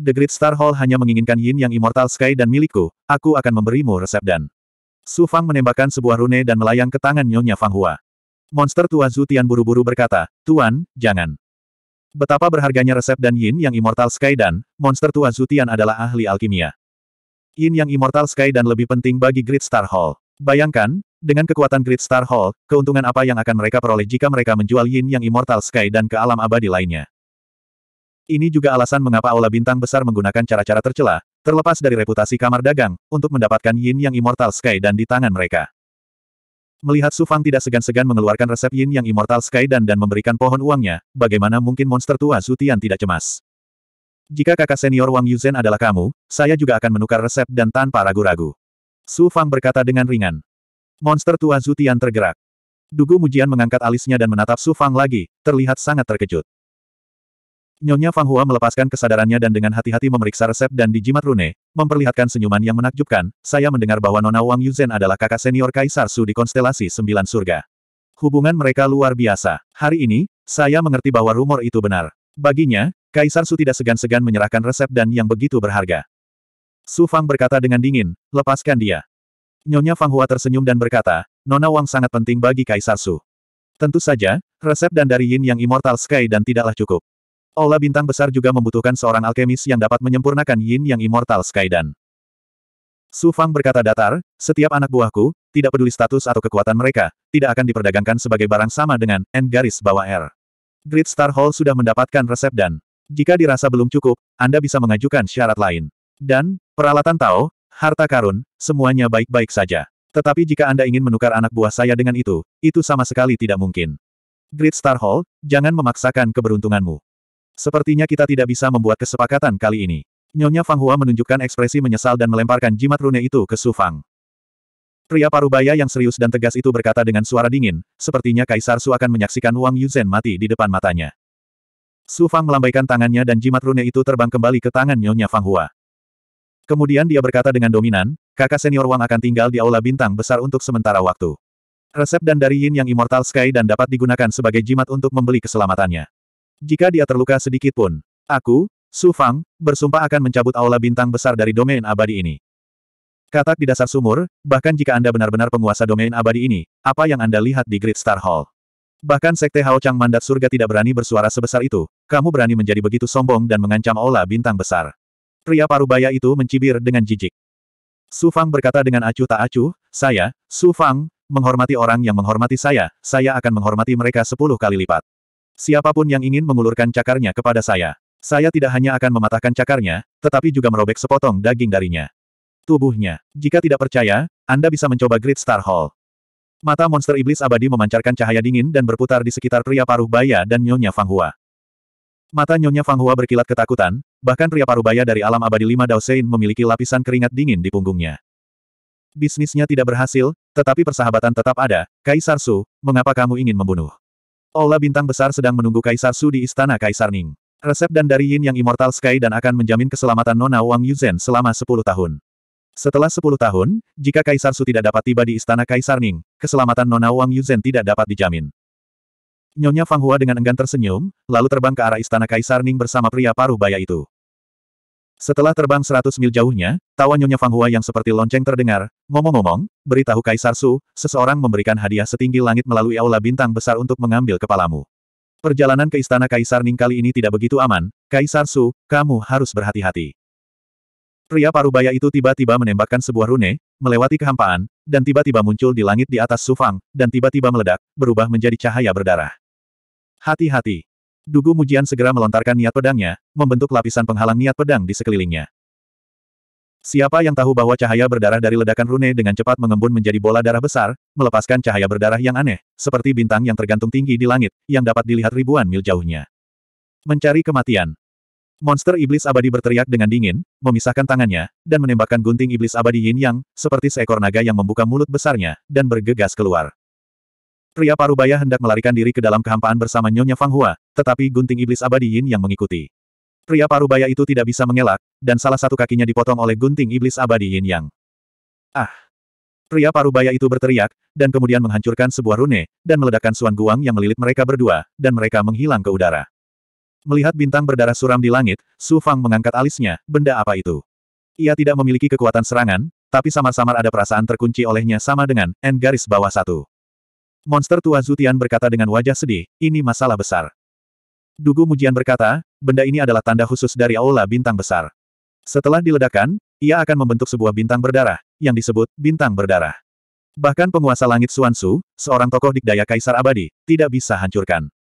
The Great Star Hall hanya menginginkan yin yang Immortal Sky dan milikku, aku akan memberimu resep dan... Su Fang menembakkan sebuah rune dan melayang ke tangan Nyonya Fang Hua. Monster tua Zutian buru-buru berkata, Tuan, jangan. Betapa berharganya resep dan yin yang Immortal Sky dan, monster tua Zutian adalah ahli alkimia. Yin Yang Immortal Sky dan lebih penting bagi Great Star Hall. Bayangkan, dengan kekuatan Great Star Hall, keuntungan apa yang akan mereka peroleh jika mereka menjual Yin Yang Immortal Sky dan ke alam abadi lainnya. Ini juga alasan mengapa Aula Bintang Besar menggunakan cara-cara tercela, terlepas dari reputasi kamar dagang, untuk mendapatkan Yin Yang Immortal Sky dan di tangan mereka. Melihat Su Fang tidak segan-segan mengeluarkan resep Yin Yang Immortal Sky dan dan memberikan pohon uangnya, bagaimana mungkin monster tua Zutian tidak cemas. Jika kakak senior Wang Yuzhen adalah kamu, saya juga akan menukar resep dan tanpa ragu-ragu. Su Fang berkata dengan ringan. Monster tua Zutian tergerak. Dugu Mujian mengangkat alisnya dan menatap Su Fang lagi, terlihat sangat terkejut. Nyonya Fang Hua melepaskan kesadarannya dan dengan hati-hati memeriksa resep dan dijimat rune, memperlihatkan senyuman yang menakjubkan, saya mendengar bahwa Nona Wang Yuzhen adalah kakak senior Kaisar Su di konstelasi Sembilan Surga. Hubungan mereka luar biasa. Hari ini, saya mengerti bahwa rumor itu benar. Baginya, Kaisar Su tidak segan-segan menyerahkan resep dan yang begitu berharga. Su Fang berkata dengan dingin, lepaskan dia. Nyonya Fang Hua tersenyum dan berkata, Nona Wang sangat penting bagi Kaisar Su. Tentu saja, resep dan dari Yin yang Immortal Sky dan tidaklah cukup. Aula Bintang Besar juga membutuhkan seorang alkemis yang dapat menyempurnakan Yin yang Immortal Sky dan. Su Fang berkata datar, setiap anak buahku, tidak peduli status atau kekuatan mereka, tidak akan diperdagangkan sebagai barang sama dengan N garis bawah R. Great Star Hall sudah mendapatkan resep dan jika dirasa belum cukup, Anda bisa mengajukan syarat lain. Dan, peralatan Tao, harta karun, semuanya baik-baik saja. Tetapi jika Anda ingin menukar anak buah saya dengan itu, itu sama sekali tidak mungkin. Great Star Hall, jangan memaksakan keberuntunganmu. Sepertinya kita tidak bisa membuat kesepakatan kali ini. Nyonya Fang Hua menunjukkan ekspresi menyesal dan melemparkan jimat rune itu ke Su Fang. Pria parubaya yang serius dan tegas itu berkata dengan suara dingin, sepertinya Kaisar Su akan menyaksikan Wang Yuzhen mati di depan matanya. Su Fang melambaikan tangannya dan jimat rune itu terbang kembali ke tangan Nyonya Fang Hua. Kemudian dia berkata dengan dominan, kakak senior Wang akan tinggal di Aula Bintang Besar untuk sementara waktu. Resep dan dari Yin yang Immortal Sky dan dapat digunakan sebagai jimat untuk membeli keselamatannya. Jika dia terluka sedikit pun, aku, Su Fang, bersumpah akan mencabut Aula Bintang Besar dari domain abadi ini. Katak di dasar sumur, bahkan jika Anda benar-benar penguasa domain abadi ini, apa yang Anda lihat di Great Star Hall? Bahkan Sekte Hao Chang Mandat Surga tidak berani bersuara sebesar itu, kamu berani menjadi begitu sombong dan mengancam Ola Bintang Besar. Pria parubaya itu mencibir dengan jijik. Su Fang berkata dengan acuh tak acuh, saya, Su Fang, menghormati orang yang menghormati saya, saya akan menghormati mereka sepuluh kali lipat. Siapapun yang ingin mengulurkan cakarnya kepada saya, saya tidak hanya akan mematahkan cakarnya, tetapi juga merobek sepotong daging darinya. Tubuhnya, jika tidak percaya, Anda bisa mencoba Great Star Hall. Mata monster iblis abadi memancarkan cahaya dingin dan berputar di sekitar pria paruh baya dan Nyonya Fang Hua. Mata Nyonya Fang Hua berkilat ketakutan, bahkan pria paruh baya dari alam abadi lima Daosein memiliki lapisan keringat dingin di punggungnya. Bisnisnya tidak berhasil, tetapi persahabatan tetap ada. Kaisar Su, mengapa kamu ingin membunuh? Olah Bintang Besar sedang menunggu Kaisar Su di Istana Kaisar Ning. Resep dan dari Yin yang Immortal Sky dan akan menjamin keselamatan Nona Wang Yuzhen selama 10 tahun. Setelah sepuluh tahun, jika Kaisar Su tidak dapat tiba di istana Kaisar Ning, keselamatan Nona Wang Yuzhen tidak dapat dijamin. Nyonya Fang Hua dengan enggan tersenyum, lalu terbang ke arah istana Kaisar Ning bersama pria paruh baya itu. Setelah terbang seratus mil jauhnya, tawa Nyonya Fang Hua yang seperti lonceng terdengar, ngomong-ngomong, beritahu Kaisar Su, seseorang memberikan hadiah setinggi langit melalui aula bintang besar untuk mengambil kepalamu. Perjalanan ke istana Kaisar Ning kali ini tidak begitu aman, Kaisar Su, kamu harus berhati-hati. Pria parubaya itu tiba-tiba menembakkan sebuah rune, melewati kehampaan, dan tiba-tiba muncul di langit di atas Sufang, dan tiba-tiba meledak, berubah menjadi cahaya berdarah. Hati-hati. Dugu Mujian segera melontarkan niat pedangnya, membentuk lapisan penghalang niat pedang di sekelilingnya. Siapa yang tahu bahwa cahaya berdarah dari ledakan rune dengan cepat mengembun menjadi bola darah besar, melepaskan cahaya berdarah yang aneh, seperti bintang yang tergantung tinggi di langit, yang dapat dilihat ribuan mil jauhnya. Mencari kematian. Monster iblis abadi berteriak dengan dingin, memisahkan tangannya, dan menembakkan gunting iblis abadi yin yang, seperti seekor naga yang membuka mulut besarnya, dan bergegas keluar. Pria parubaya hendak melarikan diri ke dalam kehampaan bersama Nyonya Fang Hua, tetapi gunting iblis abadi yin yang mengikuti. Pria parubaya itu tidak bisa mengelak, dan salah satu kakinya dipotong oleh gunting iblis abadi yin yang. Ah! Pria parubaya itu berteriak, dan kemudian menghancurkan sebuah rune, dan meledakkan suan guang yang melilit mereka berdua, dan mereka menghilang ke udara. Melihat bintang berdarah suram di langit, Su Fang mengangkat alisnya, benda apa itu? Ia tidak memiliki kekuatan serangan, tapi samar-samar ada perasaan terkunci olehnya sama dengan N garis bawah satu. Monster tua Zutian berkata dengan wajah sedih, ini masalah besar. Dugu Mujian berkata, benda ini adalah tanda khusus dari aula bintang besar. Setelah diledakkan, ia akan membentuk sebuah bintang berdarah, yang disebut bintang berdarah. Bahkan penguasa langit Suansu, seorang tokoh dikdaya kaisar abadi, tidak bisa hancurkan.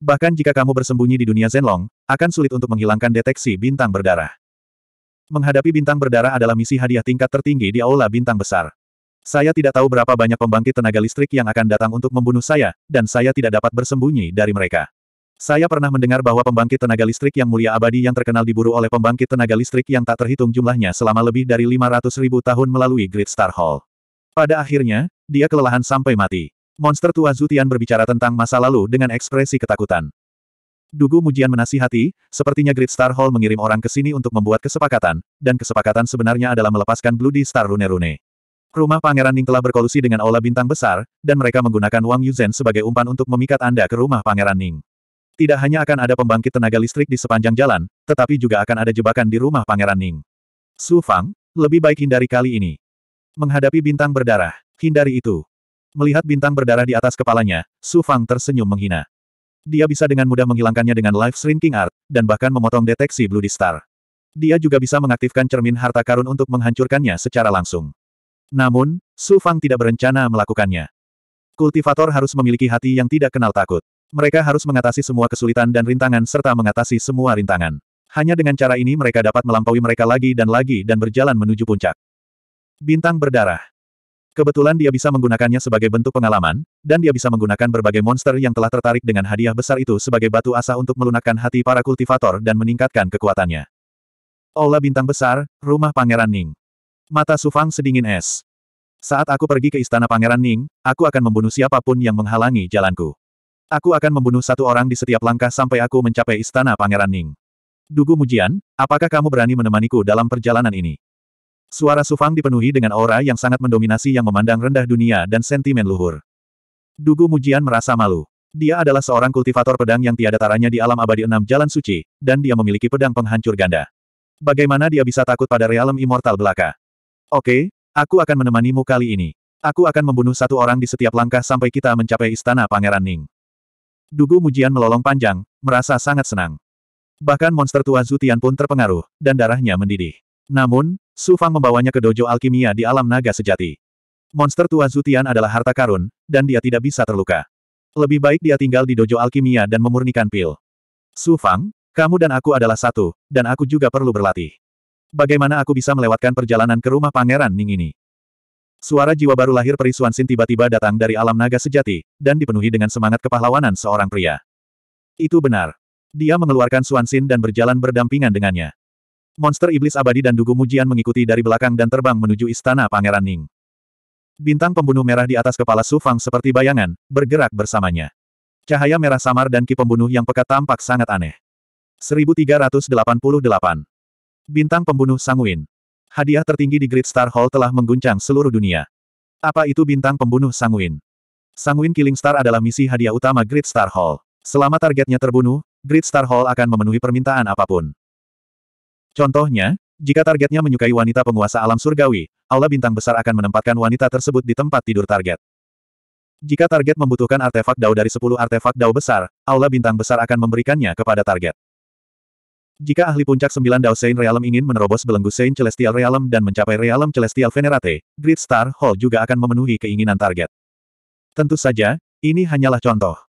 Bahkan jika kamu bersembunyi di dunia Zenlong, akan sulit untuk menghilangkan deteksi bintang berdarah. Menghadapi bintang berdarah adalah misi hadiah tingkat tertinggi di Aula Bintang Besar. Saya tidak tahu berapa banyak pembangkit tenaga listrik yang akan datang untuk membunuh saya, dan saya tidak dapat bersembunyi dari mereka. Saya pernah mendengar bahwa pembangkit tenaga listrik yang mulia abadi yang terkenal diburu oleh pembangkit tenaga listrik yang tak terhitung jumlahnya selama lebih dari 500 ribu tahun melalui Great Star Hall. Pada akhirnya, dia kelelahan sampai mati. Monster tua Zutian berbicara tentang masa lalu dengan ekspresi ketakutan. Dugu Mujian menasihati, sepertinya Great Star Hall mengirim orang ke sini untuk membuat kesepakatan, dan kesepakatan sebenarnya adalah melepaskan Bloody Star Rune-Rune. Rumah Pangeran Ning telah berkolusi dengan Ola Bintang Besar, dan mereka menggunakan Wang Yuzhen sebagai umpan untuk memikat Anda ke rumah Pangeran Ning. Tidak hanya akan ada pembangkit tenaga listrik di sepanjang jalan, tetapi juga akan ada jebakan di rumah Pangeran Ning. Su Fang, lebih baik hindari kali ini. Menghadapi bintang berdarah, hindari itu. Melihat bintang berdarah di atas kepalanya, Su Fang tersenyum menghina. Dia bisa dengan mudah menghilangkannya dengan Life Shrinking Art, dan bahkan memotong deteksi Bloody Star. Dia juga bisa mengaktifkan cermin harta karun untuk menghancurkannya secara langsung. Namun, Su Fang tidak berencana melakukannya. Kultivator harus memiliki hati yang tidak kenal takut. Mereka harus mengatasi semua kesulitan dan rintangan serta mengatasi semua rintangan. Hanya dengan cara ini mereka dapat melampaui mereka lagi dan lagi dan berjalan menuju puncak. Bintang berdarah. Kebetulan dia bisa menggunakannya sebagai bentuk pengalaman, dan dia bisa menggunakan berbagai monster yang telah tertarik dengan hadiah besar itu sebagai batu asah untuk melunakkan hati para kultivator dan meningkatkan kekuatannya. Aula Bintang Besar, Rumah Pangeran Ning. Mata Sufang sedingin es. Saat aku pergi ke istana Pangeran Ning, aku akan membunuh siapapun yang menghalangi jalanku. Aku akan membunuh satu orang di setiap langkah sampai aku mencapai istana Pangeran Ning. Dugu Mujian, apakah kamu berani menemaniku dalam perjalanan ini? Suara Sufang dipenuhi dengan aura yang sangat mendominasi yang memandang rendah dunia dan sentimen luhur. Dugu Mujian merasa malu. Dia adalah seorang kultivator pedang yang tiada taranya di alam abadi enam jalan suci, dan dia memiliki pedang penghancur ganda. Bagaimana dia bisa takut pada realem immortal belaka? Oke, aku akan menemanimu kali ini. Aku akan membunuh satu orang di setiap langkah sampai kita mencapai istana Pangeran Ning. Dugu Mujian melolong panjang, merasa sangat senang. Bahkan monster tua Zutian pun terpengaruh, dan darahnya mendidih. Namun, Su Fang membawanya ke dojo alkimia di alam naga sejati. Monster tua Zutian adalah harta karun, dan dia tidak bisa terluka. Lebih baik dia tinggal di dojo alkimia dan memurnikan pil. Su Fang, kamu dan aku adalah satu, dan aku juga perlu berlatih. Bagaimana aku bisa melewatkan perjalanan ke rumah Pangeran Ning ini? Suara jiwa baru lahir Perisuan Sin tiba-tiba datang dari alam naga sejati, dan dipenuhi dengan semangat kepahlawanan seorang pria. Itu benar. Dia mengeluarkan Suan Sin dan berjalan berdampingan dengannya. Monster iblis abadi dan dugu mujian mengikuti dari belakang dan terbang menuju istana Pangeran Ning. Bintang pembunuh merah di atas kepala Su Fang seperti bayangan, bergerak bersamanya. Cahaya merah samar dan ki pembunuh yang pekat tampak sangat aneh. 1388. Bintang pembunuh Sanguin. Hadiah tertinggi di Great Star Hall telah mengguncang seluruh dunia. Apa itu bintang pembunuh Sanguin? Sanguin Killing Star adalah misi hadiah utama Great Star Hall. Selama targetnya terbunuh, Great Star Hall akan memenuhi permintaan apapun. Contohnya, jika targetnya menyukai wanita penguasa alam surgawi, Aula Bintang Besar akan menempatkan wanita tersebut di tempat tidur target. Jika target membutuhkan artefak dao dari 10 artefak dao besar, Aula Bintang Besar akan memberikannya kepada target. Jika ahli puncak 9 Dao Sein Realm ingin menerobos belenggu Sein Celestial Realm dan mencapai Realm Celestial Venerate, Great Star Hall juga akan memenuhi keinginan target. Tentu saja, ini hanyalah contoh.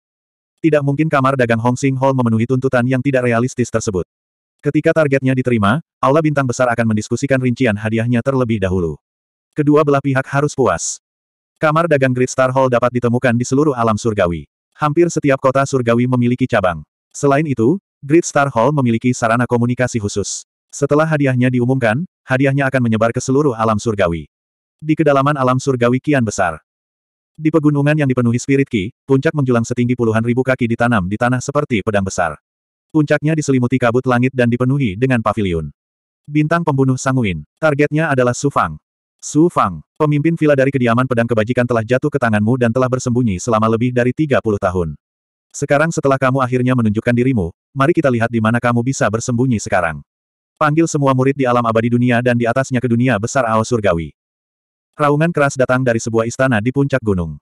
Tidak mungkin kamar dagang Hong Sing Hall memenuhi tuntutan yang tidak realistis tersebut. Ketika targetnya diterima, Aula Bintang Besar akan mendiskusikan rincian hadiahnya terlebih dahulu. Kedua belah pihak harus puas. Kamar dagang Great Star Hall dapat ditemukan di seluruh alam surgawi. Hampir setiap kota surgawi memiliki cabang. Selain itu, Great Star Hall memiliki sarana komunikasi khusus. Setelah hadiahnya diumumkan, hadiahnya akan menyebar ke seluruh alam surgawi. Di kedalaman alam surgawi kian besar. Di pegunungan yang dipenuhi spirit ki, puncak menjulang setinggi puluhan ribu kaki ditanam di tanah seperti pedang besar. Puncaknya diselimuti kabut langit dan dipenuhi dengan paviliun. Bintang pembunuh Sanguin. Targetnya adalah Su Fang. Su Fang, pemimpin villa dari kediaman pedang kebajikan telah jatuh ke tanganmu dan telah bersembunyi selama lebih dari 30 tahun. Sekarang setelah kamu akhirnya menunjukkan dirimu, mari kita lihat di mana kamu bisa bersembunyi sekarang. Panggil semua murid di alam abadi dunia dan di atasnya ke dunia besar Ao Surgawi. Raungan keras datang dari sebuah istana di puncak gunung.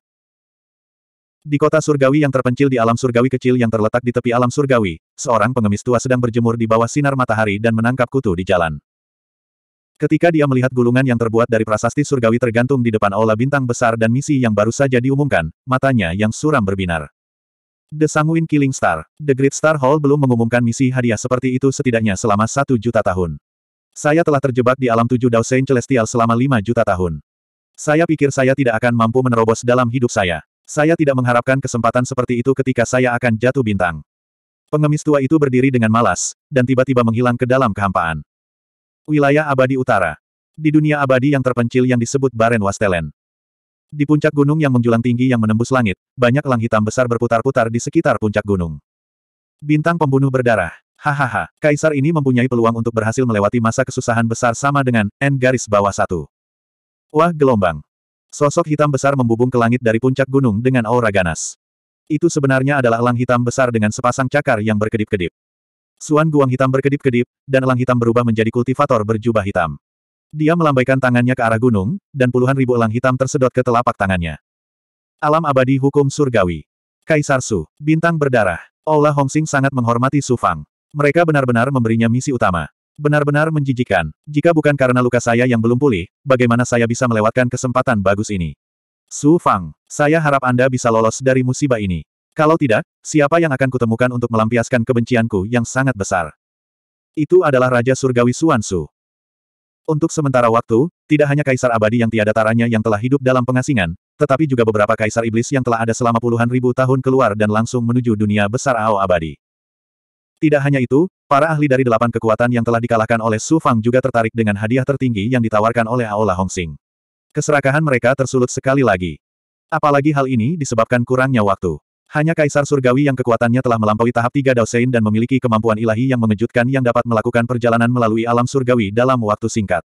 Di kota surgawi yang terpencil di alam surgawi kecil yang terletak di tepi alam surgawi, seorang pengemis tua sedang berjemur di bawah sinar matahari dan menangkap kutu di jalan. Ketika dia melihat gulungan yang terbuat dari prasasti surgawi tergantung di depan aula bintang besar dan misi yang baru saja diumumkan, matanya yang suram berbinar. The Sanguine Killing Star, The Great Star Hall belum mengumumkan misi hadiah seperti itu setidaknya selama satu juta tahun. Saya telah terjebak di alam tujuh Saint Celestial selama lima juta tahun. Saya pikir saya tidak akan mampu menerobos dalam hidup saya. Saya tidak mengharapkan kesempatan seperti itu ketika saya akan jatuh bintang. Pengemis tua itu berdiri dengan malas, dan tiba-tiba menghilang ke dalam kehampaan. Wilayah abadi utara. Di dunia abadi yang terpencil yang disebut Baren Wastelen. Di puncak gunung yang menjulang tinggi yang menembus langit, banyak elang hitam besar berputar-putar di sekitar puncak gunung. Bintang pembunuh berdarah. Hahaha, kaisar ini mempunyai peluang untuk berhasil melewati masa kesusahan besar sama dengan N garis bawah satu. Wah gelombang. Sosok hitam besar membubung ke langit dari puncak gunung dengan aura ganas. Itu sebenarnya adalah elang hitam besar dengan sepasang cakar yang berkedip-kedip. Suan Guang hitam berkedip-kedip, dan elang hitam berubah menjadi kultivator berjubah hitam. Dia melambaikan tangannya ke arah gunung, dan puluhan ribu elang hitam tersedot ke telapak tangannya. Alam abadi hukum surgawi. Kaisar Su, bintang berdarah. Hong Sing sangat menghormati Su Fang. Mereka benar-benar memberinya misi utama. Benar-benar menjijikan. Jika bukan karena luka saya yang belum pulih, bagaimana saya bisa melewatkan kesempatan bagus ini? Su Fang, saya harap Anda bisa lolos dari musibah ini. Kalau tidak, siapa yang akan kutemukan untuk melampiaskan kebencianku yang sangat besar? Itu adalah Raja Surgawi Suan Su. Untuk sementara waktu, tidak hanya kaisar abadi yang tiada taranya yang telah hidup dalam pengasingan, tetapi juga beberapa kaisar iblis yang telah ada selama puluhan ribu tahun keluar dan langsung menuju dunia besar Ao abadi. Tidak hanya itu, para ahli dari delapan kekuatan yang telah dikalahkan oleh Su Fang juga tertarik dengan hadiah tertinggi yang ditawarkan oleh Hong Sing. Keserakahan mereka tersulut sekali lagi. Apalagi hal ini disebabkan kurangnya waktu. Hanya Kaisar Surgawi yang kekuatannya telah melampaui tahap tiga Daosein dan memiliki kemampuan ilahi yang mengejutkan yang dapat melakukan perjalanan melalui alam surgawi dalam waktu singkat.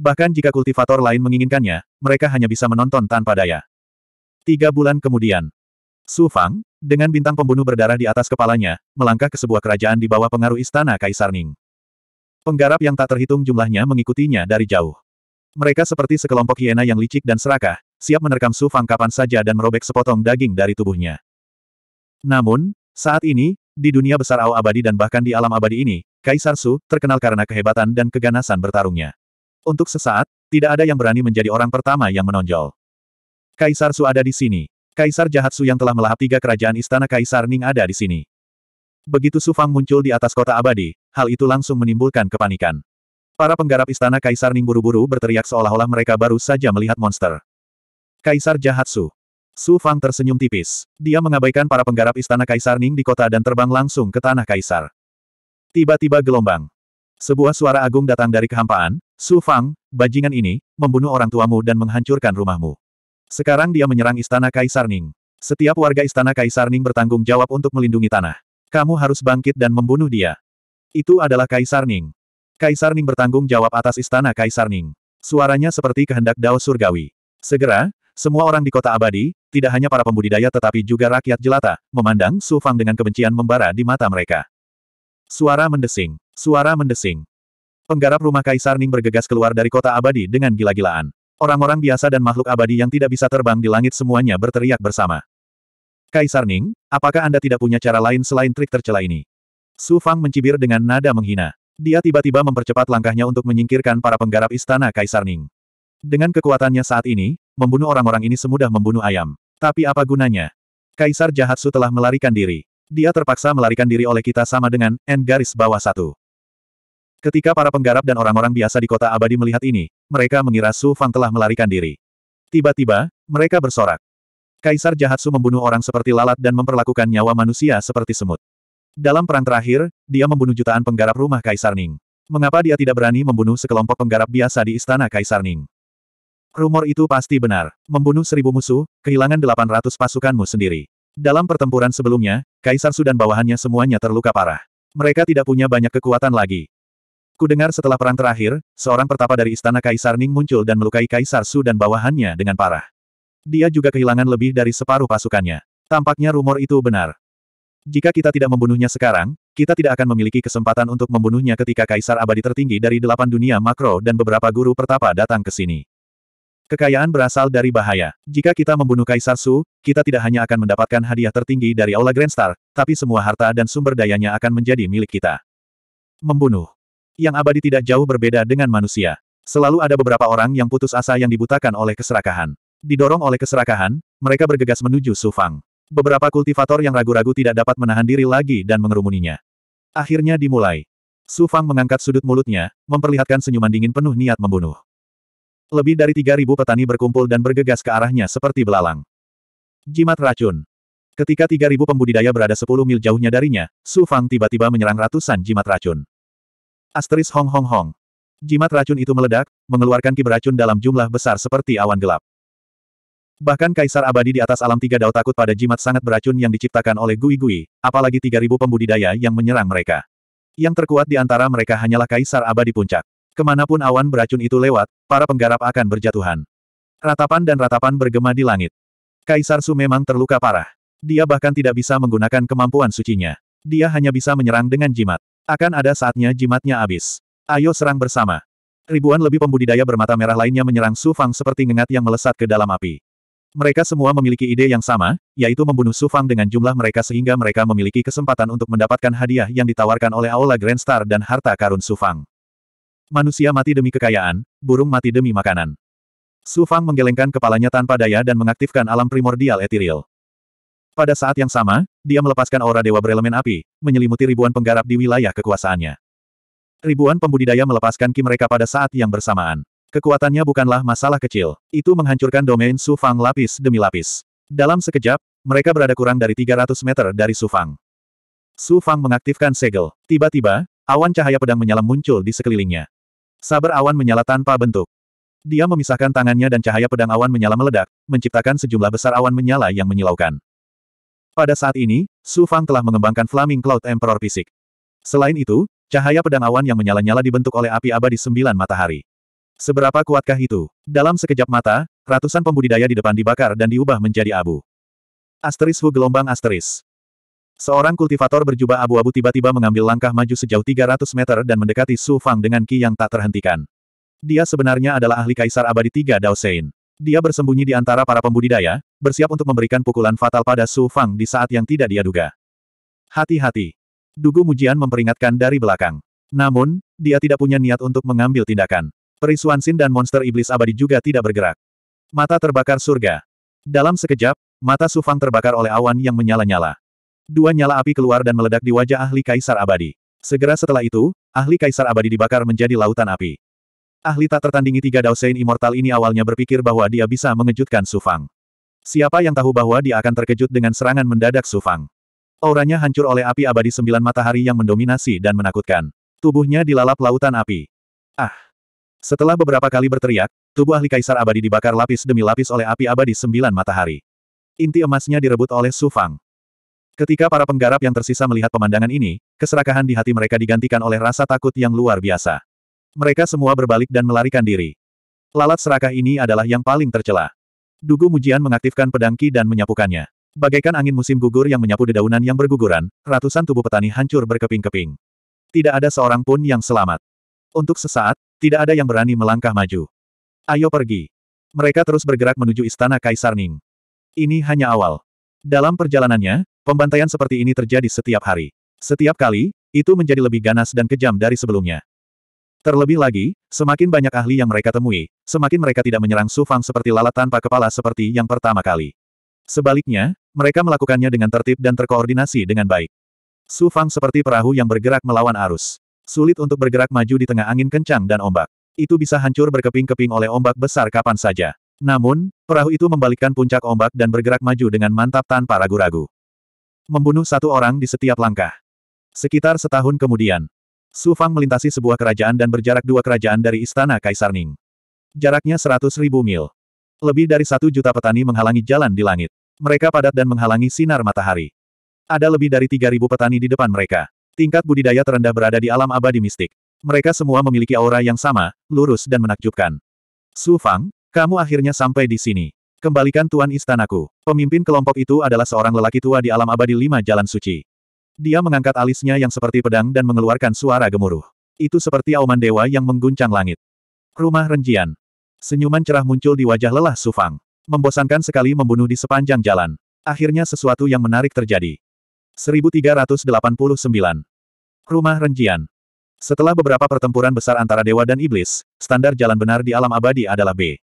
Bahkan jika kultivator lain menginginkannya, mereka hanya bisa menonton tanpa daya. Tiga bulan kemudian. Su Fang, dengan bintang pembunuh berdarah di atas kepalanya, melangkah ke sebuah kerajaan di bawah pengaruh istana Kaisar Ning. Penggarap yang tak terhitung jumlahnya mengikutinya dari jauh. Mereka seperti sekelompok hiena yang licik dan serakah, siap menerkam Su Fang kapan saja dan merobek sepotong daging dari tubuhnya. Namun, saat ini, di dunia besar Ao Abadi dan bahkan di alam abadi ini, Kaisar Su terkenal karena kehebatan dan keganasan bertarungnya. Untuk sesaat, tidak ada yang berani menjadi orang pertama yang menonjol. Kaisar Su ada di sini. Kaisar Jahat Su yang telah melahap tiga kerajaan istana Kaisar Ning ada di sini. Begitu Su Fang muncul di atas kota abadi, hal itu langsung menimbulkan kepanikan. Para penggarap istana Kaisar Ning buru-buru berteriak seolah-olah mereka baru saja melihat monster. Kaisar Jahat Su. Su Fang tersenyum tipis. Dia mengabaikan para penggarap istana Kaisar Ning di kota dan terbang langsung ke tanah Kaisar. Tiba-tiba gelombang. Sebuah suara agung datang dari kehampaan, Su Fang, bajingan ini, membunuh orang tuamu dan menghancurkan rumahmu. Sekarang dia menyerang istana Kaisar Ning. Setiap warga istana Kaisar Ning bertanggung jawab untuk melindungi tanah. Kamu harus bangkit dan membunuh dia. Itu adalah Kaisar Ning. Kaisar Ning bertanggung jawab atas istana Kaisar Ning. Suaranya seperti kehendak Dao Surgawi. Segera, semua orang di kota abadi, tidak hanya para pembudidaya tetapi juga rakyat jelata, memandang Su Fang dengan kebencian membara di mata mereka. Suara mendesing. Suara mendesing. Penggarap rumah Kaisar Ning bergegas keluar dari kota abadi dengan gila-gilaan. Orang-orang biasa dan makhluk abadi yang tidak bisa terbang di langit semuanya berteriak bersama. Kaisar Ning, apakah Anda tidak punya cara lain selain trik tercela ini? Su Fang mencibir dengan nada menghina. Dia tiba-tiba mempercepat langkahnya untuk menyingkirkan para penggarap istana Kaisar Ning. Dengan kekuatannya saat ini, membunuh orang-orang ini semudah membunuh ayam. Tapi apa gunanya? Kaisar Jahat Su telah melarikan diri. Dia terpaksa melarikan diri oleh kita sama dengan N garis bawah satu. Ketika para penggarap dan orang-orang biasa di kota abadi melihat ini, mereka mengira Su Fang telah melarikan diri. Tiba-tiba, mereka bersorak. Kaisar Jahat Su membunuh orang seperti lalat dan memperlakukan nyawa manusia seperti semut. Dalam perang terakhir, dia membunuh jutaan penggarap rumah Kaisar Ning. Mengapa dia tidak berani membunuh sekelompok penggarap biasa di istana Kaisar Ning? Rumor itu pasti benar. Membunuh seribu musuh, kehilangan delapan ratus pasukanmu sendiri. Dalam pertempuran sebelumnya, Kaisar Su dan bawahannya semuanya terluka parah. Mereka tidak punya banyak kekuatan lagi. Kudengar setelah perang terakhir, seorang pertapa dari istana Kaisar Ning muncul dan melukai Kaisar Su dan bawahannya dengan parah. Dia juga kehilangan lebih dari separuh pasukannya. Tampaknya rumor itu benar. Jika kita tidak membunuhnya sekarang, kita tidak akan memiliki kesempatan untuk membunuhnya ketika Kaisar Abadi tertinggi dari delapan dunia makro dan beberapa guru pertapa datang ke sini. Kekayaan berasal dari bahaya. Jika kita membunuh Kaisar Su, kita tidak hanya akan mendapatkan hadiah tertinggi dari Aula Grandstar, tapi semua harta dan sumber dayanya akan menjadi milik kita. Membunuh yang abadi tidak jauh berbeda dengan manusia. Selalu ada beberapa orang yang putus asa yang dibutakan oleh keserakahan. Didorong oleh keserakahan, mereka bergegas menuju Sufang. Beberapa kultivator yang ragu-ragu tidak dapat menahan diri lagi dan mengerumuninya. Akhirnya dimulai. Sufang mengangkat sudut mulutnya, memperlihatkan senyuman dingin penuh niat membunuh. Lebih dari 3.000 petani berkumpul dan bergegas ke arahnya seperti belalang. Jimat racun. Ketika 3.000 pembudidaya berada 10 mil jauhnya darinya, Sufang tiba-tiba menyerang ratusan jimat racun. Asteris Hong Hong Hong. Jimat racun itu meledak, mengeluarkan ki dalam jumlah besar seperti awan gelap. Bahkan Kaisar Abadi di atas alam tiga dao takut pada jimat sangat beracun yang diciptakan oleh Gui Gui, apalagi 3.000 pembudidaya yang menyerang mereka. Yang terkuat di antara mereka hanyalah Kaisar Abadi Puncak. Kemanapun awan beracun itu lewat, para penggarap akan berjatuhan. Ratapan dan ratapan bergema di langit. Kaisar Su memang terluka parah. Dia bahkan tidak bisa menggunakan kemampuan sucinya. Dia hanya bisa menyerang dengan jimat. Akan ada saatnya jimatnya habis. Ayo serang bersama. Ribuan lebih pembudidaya bermata merah lainnya menyerang Su Fang seperti ngengat yang melesat ke dalam api. Mereka semua memiliki ide yang sama, yaitu membunuh Su Fang dengan jumlah mereka sehingga mereka memiliki kesempatan untuk mendapatkan hadiah yang ditawarkan oleh Aula Grand Star dan harta karun Su Fang. Manusia mati demi kekayaan, burung mati demi makanan. Su Fang menggelengkan kepalanya tanpa daya dan mengaktifkan alam primordial etiril. Pada saat yang sama, dia melepaskan aura dewa berelemen api, menyelimuti ribuan penggarap di wilayah kekuasaannya. Ribuan pembudidaya melepaskan ki mereka pada saat yang bersamaan. Kekuatannya bukanlah masalah kecil, itu menghancurkan domain Sufang lapis demi lapis. Dalam sekejap, mereka berada kurang dari 300 meter dari Sufang. Sufang mengaktifkan segel. Tiba-tiba, awan cahaya pedang menyala muncul di sekelilingnya. Saber awan menyala tanpa bentuk. Dia memisahkan tangannya dan cahaya pedang awan menyala meledak, menciptakan sejumlah besar awan menyala yang menyilaukan. Pada saat ini, Su Fang telah mengembangkan Flaming Cloud Emperor Fisik. Selain itu, cahaya pedang awan yang menyala-nyala dibentuk oleh api abadi sembilan matahari. Seberapa kuatkah itu? Dalam sekejap mata, ratusan pembudidaya di depan dibakar dan diubah menjadi abu. Asteris Hu gelombang asteris. Seorang kultivator berjubah abu-abu tiba-tiba mengambil langkah maju sejauh 300 meter dan mendekati Su Fang dengan ki yang tak terhentikan. Dia sebenarnya adalah ahli kaisar abadi tiga Dao Sein. Dia bersembunyi di antara para pembudidaya, bersiap untuk memberikan pukulan fatal pada Su Fang di saat yang tidak dia duga. Hati-hati. Dugu Mujian memperingatkan dari belakang. Namun, dia tidak punya niat untuk mengambil tindakan. Perisuan Sin dan monster iblis abadi juga tidak bergerak. Mata terbakar surga. Dalam sekejap, mata Su Fang terbakar oleh awan yang menyala-nyala. Dua nyala api keluar dan meledak di wajah ahli kaisar abadi. Segera setelah itu, ahli kaisar abadi dibakar menjadi lautan api. Ahli tak tertandingi tiga Daosein Immortal ini awalnya berpikir bahwa dia bisa mengejutkan Su Fang. Siapa yang tahu bahwa dia akan terkejut dengan serangan mendadak Su Fang? Auranya hancur oleh api abadi sembilan matahari yang mendominasi dan menakutkan. Tubuhnya dilalap lautan api. Ah! Setelah beberapa kali berteriak, tubuh ahli kaisar abadi dibakar lapis demi lapis oleh api abadi sembilan matahari. Inti emasnya direbut oleh Su Fang. Ketika para penggarap yang tersisa melihat pemandangan ini, keserakahan di hati mereka digantikan oleh rasa takut yang luar biasa. Mereka semua berbalik dan melarikan diri. Lalat serakah ini adalah yang paling tercela. Dugu Mujian mengaktifkan pedang Ki dan menyapukannya. Bagaikan angin musim gugur yang menyapu dedaunan yang berguguran, ratusan tubuh petani hancur berkeping-keping. Tidak ada seorang pun yang selamat. Untuk sesaat, tidak ada yang berani melangkah maju. Ayo pergi. Mereka terus bergerak menuju istana Kaisar Ning. Ini hanya awal. Dalam perjalanannya, pembantaian seperti ini terjadi setiap hari. Setiap kali, itu menjadi lebih ganas dan kejam dari sebelumnya. Terlebih lagi, semakin banyak ahli yang mereka temui, semakin mereka tidak menyerang Su Fang seperti lalat tanpa kepala seperti yang pertama kali. Sebaliknya, mereka melakukannya dengan tertib dan terkoordinasi dengan baik. Su Fang seperti perahu yang bergerak melawan arus. Sulit untuk bergerak maju di tengah angin kencang dan ombak. Itu bisa hancur berkeping-keping oleh ombak besar kapan saja. Namun, perahu itu membalikkan puncak ombak dan bergerak maju dengan mantap tanpa ragu-ragu. Membunuh satu orang di setiap langkah. Sekitar setahun kemudian, Su Fang melintasi sebuah kerajaan dan berjarak dua kerajaan dari istana Kaisar Ning. Jaraknya seratus ribu mil. Lebih dari satu juta petani menghalangi jalan di langit. Mereka padat dan menghalangi sinar matahari. Ada lebih dari tiga ribu petani di depan mereka. Tingkat budidaya terendah berada di alam abadi mistik. Mereka semua memiliki aura yang sama, lurus dan menakjubkan. Su Fang, kamu akhirnya sampai di sini. Kembalikan tuan istanaku. Pemimpin kelompok itu adalah seorang lelaki tua di alam abadi lima jalan suci. Dia mengangkat alisnya yang seperti pedang dan mengeluarkan suara gemuruh. Itu seperti auman dewa yang mengguncang langit. Rumah Renjian. Senyuman cerah muncul di wajah lelah Sufang. Membosankan sekali membunuh di sepanjang jalan. Akhirnya sesuatu yang menarik terjadi. 1389. Rumah Renjian. Setelah beberapa pertempuran besar antara dewa dan iblis, standar jalan benar di alam abadi adalah B.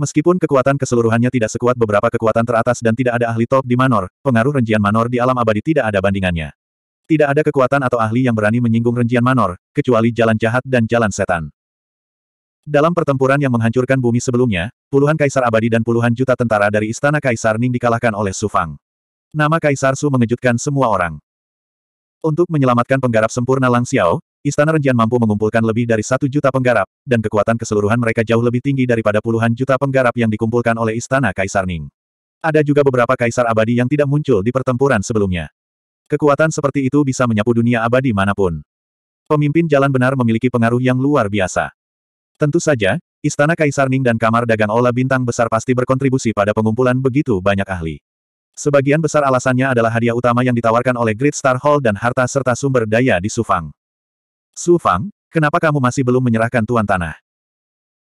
Meskipun kekuatan keseluruhannya tidak sekuat beberapa kekuatan teratas dan tidak ada ahli top di Manor, pengaruh renjian Manor di alam abadi tidak ada bandingannya. Tidak ada kekuatan atau ahli yang berani menyinggung renjian Manor, kecuali jalan jahat dan jalan setan. Dalam pertempuran yang menghancurkan bumi sebelumnya, puluhan kaisar abadi dan puluhan juta tentara dari istana kaisar Ning dikalahkan oleh Su Fang. Nama kaisar Su mengejutkan semua orang. Untuk menyelamatkan penggarap sempurna Lang Xiao, Istana Renjian mampu mengumpulkan lebih dari satu juta penggarap, dan kekuatan keseluruhan mereka jauh lebih tinggi daripada puluhan juta penggarap yang dikumpulkan oleh Istana Kaisar Ning. Ada juga beberapa kaisar abadi yang tidak muncul di pertempuran sebelumnya. Kekuatan seperti itu bisa menyapu dunia abadi manapun. Pemimpin jalan benar memiliki pengaruh yang luar biasa. Tentu saja, Istana Kaisar Ning dan Kamar Dagang Ola Bintang Besar pasti berkontribusi pada pengumpulan begitu banyak ahli. Sebagian besar alasannya adalah hadiah utama yang ditawarkan oleh Great Star Hall dan harta serta sumber daya di Sufang. Su Fang, kenapa kamu masih belum menyerahkan Tuan Tanah?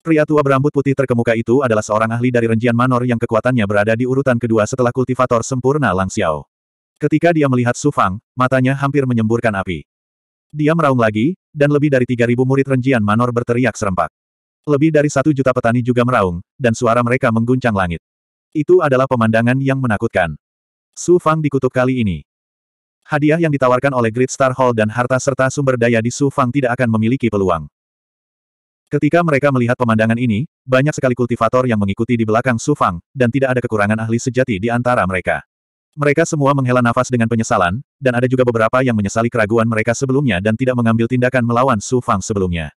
Pria tua berambut putih terkemuka itu adalah seorang ahli dari renjian manor yang kekuatannya berada di urutan kedua setelah kultivator sempurna Lang Xiao. Ketika dia melihat Su Fang, matanya hampir menyemburkan api. Dia meraung lagi, dan lebih dari 3.000 murid renjian manor berteriak serempak. Lebih dari satu juta petani juga meraung, dan suara mereka mengguncang langit. Itu adalah pemandangan yang menakutkan. Su Fang dikutuk kali ini. Hadiah yang ditawarkan oleh Great Star Hall dan harta serta sumber daya di Su Fang tidak akan memiliki peluang. Ketika mereka melihat pemandangan ini, banyak sekali kultivator yang mengikuti di belakang Su Fang, dan tidak ada kekurangan ahli sejati di antara mereka. Mereka semua menghela nafas dengan penyesalan, dan ada juga beberapa yang menyesali keraguan mereka sebelumnya dan tidak mengambil tindakan melawan Su Fang sebelumnya.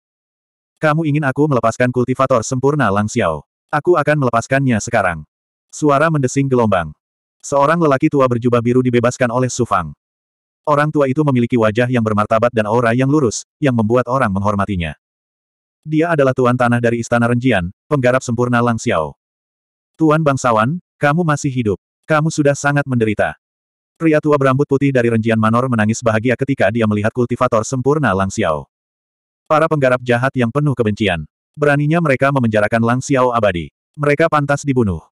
Kamu ingin aku melepaskan kultivator sempurna Lang Xiao. Aku akan melepaskannya sekarang. Suara mendesing gelombang. Seorang lelaki tua berjubah biru dibebaskan oleh Su Fang. Orang tua itu memiliki wajah yang bermartabat dan aura yang lurus, yang membuat orang menghormatinya. Dia adalah tuan tanah dari Istana Renjian, penggarap sempurna Lang Xiao. Tuan Bangsawan, kamu masih hidup. Kamu sudah sangat menderita. Pria tua berambut putih dari Renjian Manor menangis bahagia ketika dia melihat kultivator sempurna Lang Xiao. Para penggarap jahat yang penuh kebencian. Beraninya mereka memenjarakan Lang Xiao abadi. Mereka pantas dibunuh.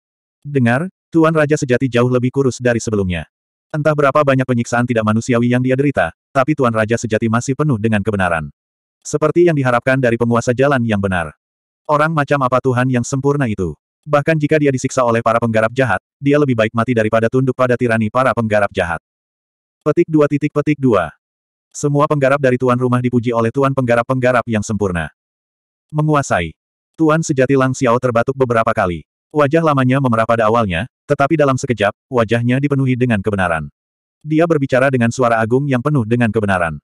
Dengar, Tuan Raja sejati jauh lebih kurus dari sebelumnya. Entah berapa banyak penyiksaan tidak manusiawi yang dia derita, tapi Tuan Raja sejati masih penuh dengan kebenaran. Seperti yang diharapkan dari penguasa jalan yang benar. Orang macam apa Tuhan yang sempurna itu? Bahkan jika dia disiksa oleh para penggarap jahat, dia lebih baik mati daripada tunduk pada tirani para penggarap jahat. Petik dua titik petik dua. Semua penggarap dari tuan rumah dipuji oleh tuan penggarap-penggarap yang sempurna. Menguasai. Tuan sejati Lang Xiao terbatuk beberapa kali. Wajah lamanya memerah pada awalnya, tetapi dalam sekejap, wajahnya dipenuhi dengan kebenaran. Dia berbicara dengan suara agung yang penuh dengan kebenaran.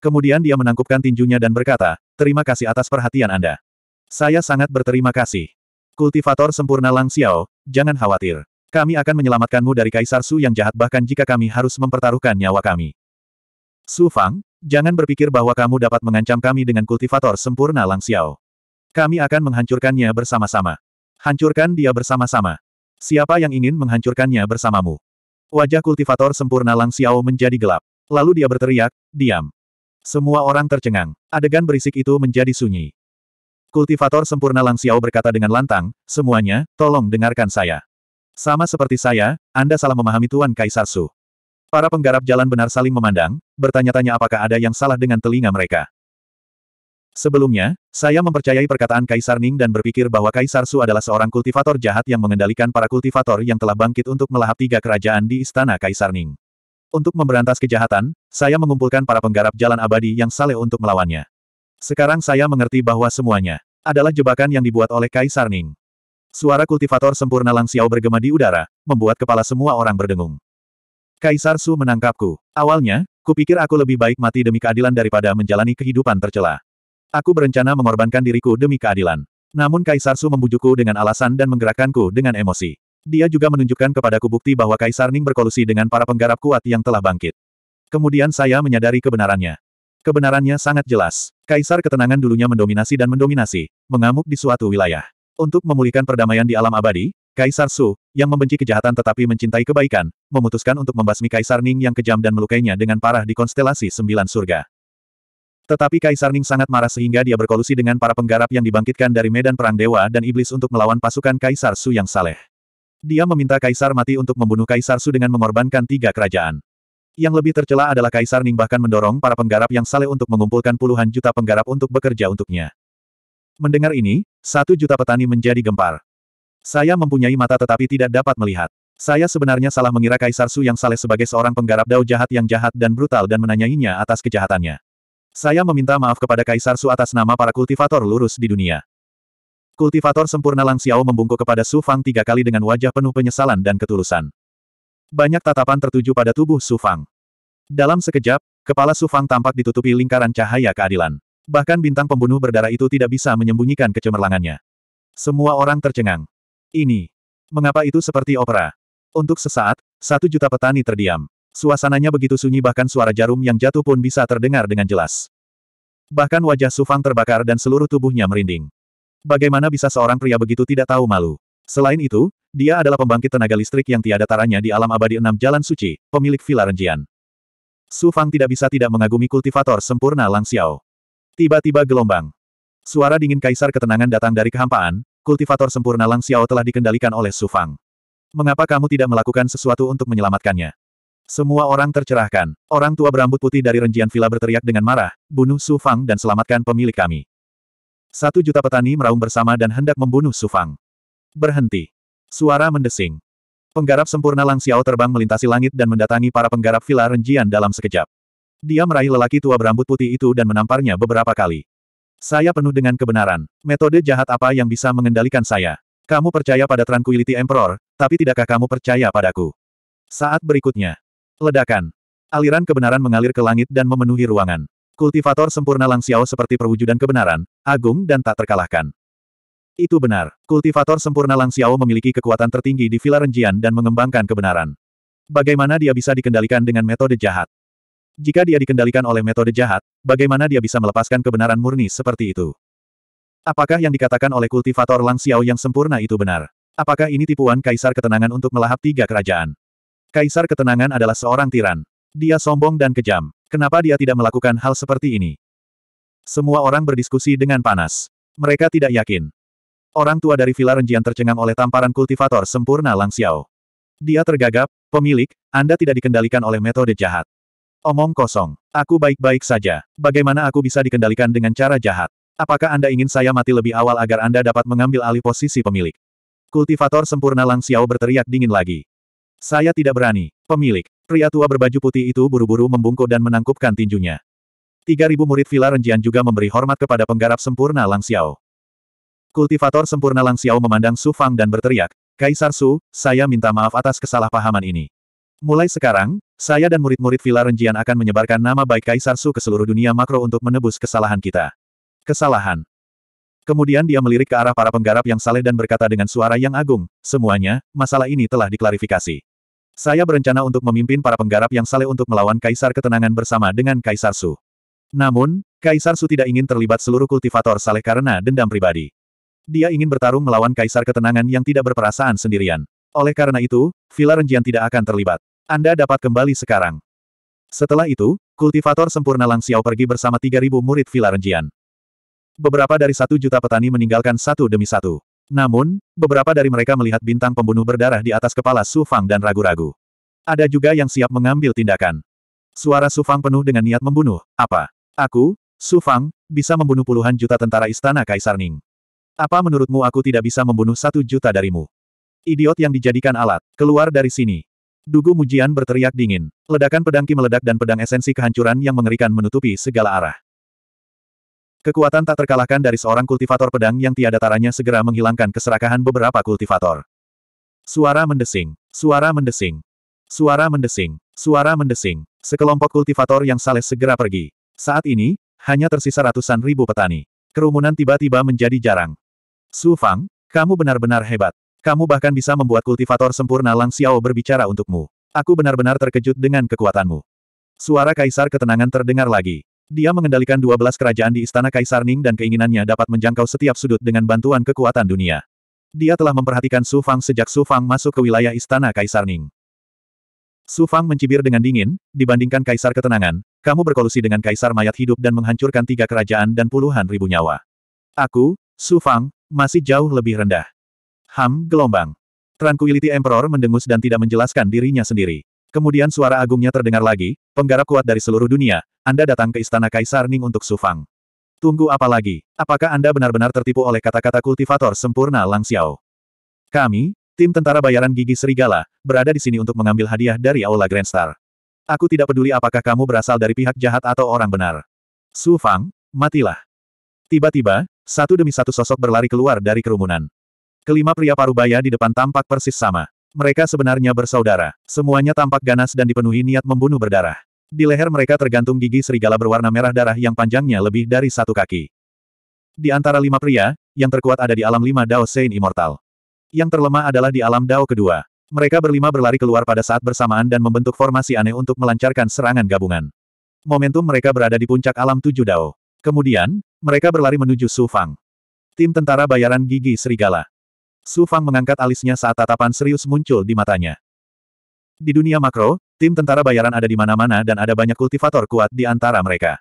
Kemudian dia menangkupkan tinjunya dan berkata, terima kasih atas perhatian Anda. Saya sangat berterima kasih. Kultivator sempurna Lang Xiao, jangan khawatir. Kami akan menyelamatkanmu dari Kaisar Su yang jahat bahkan jika kami harus mempertaruhkan nyawa kami. Su Fang, jangan berpikir bahwa kamu dapat mengancam kami dengan kultivator sempurna Lang Xiao. Kami akan menghancurkannya bersama-sama. Hancurkan dia bersama-sama. Siapa yang ingin menghancurkannya bersamamu? Wajah kultivator sempurna Lang Xiao menjadi gelap. Lalu dia berteriak, diam. Semua orang tercengang. Adegan berisik itu menjadi sunyi. Kultivator sempurna Lang Xiao berkata dengan lantang, semuanya, tolong dengarkan saya. Sama seperti saya, Anda salah memahami Tuan Kaisar Su. Para penggarap jalan benar saling memandang, bertanya-tanya apakah ada yang salah dengan telinga mereka. Sebelumnya, saya mempercayai perkataan Kaisar Ning dan berpikir bahwa Kaisar Su adalah seorang kultivator jahat yang mengendalikan para kultivator yang telah bangkit untuk melahap tiga kerajaan di istana Kaisar Ning. Untuk memberantas kejahatan, saya mengumpulkan para penggarap jalan abadi yang saleh untuk melawannya. Sekarang saya mengerti bahwa semuanya adalah jebakan yang dibuat oleh Kaisar Ning. Suara kultivator sempurna Lang Xiao bergema di udara, membuat kepala semua orang berdengung. Kaisar Su menangkapku. Awalnya, kupikir aku lebih baik mati demi keadilan daripada menjalani kehidupan tercela. Aku berencana mengorbankan diriku demi keadilan. Namun Kaisar Su membujukku dengan alasan dan menggerakkanku dengan emosi. Dia juga menunjukkan kepadaku bukti bahwa Kaisar Ning berkolusi dengan para penggarap kuat yang telah bangkit. Kemudian saya menyadari kebenarannya. Kebenarannya sangat jelas. Kaisar ketenangan dulunya mendominasi dan mendominasi, mengamuk di suatu wilayah. Untuk memulihkan perdamaian di alam abadi, Kaisar Su, yang membenci kejahatan tetapi mencintai kebaikan, memutuskan untuk membasmi Kaisar Ning yang kejam dan melukainya dengan parah di konstelasi sembilan surga. Tetapi Kaisar Ning sangat marah sehingga dia berkolusi dengan para penggarap yang dibangkitkan dari medan perang dewa dan iblis untuk melawan pasukan Kaisar Su yang saleh. Dia meminta Kaisar mati untuk membunuh Kaisar Su dengan mengorbankan tiga kerajaan. Yang lebih tercela adalah Kaisar Ning bahkan mendorong para penggarap yang saleh untuk mengumpulkan puluhan juta penggarap untuk bekerja untuknya. Mendengar ini, satu juta petani menjadi gempar. Saya mempunyai mata tetapi tidak dapat melihat. Saya sebenarnya salah mengira Kaisar Su yang saleh sebagai seorang penggarap dao jahat yang jahat dan brutal dan menanyainya atas kejahatannya. Saya meminta maaf kepada Kaisar Su atas nama para kultivator lurus di dunia. Kultivator sempurna Lang Xiao membungkuk kepada Su Fang tiga kali dengan wajah penuh penyesalan dan ketulusan. Banyak tatapan tertuju pada tubuh Su Fang. Dalam sekejap, kepala Su Fang tampak ditutupi lingkaran cahaya keadilan. Bahkan bintang pembunuh berdarah itu tidak bisa menyembunyikan kecemerlangannya. Semua orang tercengang. Ini. Mengapa itu seperti opera? Untuk sesaat, satu juta petani terdiam. Suasananya begitu sunyi bahkan suara jarum yang jatuh pun bisa terdengar dengan jelas. Bahkan wajah Sufang terbakar dan seluruh tubuhnya merinding. Bagaimana bisa seorang pria begitu tidak tahu malu? Selain itu, dia adalah pembangkit tenaga listrik yang tiada taranya di alam abadi enam jalan suci, pemilik Villa Renjian. Sufang tidak bisa tidak mengagumi kultivator sempurna Lang Xiao. Tiba-tiba gelombang. Suara dingin kaisar ketenangan datang dari kehampaan, kultivator sempurna Lang Xiao telah dikendalikan oleh Sufang. Mengapa kamu tidak melakukan sesuatu untuk menyelamatkannya? Semua orang tercerahkan. Orang tua berambut putih dari renjian villa berteriak dengan marah, bunuh Su Fang dan selamatkan pemilik kami. Satu juta petani meraung bersama dan hendak membunuh Su Fang. Berhenti. Suara mendesing. Penggarap sempurna Lang Xiao terbang melintasi langit dan mendatangi para penggarap villa renjian dalam sekejap. Dia meraih lelaki tua berambut putih itu dan menamparnya beberapa kali. Saya penuh dengan kebenaran. Metode jahat apa yang bisa mengendalikan saya? Kamu percaya pada Tranquility Emperor, tapi tidakkah kamu percaya padaku? Saat berikutnya, Ledakan. Aliran kebenaran mengalir ke langit dan memenuhi ruangan. Kultivator sempurna Lang Xiao seperti perwujudan kebenaran, agung dan tak terkalahkan. Itu benar, kultivator sempurna Lang Xiao memiliki kekuatan tertinggi di Villa Renjian dan mengembangkan kebenaran. Bagaimana dia bisa dikendalikan dengan metode jahat? Jika dia dikendalikan oleh metode jahat, bagaimana dia bisa melepaskan kebenaran murni seperti itu? Apakah yang dikatakan oleh kultivator Lang Xiao yang sempurna itu benar? Apakah ini tipuan kaisar ketenangan untuk melahap tiga kerajaan? Kaisar Ketenangan adalah seorang tiran. Dia sombong dan kejam. Kenapa dia tidak melakukan hal seperti ini? Semua orang berdiskusi dengan panas. Mereka tidak yakin. Orang tua dari Villa Renjian tercengang oleh tamparan kultivator sempurna Lang Xiao. Dia tergagap, pemilik, Anda tidak dikendalikan oleh metode jahat. Omong kosong. Aku baik-baik saja. Bagaimana aku bisa dikendalikan dengan cara jahat? Apakah Anda ingin saya mati lebih awal agar Anda dapat mengambil alih posisi pemilik? Kultivator sempurna Lang Xiao berteriak dingin lagi. Saya tidak berani. Pemilik. Pria tua berbaju putih itu buru-buru membungkuk dan menangkupkan tinjunya. 3.000 murid Villa Renjian juga memberi hormat kepada penggarap sempurna Lang Xiao. Kultivator sempurna Lang Xiao memandang Su Fang dan berteriak, Kaisar Su, saya minta maaf atas kesalahpahaman ini. Mulai sekarang, saya dan murid-murid Villa Renjian akan menyebarkan nama baik Kaisar Su ke seluruh dunia makro untuk menebus kesalahan kita. Kesalahan. Kemudian dia melirik ke arah para penggarap yang saleh dan berkata dengan suara yang agung, semuanya, masalah ini telah diklarifikasi. Saya berencana untuk memimpin para penggarap yang saleh untuk melawan Kaisar Ketenangan bersama dengan Kaisar Su. Namun, Kaisar Su tidak ingin terlibat seluruh kultivator saleh karena dendam pribadi. Dia ingin bertarung melawan Kaisar Ketenangan yang tidak berperasaan sendirian. Oleh karena itu, Villa Renjian tidak akan terlibat. Anda dapat kembali sekarang. Setelah itu, kultivator sempurna Lang Xiao pergi bersama 3.000 murid Villa Renjian. Beberapa dari satu juta petani meninggalkan satu demi satu. Namun, beberapa dari mereka melihat bintang pembunuh berdarah di atas kepala Su Fang dan ragu-ragu. Ada juga yang siap mengambil tindakan. Suara Su Fang penuh dengan niat membunuh, apa? Aku, Su Fang, bisa membunuh puluhan juta tentara istana Kaisar Ning. Apa menurutmu aku tidak bisa membunuh satu juta darimu? Idiot yang dijadikan alat, keluar dari sini. Dugu Mujian berteriak dingin. Ledakan pedang Ki meledak dan pedang esensi kehancuran yang mengerikan menutupi segala arah. Kekuatan tak terkalahkan dari seorang kultivator pedang yang tiada taranya segera menghilangkan keserakahan beberapa kultivator. Suara mendesing. Suara mendesing. Suara mendesing. Suara mendesing. Sekelompok kultivator yang saleh segera pergi. Saat ini, hanya tersisa ratusan ribu petani. Kerumunan tiba-tiba menjadi jarang. Su Fang, kamu benar-benar hebat. Kamu bahkan bisa membuat kultivator sempurna Lang Xiao berbicara untukmu. Aku benar-benar terkejut dengan kekuatanmu. Suara kaisar ketenangan terdengar lagi. Dia mengendalikan 12 kerajaan di Istana Kaisar Ning dan keinginannya dapat menjangkau setiap sudut dengan bantuan kekuatan dunia. Dia telah memperhatikan Su Fang sejak Su Fang masuk ke wilayah Istana Kaisar Ning. Su Fang mencibir dengan dingin, dibandingkan Kaisar Ketenangan, kamu berkolusi dengan Kaisar Mayat Hidup dan menghancurkan tiga kerajaan dan puluhan ribu nyawa. Aku, Su Fang, masih jauh lebih rendah. Ham, gelombang. Tranquility Emperor mendengus dan tidak menjelaskan dirinya sendiri. Kemudian suara agungnya terdengar lagi, penggarap kuat dari seluruh dunia, Anda datang ke Istana Kaisar Ning untuk Sufang. Tunggu apa lagi? Apakah Anda benar-benar tertipu oleh kata-kata kultivator sempurna Lang Xiao? Kami, tim tentara bayaran gigi serigala, berada di sini untuk mengambil hadiah dari Aula Grand Star. Aku tidak peduli apakah kamu berasal dari pihak jahat atau orang benar. Su Fang, matilah. Tiba-tiba, satu demi satu sosok berlari keluar dari kerumunan. Kelima pria parubaya di depan tampak persis sama. Mereka sebenarnya bersaudara. Semuanya tampak ganas dan dipenuhi niat membunuh berdarah. Di leher mereka tergantung gigi serigala berwarna merah darah yang panjangnya lebih dari satu kaki. Di antara lima pria, yang terkuat ada di alam lima Dao Sein Immortal. Yang terlemah adalah di alam Dao kedua. Mereka berlima berlari keluar pada saat bersamaan dan membentuk formasi aneh untuk melancarkan serangan gabungan. Momentum mereka berada di puncak alam tujuh Dao. Kemudian, mereka berlari menuju Su Fang. Tim tentara bayaran gigi serigala. Su Fang mengangkat alisnya saat tatapan serius muncul di matanya. Di dunia makro, tim tentara bayaran ada di mana-mana dan ada banyak kultivator kuat di antara mereka.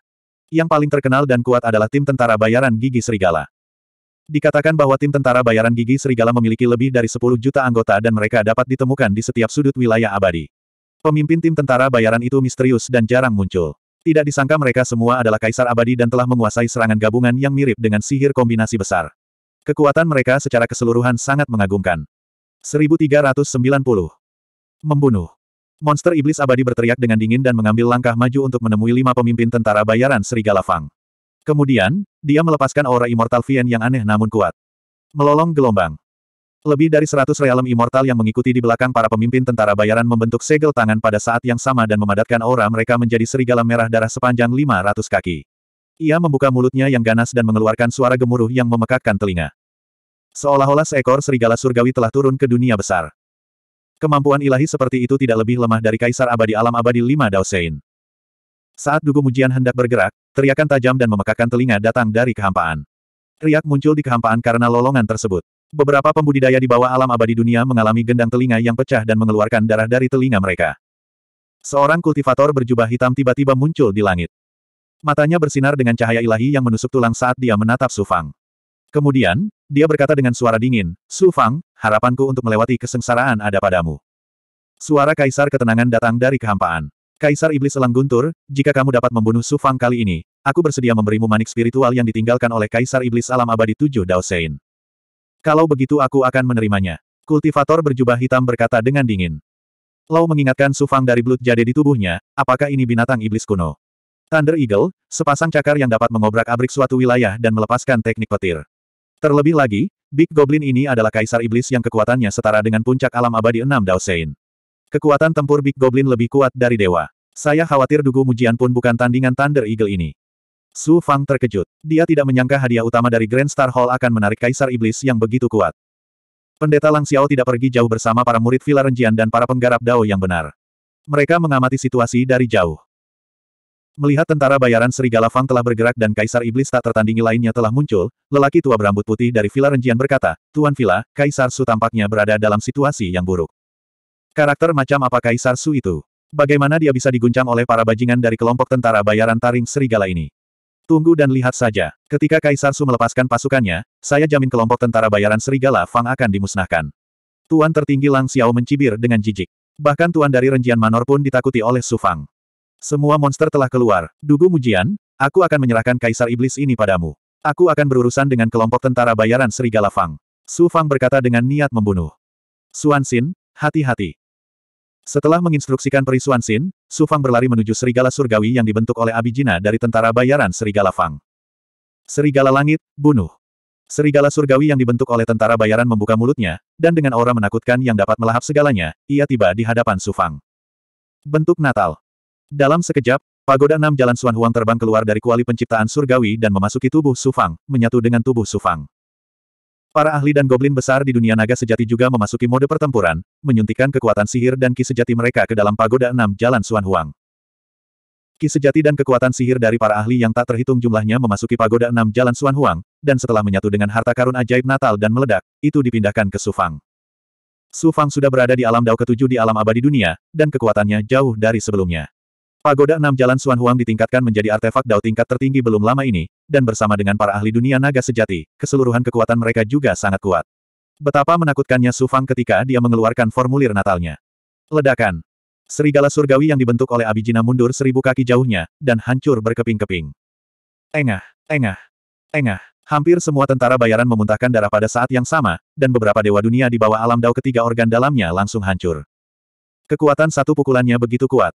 Yang paling terkenal dan kuat adalah tim tentara bayaran gigi serigala. Dikatakan bahwa tim tentara bayaran gigi serigala memiliki lebih dari 10 juta anggota dan mereka dapat ditemukan di setiap sudut wilayah abadi. Pemimpin tim tentara bayaran itu misterius dan jarang muncul. Tidak disangka mereka semua adalah kaisar abadi dan telah menguasai serangan gabungan yang mirip dengan sihir kombinasi besar. Kekuatan mereka secara keseluruhan sangat mengagumkan. 1390. Membunuh. Monster iblis abadi berteriak dengan dingin dan mengambil langkah maju untuk menemui lima pemimpin tentara bayaran Serigala Fang. Kemudian, dia melepaskan aura Immortal Vien yang aneh namun kuat. Melolong gelombang. Lebih dari seratus realem immortal yang mengikuti di belakang para pemimpin tentara bayaran membentuk segel tangan pada saat yang sama dan memadatkan aura mereka menjadi serigala merah darah sepanjang 500 kaki. Ia membuka mulutnya yang ganas dan mengeluarkan suara gemuruh yang memekakkan telinga. Seolah-olah seekor serigala surgawi telah turun ke dunia besar. Kemampuan ilahi seperti itu tidak lebih lemah dari kaisar abadi alam abadi lima Daosein. Saat Dugu Mujian hendak bergerak, teriakan tajam dan memekakan telinga datang dari kehampaan. Riak muncul di kehampaan karena lolongan tersebut. Beberapa pembudidaya di bawah alam abadi dunia mengalami gendang telinga yang pecah dan mengeluarkan darah dari telinga mereka. Seorang kultivator berjubah hitam tiba-tiba muncul di langit. Matanya bersinar dengan cahaya ilahi yang menusuk tulang saat dia menatap Sufang. Kemudian, dia berkata dengan suara dingin, Su Fang, harapanku untuk melewati kesengsaraan ada padamu. Suara Kaisar Ketenangan datang dari kehampaan. Kaisar Iblis Elang Guntur, jika kamu dapat membunuh Su Fang kali ini, aku bersedia memberimu manik spiritual yang ditinggalkan oleh Kaisar Iblis Alam Abadi Tujuh Sein. Kalau begitu aku akan menerimanya. Kultivator berjubah hitam berkata dengan dingin. Lau mengingatkan Su Fang dari belut jade di tubuhnya, apakah ini binatang iblis kuno? Thunder Eagle, sepasang cakar yang dapat mengobrak-abrik suatu wilayah dan melepaskan teknik petir. Terlebih lagi, Big Goblin ini adalah kaisar iblis yang kekuatannya setara dengan puncak alam abadi enam Daosein. Kekuatan tempur Big Goblin lebih kuat dari dewa. Saya khawatir Dugu Mujian pun bukan tandingan Thunder Eagle ini. Su Fang terkejut. Dia tidak menyangka hadiah utama dari Grand Star Hall akan menarik kaisar iblis yang begitu kuat. Pendeta Lang Xiao tidak pergi jauh bersama para murid Villa Renjian dan para penggarap Dao yang benar. Mereka mengamati situasi dari jauh. Melihat tentara bayaran Serigala Fang telah bergerak dan Kaisar Iblis tak tertandingi lainnya telah muncul, lelaki tua berambut putih dari Villa Renjian berkata, Tuan Villa, Kaisar Su tampaknya berada dalam situasi yang buruk. Karakter macam apa Kaisar Su itu? Bagaimana dia bisa diguncang oleh para bajingan dari kelompok tentara bayaran taring Serigala ini? Tunggu dan lihat saja. Ketika Kaisar Su melepaskan pasukannya, saya jamin kelompok tentara bayaran Serigala Fang akan dimusnahkan. Tuan tertinggi Lang Xiao mencibir dengan jijik. Bahkan tuan dari Renjian Manor pun ditakuti oleh Su Fang. Semua monster telah keluar. Dugu Mujian, aku akan menyerahkan Kaisar Iblis ini padamu. Aku akan berurusan dengan kelompok tentara bayaran Serigala Fang. Su Fang berkata dengan niat membunuh. Suan Xin, hati-hati. Setelah menginstruksikan peri Suan Xin, Su Fang berlari menuju Serigala Surgawi yang dibentuk oleh Abijina dari tentara bayaran Serigala Fang. Serigala Langit, bunuh. Serigala surgawi yang dibentuk oleh tentara bayaran membuka mulutnya, dan dengan aura menakutkan yang dapat melahap segalanya, ia tiba di hadapan Su Fang. Bentuk Natal dalam sekejap, pagoda enam jalan Suan Huang terbang keluar dari kuali penciptaan surgawi dan memasuki tubuh Sufang, menyatu dengan tubuh Sufang. Para ahli dan goblin besar di dunia naga sejati juga memasuki mode pertempuran, menyuntikkan kekuatan sihir dan ki sejati mereka ke dalam pagoda enam jalan Suan Huang. Ki sejati dan kekuatan sihir dari para ahli yang tak terhitung jumlahnya memasuki pagoda enam jalan Suan Huang, dan setelah menyatu dengan harta karun ajaib Natal dan meledak, itu dipindahkan ke Sufang. Su Fang sudah berada di alam Dao ketujuh di alam abadi dunia, dan kekuatannya jauh dari sebelumnya. Pagoda enam jalan Suan Huang ditingkatkan menjadi artefak Dao tingkat tertinggi belum lama ini, dan bersama dengan para ahli dunia naga sejati, keseluruhan kekuatan mereka juga sangat kuat. Betapa menakutkannya Su Fang ketika dia mengeluarkan formulir natalnya. Ledakan. Serigala surgawi yang dibentuk oleh Abijina mundur seribu kaki jauhnya, dan hancur berkeping-keping. Engah, engah, engah. Hampir semua tentara bayaran memuntahkan darah pada saat yang sama, dan beberapa dewa dunia di bawah alam Dao ketiga organ dalamnya langsung hancur. Kekuatan satu pukulannya begitu kuat,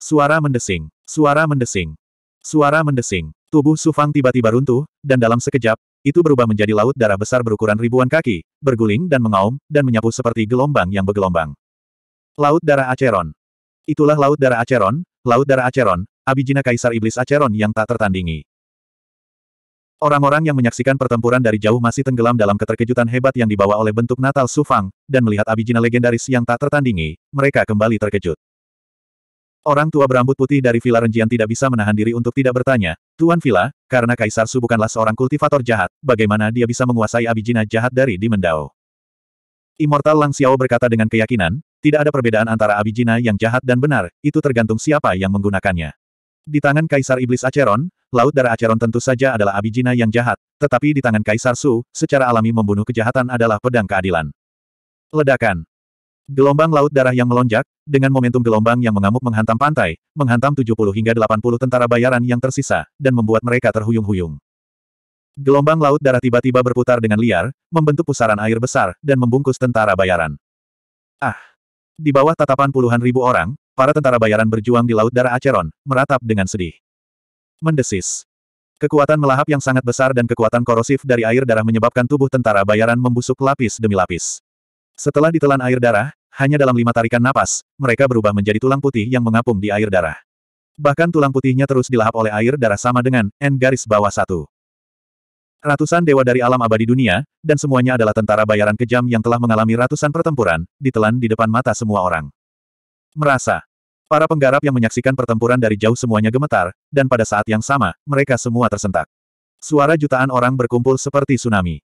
Suara mendesing. Suara mendesing. Suara mendesing. Tubuh Sufang tiba-tiba runtuh, dan dalam sekejap, itu berubah menjadi laut darah besar berukuran ribuan kaki, berguling dan mengaum, dan menyapu seperti gelombang yang bergelombang. Laut darah Aceron. Itulah laut darah Aceron, laut darah Aceron, Abijina Kaisar Iblis Aceron yang tak tertandingi. Orang-orang yang menyaksikan pertempuran dari jauh masih tenggelam dalam keterkejutan hebat yang dibawa oleh bentuk Natal Sufang, dan melihat Abijina legendaris yang tak tertandingi, mereka kembali terkejut. Orang tua berambut putih dari Villa Renjian tidak bisa menahan diri untuk tidak bertanya, Tuan Villa, karena Kaisar Su bukanlah seorang kultivator jahat, bagaimana dia bisa menguasai abijina jahat dari Dimendao? Immortal Lang Xiao berkata dengan keyakinan, tidak ada perbedaan antara abijina yang jahat dan benar, itu tergantung siapa yang menggunakannya. Di tangan Kaisar Iblis Aceron, Laut Darah Aceron tentu saja adalah abijina yang jahat, tetapi di tangan Kaisar Su, secara alami membunuh kejahatan adalah pedang keadilan. Ledakan Gelombang laut darah yang melonjak, dengan momentum gelombang yang mengamuk menghantam pantai, menghantam 70 hingga 80 tentara bayaran yang tersisa, dan membuat mereka terhuyung-huyung. Gelombang laut darah tiba-tiba berputar dengan liar, membentuk pusaran air besar, dan membungkus tentara bayaran. Ah! Di bawah tatapan puluhan ribu orang, para tentara bayaran berjuang di laut darah Aceron, meratap dengan sedih. Mendesis. Kekuatan melahap yang sangat besar dan kekuatan korosif dari air darah menyebabkan tubuh tentara bayaran membusuk lapis demi lapis. Setelah ditelan air darah, hanya dalam lima tarikan napas, mereka berubah menjadi tulang putih yang mengapung di air darah. Bahkan tulang putihnya terus dilahap oleh air darah sama dengan N garis bawah satu. Ratusan dewa dari alam abadi dunia, dan semuanya adalah tentara bayaran kejam yang telah mengalami ratusan pertempuran, ditelan di depan mata semua orang. Merasa. Para penggarap yang menyaksikan pertempuran dari jauh semuanya gemetar, dan pada saat yang sama, mereka semua tersentak. Suara jutaan orang berkumpul seperti tsunami.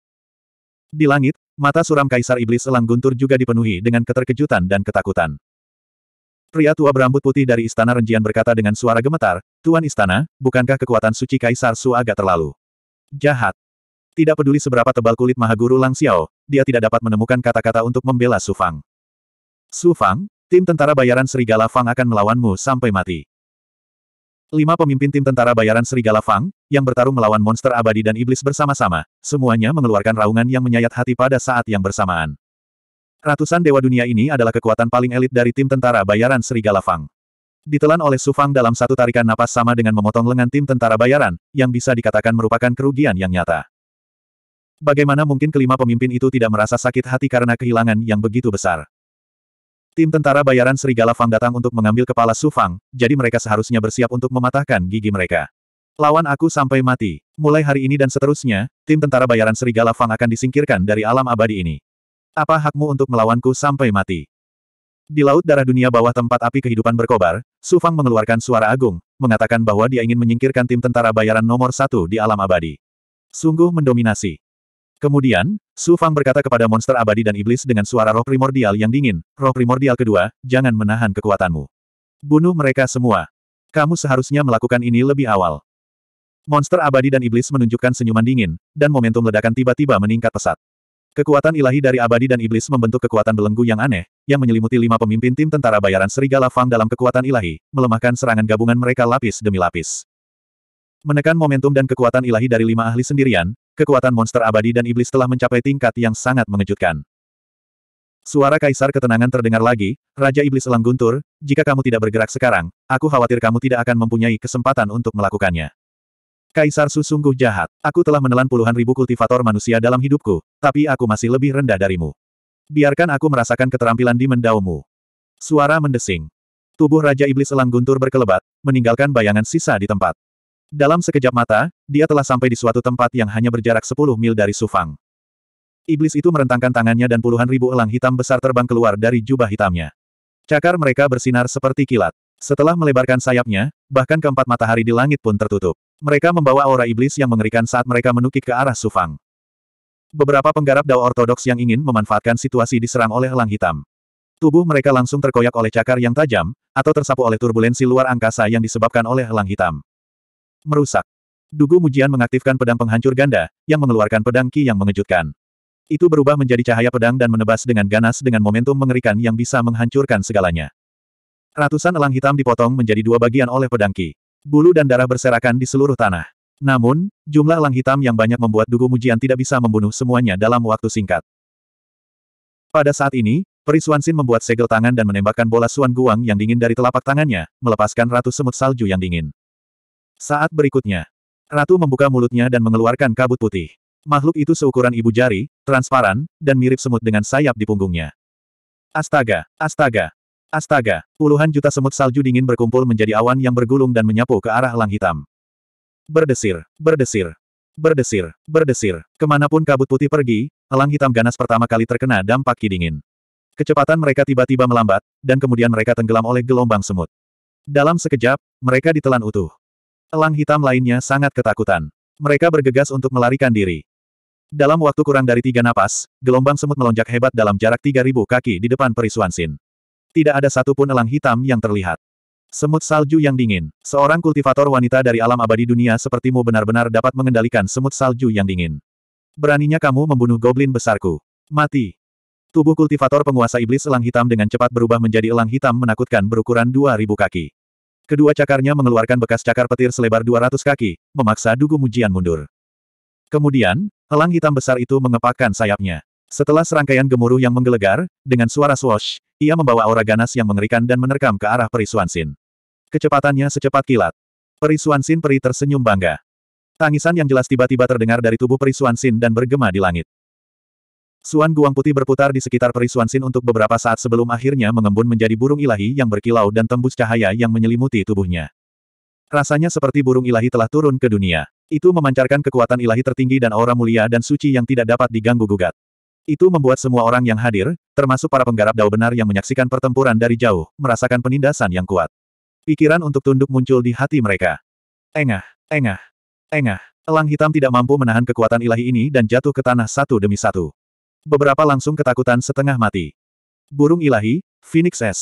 Di langit, Mata suram Kaisar Iblis Elang Guntur juga dipenuhi dengan keterkejutan dan ketakutan. Pria tua berambut putih dari Istana Renjian berkata dengan suara gemetar, Tuan Istana, bukankah kekuatan suci Kaisar Su agak terlalu jahat? Tidak peduli seberapa tebal kulit Mahaguru Lang Xiao, dia tidak dapat menemukan kata-kata untuk membela Su Fang. Su Fang, tim tentara bayaran Serigala Fang akan melawanmu sampai mati. Lima pemimpin tim tentara bayaran Serigala Fang, yang bertarung melawan monster abadi dan iblis bersama-sama, semuanya mengeluarkan raungan yang menyayat hati pada saat yang bersamaan. Ratusan dewa dunia ini adalah kekuatan paling elit dari tim tentara bayaran Serigala Fang. Ditelan oleh Sufang dalam satu tarikan napas sama dengan memotong lengan tim tentara bayaran, yang bisa dikatakan merupakan kerugian yang nyata. Bagaimana mungkin kelima pemimpin itu tidak merasa sakit hati karena kehilangan yang begitu besar? Tim tentara bayaran Serigala Fang datang untuk mengambil kepala Su Fang, jadi mereka seharusnya bersiap untuk mematahkan gigi mereka. Lawan aku sampai mati. Mulai hari ini dan seterusnya, tim tentara bayaran Serigala Fang akan disingkirkan dari alam abadi ini. Apa hakmu untuk melawanku sampai mati? Di Laut Darah Dunia bawah tempat api kehidupan berkobar, Su Fang mengeluarkan suara agung, mengatakan bahwa dia ingin menyingkirkan tim tentara bayaran nomor satu di alam abadi. Sungguh mendominasi. Kemudian, Su Fang berkata kepada monster abadi dan iblis dengan suara roh primordial yang dingin, roh primordial kedua, jangan menahan kekuatanmu. Bunuh mereka semua. Kamu seharusnya melakukan ini lebih awal. Monster abadi dan iblis menunjukkan senyuman dingin, dan momentum ledakan tiba-tiba meningkat pesat. Kekuatan ilahi dari abadi dan iblis membentuk kekuatan belenggu yang aneh, yang menyelimuti lima pemimpin tim tentara bayaran Serigala Fang dalam kekuatan ilahi, melemahkan serangan gabungan mereka lapis demi lapis. Menekan momentum dan kekuatan ilahi dari lima ahli sendirian, Kekuatan monster abadi dan iblis telah mencapai tingkat yang sangat mengejutkan. Suara kaisar ketenangan terdengar lagi, Raja Iblis Elang Guntur, jika kamu tidak bergerak sekarang, aku khawatir kamu tidak akan mempunyai kesempatan untuk melakukannya. Kaisar Su sungguh jahat. Aku telah menelan puluhan ribu kultivator manusia dalam hidupku, tapi aku masih lebih rendah darimu. Biarkan aku merasakan keterampilan di mendaumu. Suara mendesing. Tubuh Raja Iblis Elang Guntur berkelebat, meninggalkan bayangan sisa di tempat. Dalam sekejap mata, dia telah sampai di suatu tempat yang hanya berjarak 10 mil dari Sufang. Iblis itu merentangkan tangannya dan puluhan ribu elang hitam besar terbang keluar dari jubah hitamnya. Cakar mereka bersinar seperti kilat. Setelah melebarkan sayapnya, bahkan keempat matahari di langit pun tertutup. Mereka membawa aura iblis yang mengerikan saat mereka menukik ke arah Sufang. Beberapa penggarap dao ortodoks yang ingin memanfaatkan situasi diserang oleh elang hitam. Tubuh mereka langsung terkoyak oleh cakar yang tajam, atau tersapu oleh turbulensi luar angkasa yang disebabkan oleh elang hitam. Merusak. Dugu Mujian mengaktifkan pedang penghancur ganda, yang mengeluarkan pedang ki yang mengejutkan. Itu berubah menjadi cahaya pedang dan menebas dengan ganas dengan momentum mengerikan yang bisa menghancurkan segalanya. Ratusan elang hitam dipotong menjadi dua bagian oleh pedang ki. Bulu dan darah berserakan di seluruh tanah. Namun, jumlah elang hitam yang banyak membuat Dugu Mujian tidak bisa membunuh semuanya dalam waktu singkat. Pada saat ini, Perisuan Sin membuat segel tangan dan menembakkan bola Suan Guang yang dingin dari telapak tangannya, melepaskan ratus semut salju yang dingin. Saat berikutnya, Ratu membuka mulutnya dan mengeluarkan kabut putih. Makhluk itu seukuran ibu jari, transparan, dan mirip semut dengan sayap di punggungnya. Astaga, astaga, astaga, puluhan juta semut salju dingin berkumpul menjadi awan yang bergulung dan menyapu ke arah langit hitam. Berdesir, berdesir, berdesir, berdesir. Kemanapun kabut putih pergi, elang hitam ganas pertama kali terkena dampak ki dingin. Kecepatan mereka tiba-tiba melambat, dan kemudian mereka tenggelam oleh gelombang semut. Dalam sekejap, mereka ditelan utuh. Elang hitam lainnya sangat ketakutan. Mereka bergegas untuk melarikan diri. Dalam waktu kurang dari tiga napas, gelombang semut melonjak hebat dalam jarak 3.000 kaki di depan perisuan Sin. Tidak ada satupun elang hitam yang terlihat. Semut salju yang dingin. Seorang kultivator wanita dari alam abadi dunia sepertimu benar-benar dapat mengendalikan semut salju yang dingin. Beraninya kamu membunuh goblin besarku. Mati. Tubuh kultivator penguasa iblis elang hitam dengan cepat berubah menjadi elang hitam menakutkan berukuran 2.000 kaki. Kedua cakarnya mengeluarkan bekas cakar petir selebar 200 kaki, memaksa Dugu Mujian mundur. Kemudian, elang hitam besar itu mengepakkan sayapnya. Setelah serangkaian gemuruh yang menggelegar, dengan suara swash, ia membawa aura ganas yang mengerikan dan menerkam ke arah Perisuansin. Kecepatannya secepat kilat. Perisuansin peri tersenyum bangga. Tangisan yang jelas tiba-tiba terdengar dari tubuh Perisuansin dan bergema di langit. Suan Guang Putih berputar di sekitar Perisuan Sin untuk beberapa saat sebelum akhirnya mengembun menjadi burung ilahi yang berkilau dan tembus cahaya yang menyelimuti tubuhnya. Rasanya seperti burung ilahi telah turun ke dunia. Itu memancarkan kekuatan ilahi tertinggi dan aura mulia dan suci yang tidak dapat diganggu-gugat. Itu membuat semua orang yang hadir, termasuk para penggarap dao benar yang menyaksikan pertempuran dari jauh, merasakan penindasan yang kuat. Pikiran untuk tunduk muncul di hati mereka. Engah, engah, engah. Elang hitam tidak mampu menahan kekuatan ilahi ini dan jatuh ke tanah satu demi satu. Beberapa langsung ketakutan setengah mati. Burung ilahi, Phoenix S.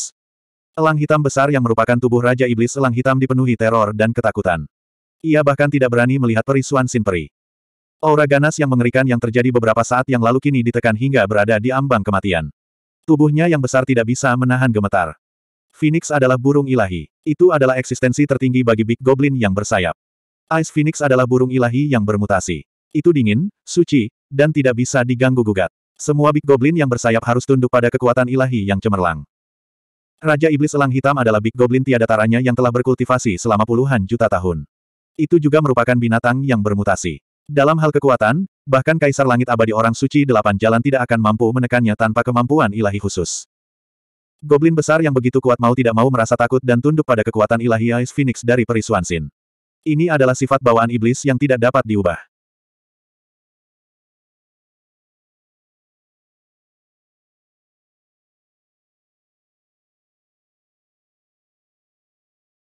Elang hitam besar yang merupakan tubuh Raja Iblis Elang Hitam dipenuhi teror dan ketakutan. Ia bahkan tidak berani melihat peri perisuan Peri. Aura ganas yang mengerikan yang terjadi beberapa saat yang lalu kini ditekan hingga berada di ambang kematian. Tubuhnya yang besar tidak bisa menahan gemetar. Phoenix adalah burung ilahi. Itu adalah eksistensi tertinggi bagi Big Goblin yang bersayap. Ice Phoenix adalah burung ilahi yang bermutasi. Itu dingin, suci, dan tidak bisa diganggu-gugat. Semua Big Goblin yang bersayap harus tunduk pada kekuatan ilahi yang cemerlang. Raja Iblis Elang Hitam adalah Big Goblin tiada taranya yang telah berkultivasi selama puluhan juta tahun. Itu juga merupakan binatang yang bermutasi. Dalam hal kekuatan, bahkan Kaisar Langit Abadi Orang Suci Delapan Jalan tidak akan mampu menekannya tanpa kemampuan ilahi khusus. Goblin besar yang begitu kuat mau tidak mau merasa takut dan tunduk pada kekuatan ilahi Ice Phoenix dari Perisuan Sin. Ini adalah sifat bawaan iblis yang tidak dapat diubah.